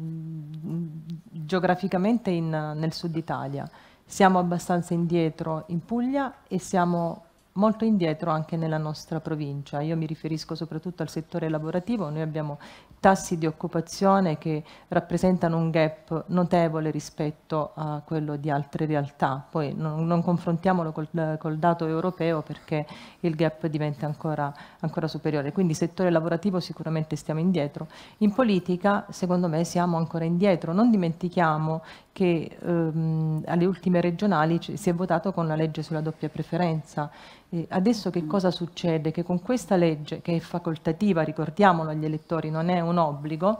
geograficamente in, uh, nel sud Italia siamo abbastanza indietro in Puglia e siamo molto indietro anche nella nostra provincia. Io mi riferisco soprattutto al settore lavorativo, noi abbiamo tassi di occupazione che rappresentano un gap notevole rispetto a quello di altre realtà. Poi non, non confrontiamolo col, col, dato europeo perché il gap diventa ancora, ancora superiore. Quindi settore lavorativo sicuramente stiamo indietro. In politica secondo me siamo ancora indietro. Non dimentichiamo che ehm, alle ultime regionali si è votato con la legge sulla doppia preferenza eh, adesso che cosa succede? Che con questa legge, che è facoltativa, ricordiamolo agli elettori, non è un obbligo,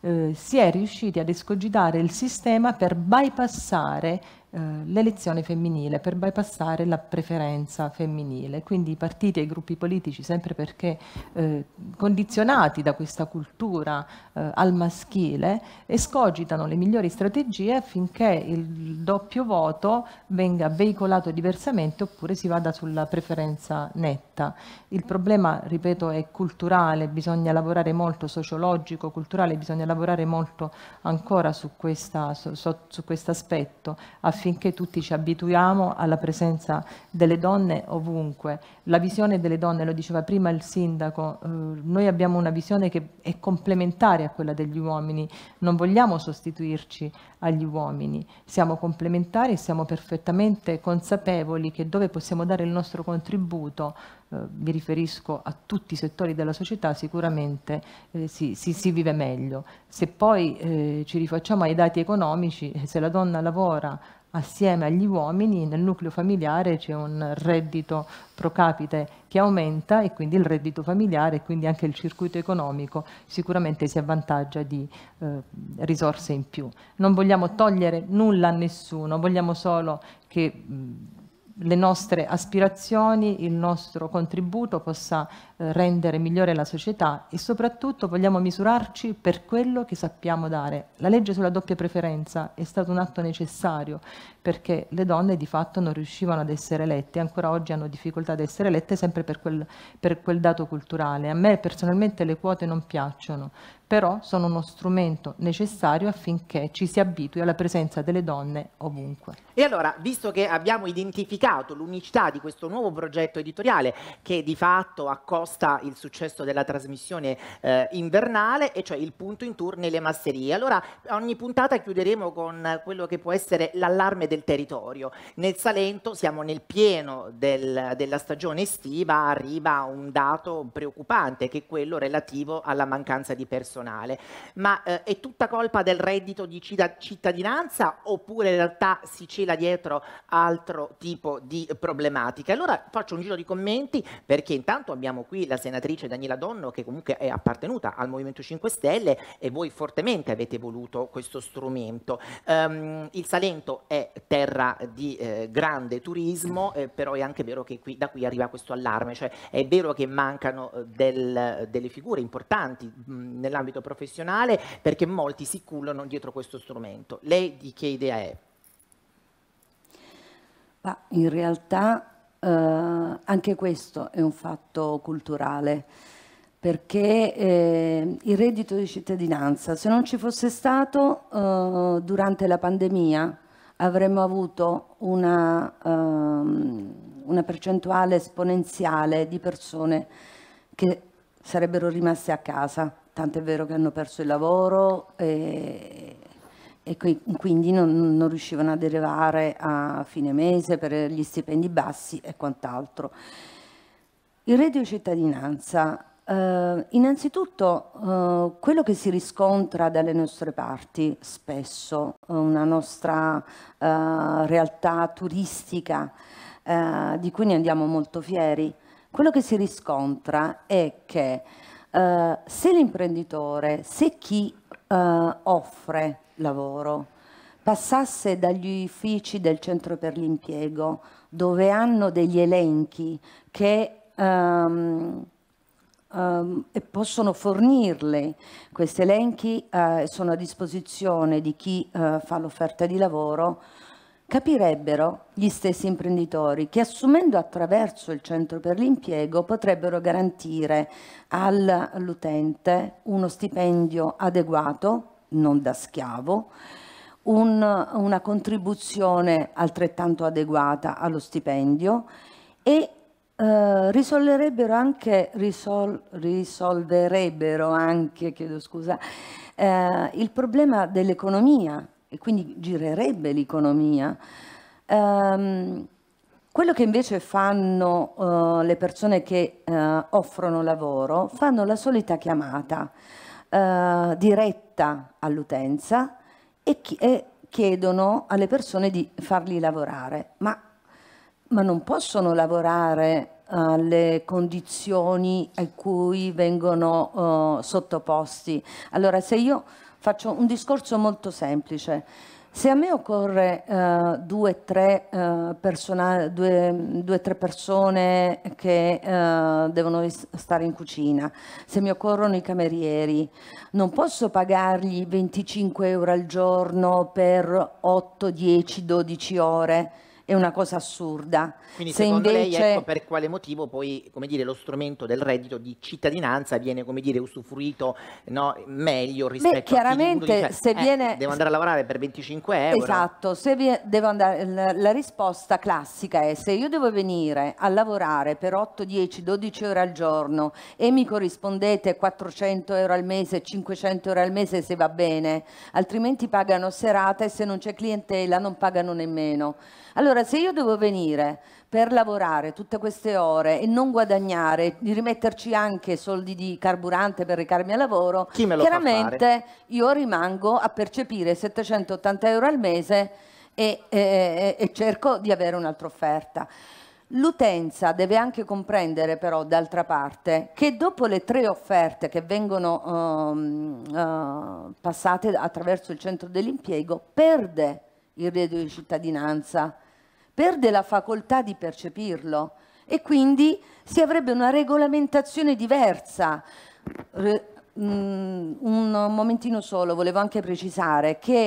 eh, si è riusciti ad escogitare il sistema per bypassare eh, l'elezione femminile per bypassare la preferenza femminile. Quindi i partiti e i gruppi politici, sempre perché eh, condizionati da questa cultura eh, al maschile, escogitano le migliori strategie affinché il doppio voto venga veicolato diversamente oppure si vada sulla preferenza netta. Il problema, ripeto, è culturale, bisogna lavorare molto sociologico, culturale, bisogna lavorare molto ancora su, questa, su, su questo aspetto affinché affinché tutti ci abituiamo alla presenza delle donne ovunque. La visione delle donne, lo diceva prima il sindaco, eh, noi abbiamo una visione che è complementare a quella degli uomini, non vogliamo sostituirci agli uomini. Siamo complementari e siamo perfettamente consapevoli che dove possiamo dare il nostro contributo, eh, mi riferisco a tutti i settori della società, sicuramente eh, si, si, si, vive meglio. Se poi eh, ci rifacciamo ai dati economici, eh, se la donna lavora assieme agli uomini nel nucleo familiare c'è un reddito pro capite che aumenta e quindi il reddito familiare e quindi anche il circuito economico sicuramente si avvantaggia di eh, risorse in più. Non vogliamo togliere nulla a nessuno, vogliamo solo che... Mh, le nostre aspirazioni, il nostro contributo possa eh, rendere migliore la società e soprattutto vogliamo misurarci per quello che sappiamo dare. La legge sulla doppia preferenza è stato un atto necessario perché le donne di fatto non riuscivano ad essere elette, ancora oggi hanno difficoltà ad essere elette sempre per quel, per quel dato culturale. A me personalmente le quote non piacciono però sono uno strumento necessario affinché ci si abitui alla presenza delle donne ovunque. E allora, visto che abbiamo identificato l'unicità di questo nuovo progetto editoriale che di fatto accosta il successo della trasmissione eh, invernale, e cioè il punto in tour nelle masserie, allora ogni puntata chiuderemo con quello che può essere l'allarme del territorio. Nel Salento siamo nel pieno del, della stagione estiva, arriva un dato preoccupante che è quello relativo alla mancanza di personale personale, ma eh, è tutta colpa del reddito di cittadinanza oppure in realtà si cela dietro altro tipo di problematica? Allora faccio un giro di commenti perché intanto abbiamo qui la senatrice Daniela Donno che comunque è appartenuta al Movimento 5 Stelle e voi fortemente avete voluto questo strumento. Um, il Salento è terra di eh, grande turismo, eh, però è anche vero che qui, da qui arriva questo allarme, cioè è vero che mancano eh, del, delle figure importanti nell'ambito nell'ambito professionale perché molti si cullano dietro questo strumento. Lei di che idea è? Ma in realtà eh, anche questo è un fatto culturale perché eh, il reddito di cittadinanza, se non ci fosse stato eh, durante la pandemia, avremmo avuto una, um, una, percentuale esponenziale di persone che sarebbero rimaste a casa tanto è vero che hanno perso il lavoro e, e quindi non, non, riuscivano ad arrivare a fine mese per gli stipendi bassi e quant'altro. Il reddito cittadinanza, eh, innanzitutto eh, quello che si riscontra dalle nostre parti spesso, una nostra eh, realtà turistica eh, di cui ne andiamo molto fieri, quello che si riscontra è che eh, se l'imprenditore, se chi eh, offre lavoro passasse dagli uffici del centro per l'impiego dove hanno degli elenchi che um, um, possono fornirle questi elenchi uh, sono a disposizione di chi uh, fa l'offerta di lavoro capirebbero gli stessi imprenditori che assumendo attraverso il centro per l'impiego potrebbero garantire all'utente uno stipendio adeguato, non da schiavo, un, una contribuzione altrettanto adeguata allo stipendio e eh, risolverebbero anche, risol, risolverebbero anche scusa, eh, il problema dell'economia e quindi girerebbe l'economia. Um, quello che invece fanno uh, le persone che uh, offrono lavoro, fanno la solita chiamata uh, diretta all'utenza e, chi e, chiedono alle persone di farli lavorare, ma, ma non possono lavorare alle condizioni a cui vengono sottoposti. Allora se io faccio un discorso molto semplice. Se a me occorre eh, due, tre, eh, due, due, tre persone che eh, devono stare in cucina, se mi occorrono i camerieri, non posso pagargli 25 euro al giorno per 8, 10, 12 ore è una cosa assurda. Quindi Se secondo invece... lei ecco per quale motivo poi dire, lo strumento del reddito di cittadinanza viene dire, usufruito no, meglio rispetto Beh, chiaramente a chi se eh, viene... devo andare a lavorare per 25 euro. Esatto, andare... la risposta classica è se io devo venire a lavorare per 8, 10, 12 ore al giorno e mi corrispondete 400 euro al mese, 500 euro al mese se va bene, altrimenti pagano serata e se non c'è clientela non pagano nemmeno. Allora, se io devo venire per lavorare tutte queste ore e non guadagnare, di rimetterci anche soldi di carburante per recarmi al lavoro, Chi me lo chiaramente io rimango a percepire 780 euro al mese e, e, e cerco di avere un'altra offerta. L'utenza deve anche comprendere però d'altra parte che dopo le tre offerte che vengono uh, uh, passate attraverso il centro dell'impiego perde il reddito di cittadinanza perde la facoltà di percepirlo e quindi si avrebbe una regolamentazione diversa. Re, mh, mm, un momentino solo, volevo anche precisare che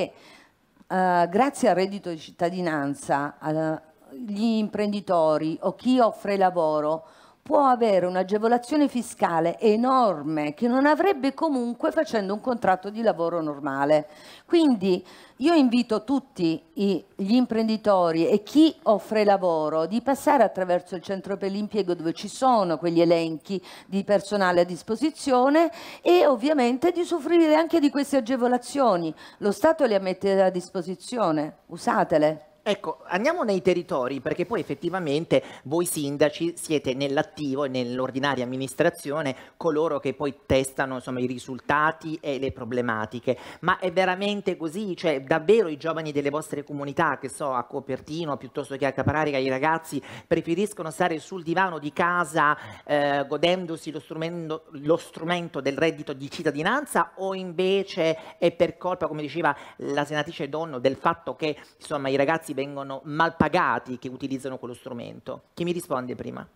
eh, grazie al reddito di cittadinanza eh, gli imprenditori o chi offre lavoro può avere un'agevolazione fiscale enorme che non avrebbe comunque facendo un contratto di lavoro normale. Quindi io invito tutti gli imprenditori e chi offre lavoro di passare attraverso il centro per l'impiego dove ci sono quegli elenchi di personale a disposizione e ovviamente di soffrire anche di queste agevolazioni. Lo Stato le ha messe a disposizione, usatele. Ecco, andiamo nei territori perché poi effettivamente voi sindaci siete nell'attivo e nell'ordinaria amministrazione coloro che poi testano insomma, i risultati e le problematiche, ma è veramente così? Cioè davvero i giovani delle vostre comunità, che so a Copertino piuttosto che a Capararica, i ragazzi preferiscono stare sul divano di casa eh, godendosi lo strumento, lo strumento del reddito di cittadinanza o invece è per colpa, come diceva la senatrice Donno, del fatto che insomma, i ragazzi vengono mal pagati che utilizzano quello strumento. Chi mi risponde prima?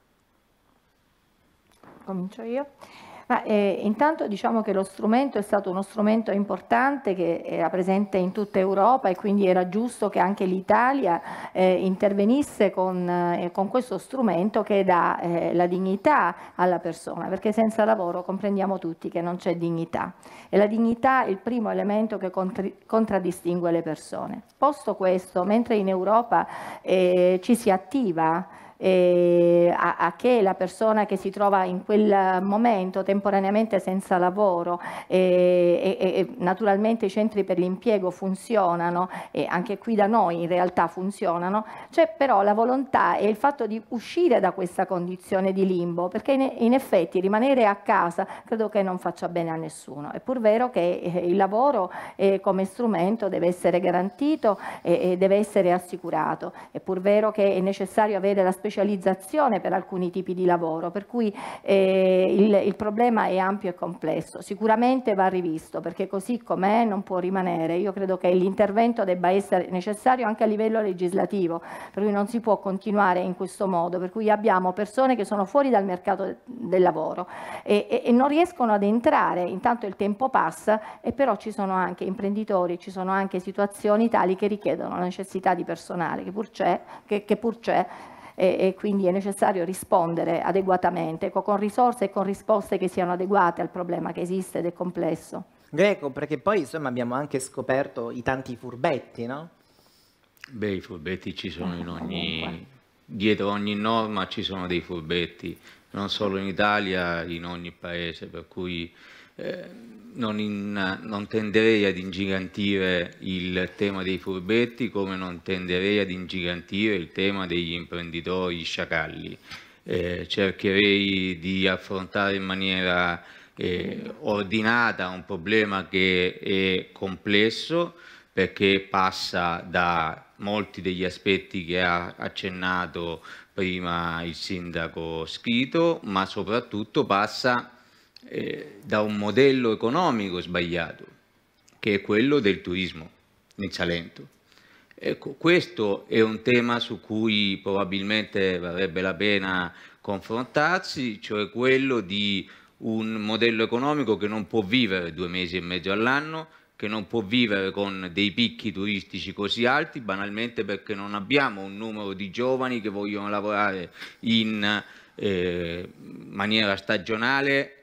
Comincio io. Ma, eh, intanto diciamo che lo strumento è stato uno strumento importante che era presente in tutta Europa e quindi era giusto che anche l'Italia eh, intervenisse con, eh, con, questo strumento che dà eh, la dignità alla persona, perché senza lavoro comprendiamo tutti che non c'è dignità e la dignità è il primo elemento che contraddistingue le persone. Posto questo, mentre in Europa eh, ci si attiva eh, a, a, che la persona che si trova in quel momento temporaneamente senza lavoro eh, e, naturalmente i centri per l'impiego funzionano e anche qui da noi in realtà funzionano, c'è cioè però la volontà e il fatto di uscire da questa condizione di limbo perché in, in effetti rimanere a casa credo che non faccia bene a nessuno, è pur vero che eh, il lavoro eh, come strumento deve essere garantito e, e deve essere assicurato, è pur vero che è necessario avere la specializzazione specializzazione per alcuni tipi di lavoro, per cui eh, il, il, problema è ampio e complesso. Sicuramente va rivisto perché così com'è non può rimanere. Io credo che l'intervento debba essere necessario anche a livello legislativo, per cui non si può continuare in questo modo, per cui abbiamo persone che sono fuori dal mercato del lavoro e, e, e non riescono ad entrare, intanto il tempo passa e però ci sono anche imprenditori, ci sono anche situazioni tali che richiedono la necessità di personale che pur c'è, che, che pur c'è e, e quindi è necessario rispondere adeguatamente, con risorse e con risposte che siano adeguate al problema che esiste ed è complesso. Greco, perché poi insomma abbiamo anche scoperto i tanti furbetti, no? Beh, i furbetti ci sono in ogni... dietro ogni norma ci sono dei furbetti, non solo in Italia, in ogni paese, per cui... Eh, non, in, non, tenderei ad ingigantire il tema dei furbetti come non tenderei ad ingigantire il tema degli imprenditori sciacalli. Eh, cercherei di affrontare in maniera eh, ordinata un problema che è complesso perché passa da molti degli aspetti che ha accennato prima il sindaco Schito, ma soprattutto passa eh, da un modello economico sbagliato, che è quello del turismo nel Salento. Ecco, questo è un tema su cui probabilmente varrebbe la pena confrontarsi, cioè quello di un modello economico che non può vivere due mesi e mezzo all'anno, che non può vivere con dei picchi turistici così alti, banalmente perché non abbiamo un numero di giovani che vogliono lavorare in eh, maniera stagionale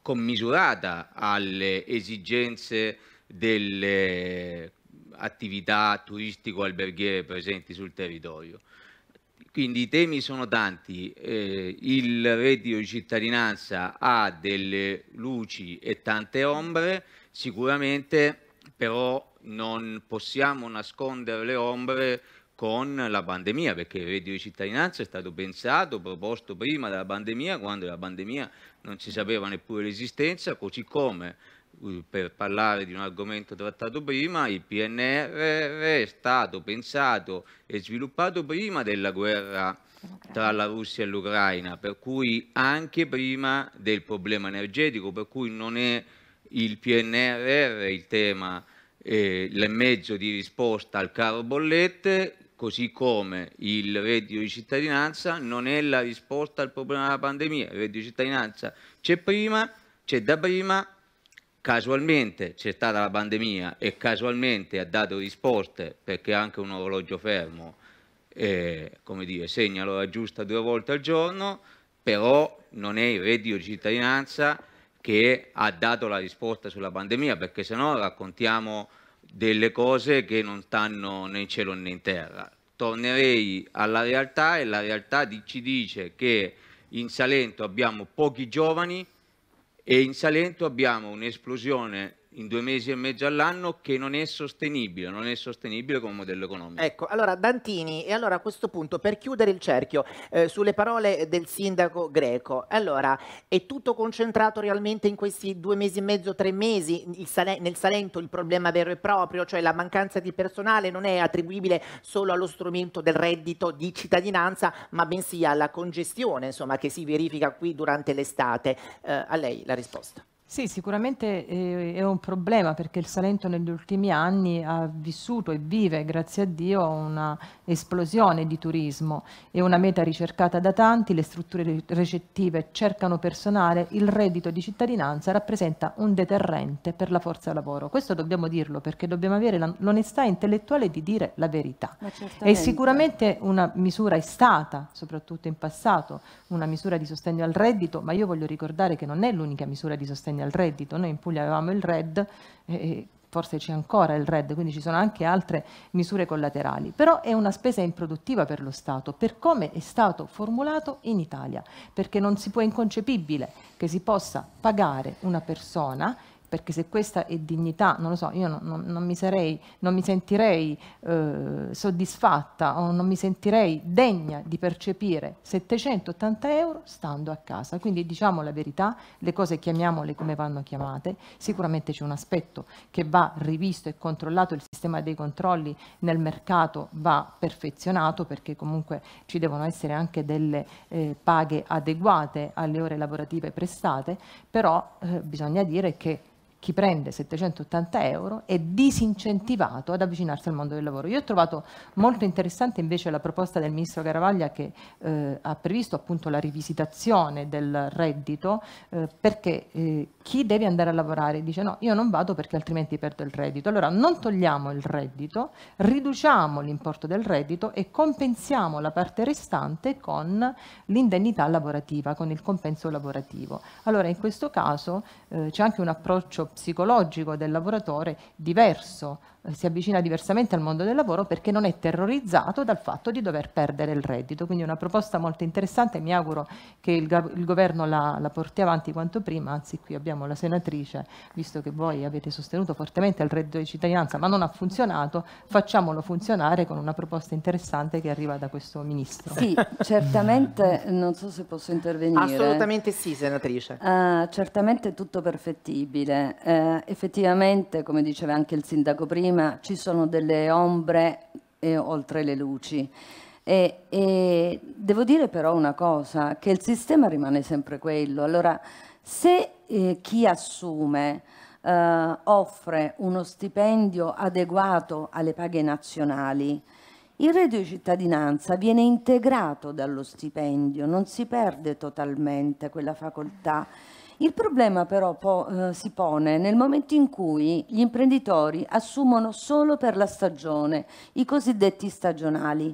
commisurata alle esigenze delle attività turistico-alberghiere presenti sul territorio. Quindi i temi sono tanti, eh, il reddito di cittadinanza ha delle luci e tante ombre, sicuramente però non possiamo nascondere le ombre con la pandemia, perché il reddito di cittadinanza è stato pensato, proposto prima della pandemia, quando la pandemia non si sapeva neppure l'esistenza, così come eh, per parlare di un argomento trattato prima, il PNR è stato pensato e sviluppato prima della guerra tra la Russia e l'Ucraina, per cui anche prima del problema energetico, per cui non è il PNRR il tema, eh, il mezzo di risposta al caro bollette, così come il reddito di cittadinanza non è la risposta al problema della pandemia. Il reddito di cittadinanza c'è prima, c'è da prima, casualmente c'è stata la pandemia e casualmente ha dato risposte perché anche un orologio fermo eh, come dire, segna l'ora giusta due volte al giorno, però non è il reddito di cittadinanza che ha dato la risposta sulla pandemia perché se no raccontiamo delle cose che non stanno né in cielo né in terra. Tornerei alla realtà e la realtà ci dice che in Salento abbiamo pochi giovani e in Salento abbiamo un'esplosione in due mesi e mezzo all'anno che non è sostenibile, non è sostenibile come modello economico. Ecco, allora Dantini, e allora a questo punto per chiudere il cerchio eh, sulle parole del sindaco greco, allora è tutto concentrato realmente in questi due mesi e mezzo, tre mesi Sale nel Salento il problema vero e proprio, cioè la mancanza di personale non è attribuibile solo allo strumento del reddito di cittadinanza, ma bensì alla congestione insomma, che si verifica qui durante l'estate. Eh, a lei la risposta. Sì, sicuramente eh, è un problema perché il Salento negli ultimi anni ha vissuto e vive, grazie a Dio, una esplosione di turismo e una meta ricercata da tanti, le strutture recettive cercano personale, il reddito di cittadinanza rappresenta un deterrente per la forza lavoro. Questo dobbiamo dirlo perché dobbiamo avere l'onestà intellettuale di dire la verità. È sicuramente una misura, è stata soprattutto in passato, una misura di sostegno al reddito, ma io voglio ricordare che non è l'unica misura di sostegno al reddito. Noi in Puglia avevamo il RED. Eh, forse c'è ancora il RED, quindi ci sono anche altre misure collaterali, però è una spesa improduttiva per lo Stato, per come è stato formulato in Italia, perché non si può, è inconcepibile che si possa pagare una persona perché se questa è dignità, non lo so, io non, non, non mi, sarei, non mi sentirei eh, soddisfatta o non mi sentirei degna di percepire 780 euro stando a casa. Quindi diciamo la verità, le cose chiamiamole come vanno chiamate, sicuramente c'è un aspetto che va rivisto e controllato, il sistema dei controlli nel mercato va perfezionato perché comunque ci devono essere anche delle eh, paghe adeguate alle ore lavorative prestate, però eh, bisogna dire che chi prende 780 euro è disincentivato ad avvicinarsi al mondo del lavoro. Io ho trovato molto interessante invece la proposta del ministro Caravaglia che eh, ha previsto appunto la rivisitazione del reddito eh, perché eh, chi deve andare a lavorare dice no, io non vado perché altrimenti perdo il reddito. Allora non togliamo il reddito, riduciamo l'importo del reddito e compensiamo la parte restante con l'indennità lavorativa, con il compenso lavorativo. Allora in questo caso eh, c'è anche un approccio psicologico del lavoratore diverso si avvicina diversamente al mondo del lavoro perché non è terrorizzato dal fatto di dover perdere il reddito. Quindi è una proposta molto interessante, mi auguro che il, il governo la, la, porti avanti quanto prima, anzi qui abbiamo la senatrice, visto che voi avete sostenuto fortemente il reddito di cittadinanza, ma non ha funzionato, facciamolo funzionare con una proposta interessante che arriva da questo ministro. Sì, certamente, non so se posso intervenire. Assolutamente sì, senatrice. Uh, certamente tutto perfettibile. Uh, effettivamente, come diceva anche il sindaco prima, prima ci sono delle ombre eh, oltre le luci. E, e devo dire però una cosa, che il sistema rimane sempre quello. Allora, se eh, chi assume eh, offre uno stipendio adeguato alle paghe nazionali, il reddito di cittadinanza viene integrato dallo stipendio, non si perde totalmente quella facoltà il problema però po eh, si pone nel momento in cui gli imprenditori assumono solo per la stagione i cosiddetti stagionali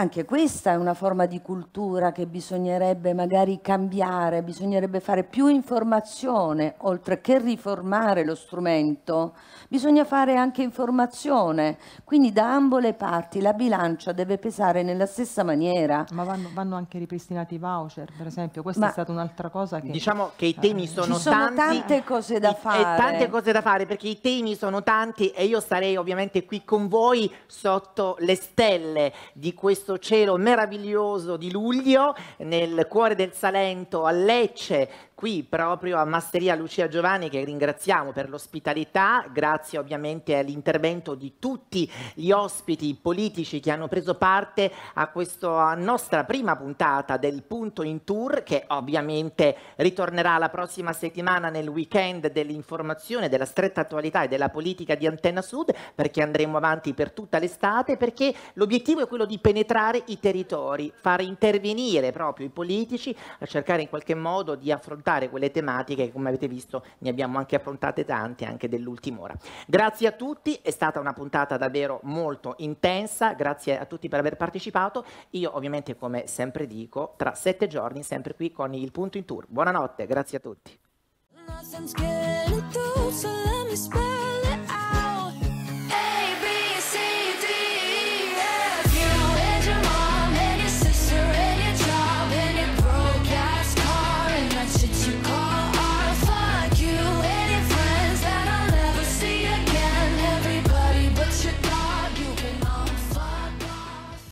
anche questa è una forma di cultura che bisognerebbe magari cambiare, bisognerebbe fare più informazione, oltre che riformare lo strumento, bisogna fare anche informazione, quindi da ambo le parti la bilancia deve pesare nella stessa maniera. Ma vanno, vanno anche ripristinati i voucher, per esempio, questa Ma è stata un'altra cosa che... Diciamo che i temi eh. sono, sono tanti, tante cose da eh, fare. E tante cose da fare, perché i temi sono tanti e io starei ovviamente qui con voi sotto le stelle di questo questo cielo meraviglioso di luglio nel cuore del Salento a Lecce qui proprio a Masteria Lucia Giovanni che ringraziamo per l'ospitalità, grazie ovviamente all'intervento di tutti gli ospiti politici che hanno preso parte a questa nostra prima puntata del Punto in Tour che ovviamente ritornerà la prossima settimana nel weekend dell'informazione, della stretta attualità e della politica di Antenna Sud perché andremo avanti per tutta l'estate perché l'obiettivo è quello di penetrare i territori, far intervenire proprio i politici a cercare in qualche modo di affrontare affrontare quelle tematiche che come avete visto ne abbiamo anche affrontate tante anche dell'ultima ora. Grazie a tutti, è stata una puntata davvero molto intensa, grazie a tutti per aver partecipato, io ovviamente come sempre dico tra sette giorni sempre qui con il punto in tour. Buonanotte, grazie a tutti.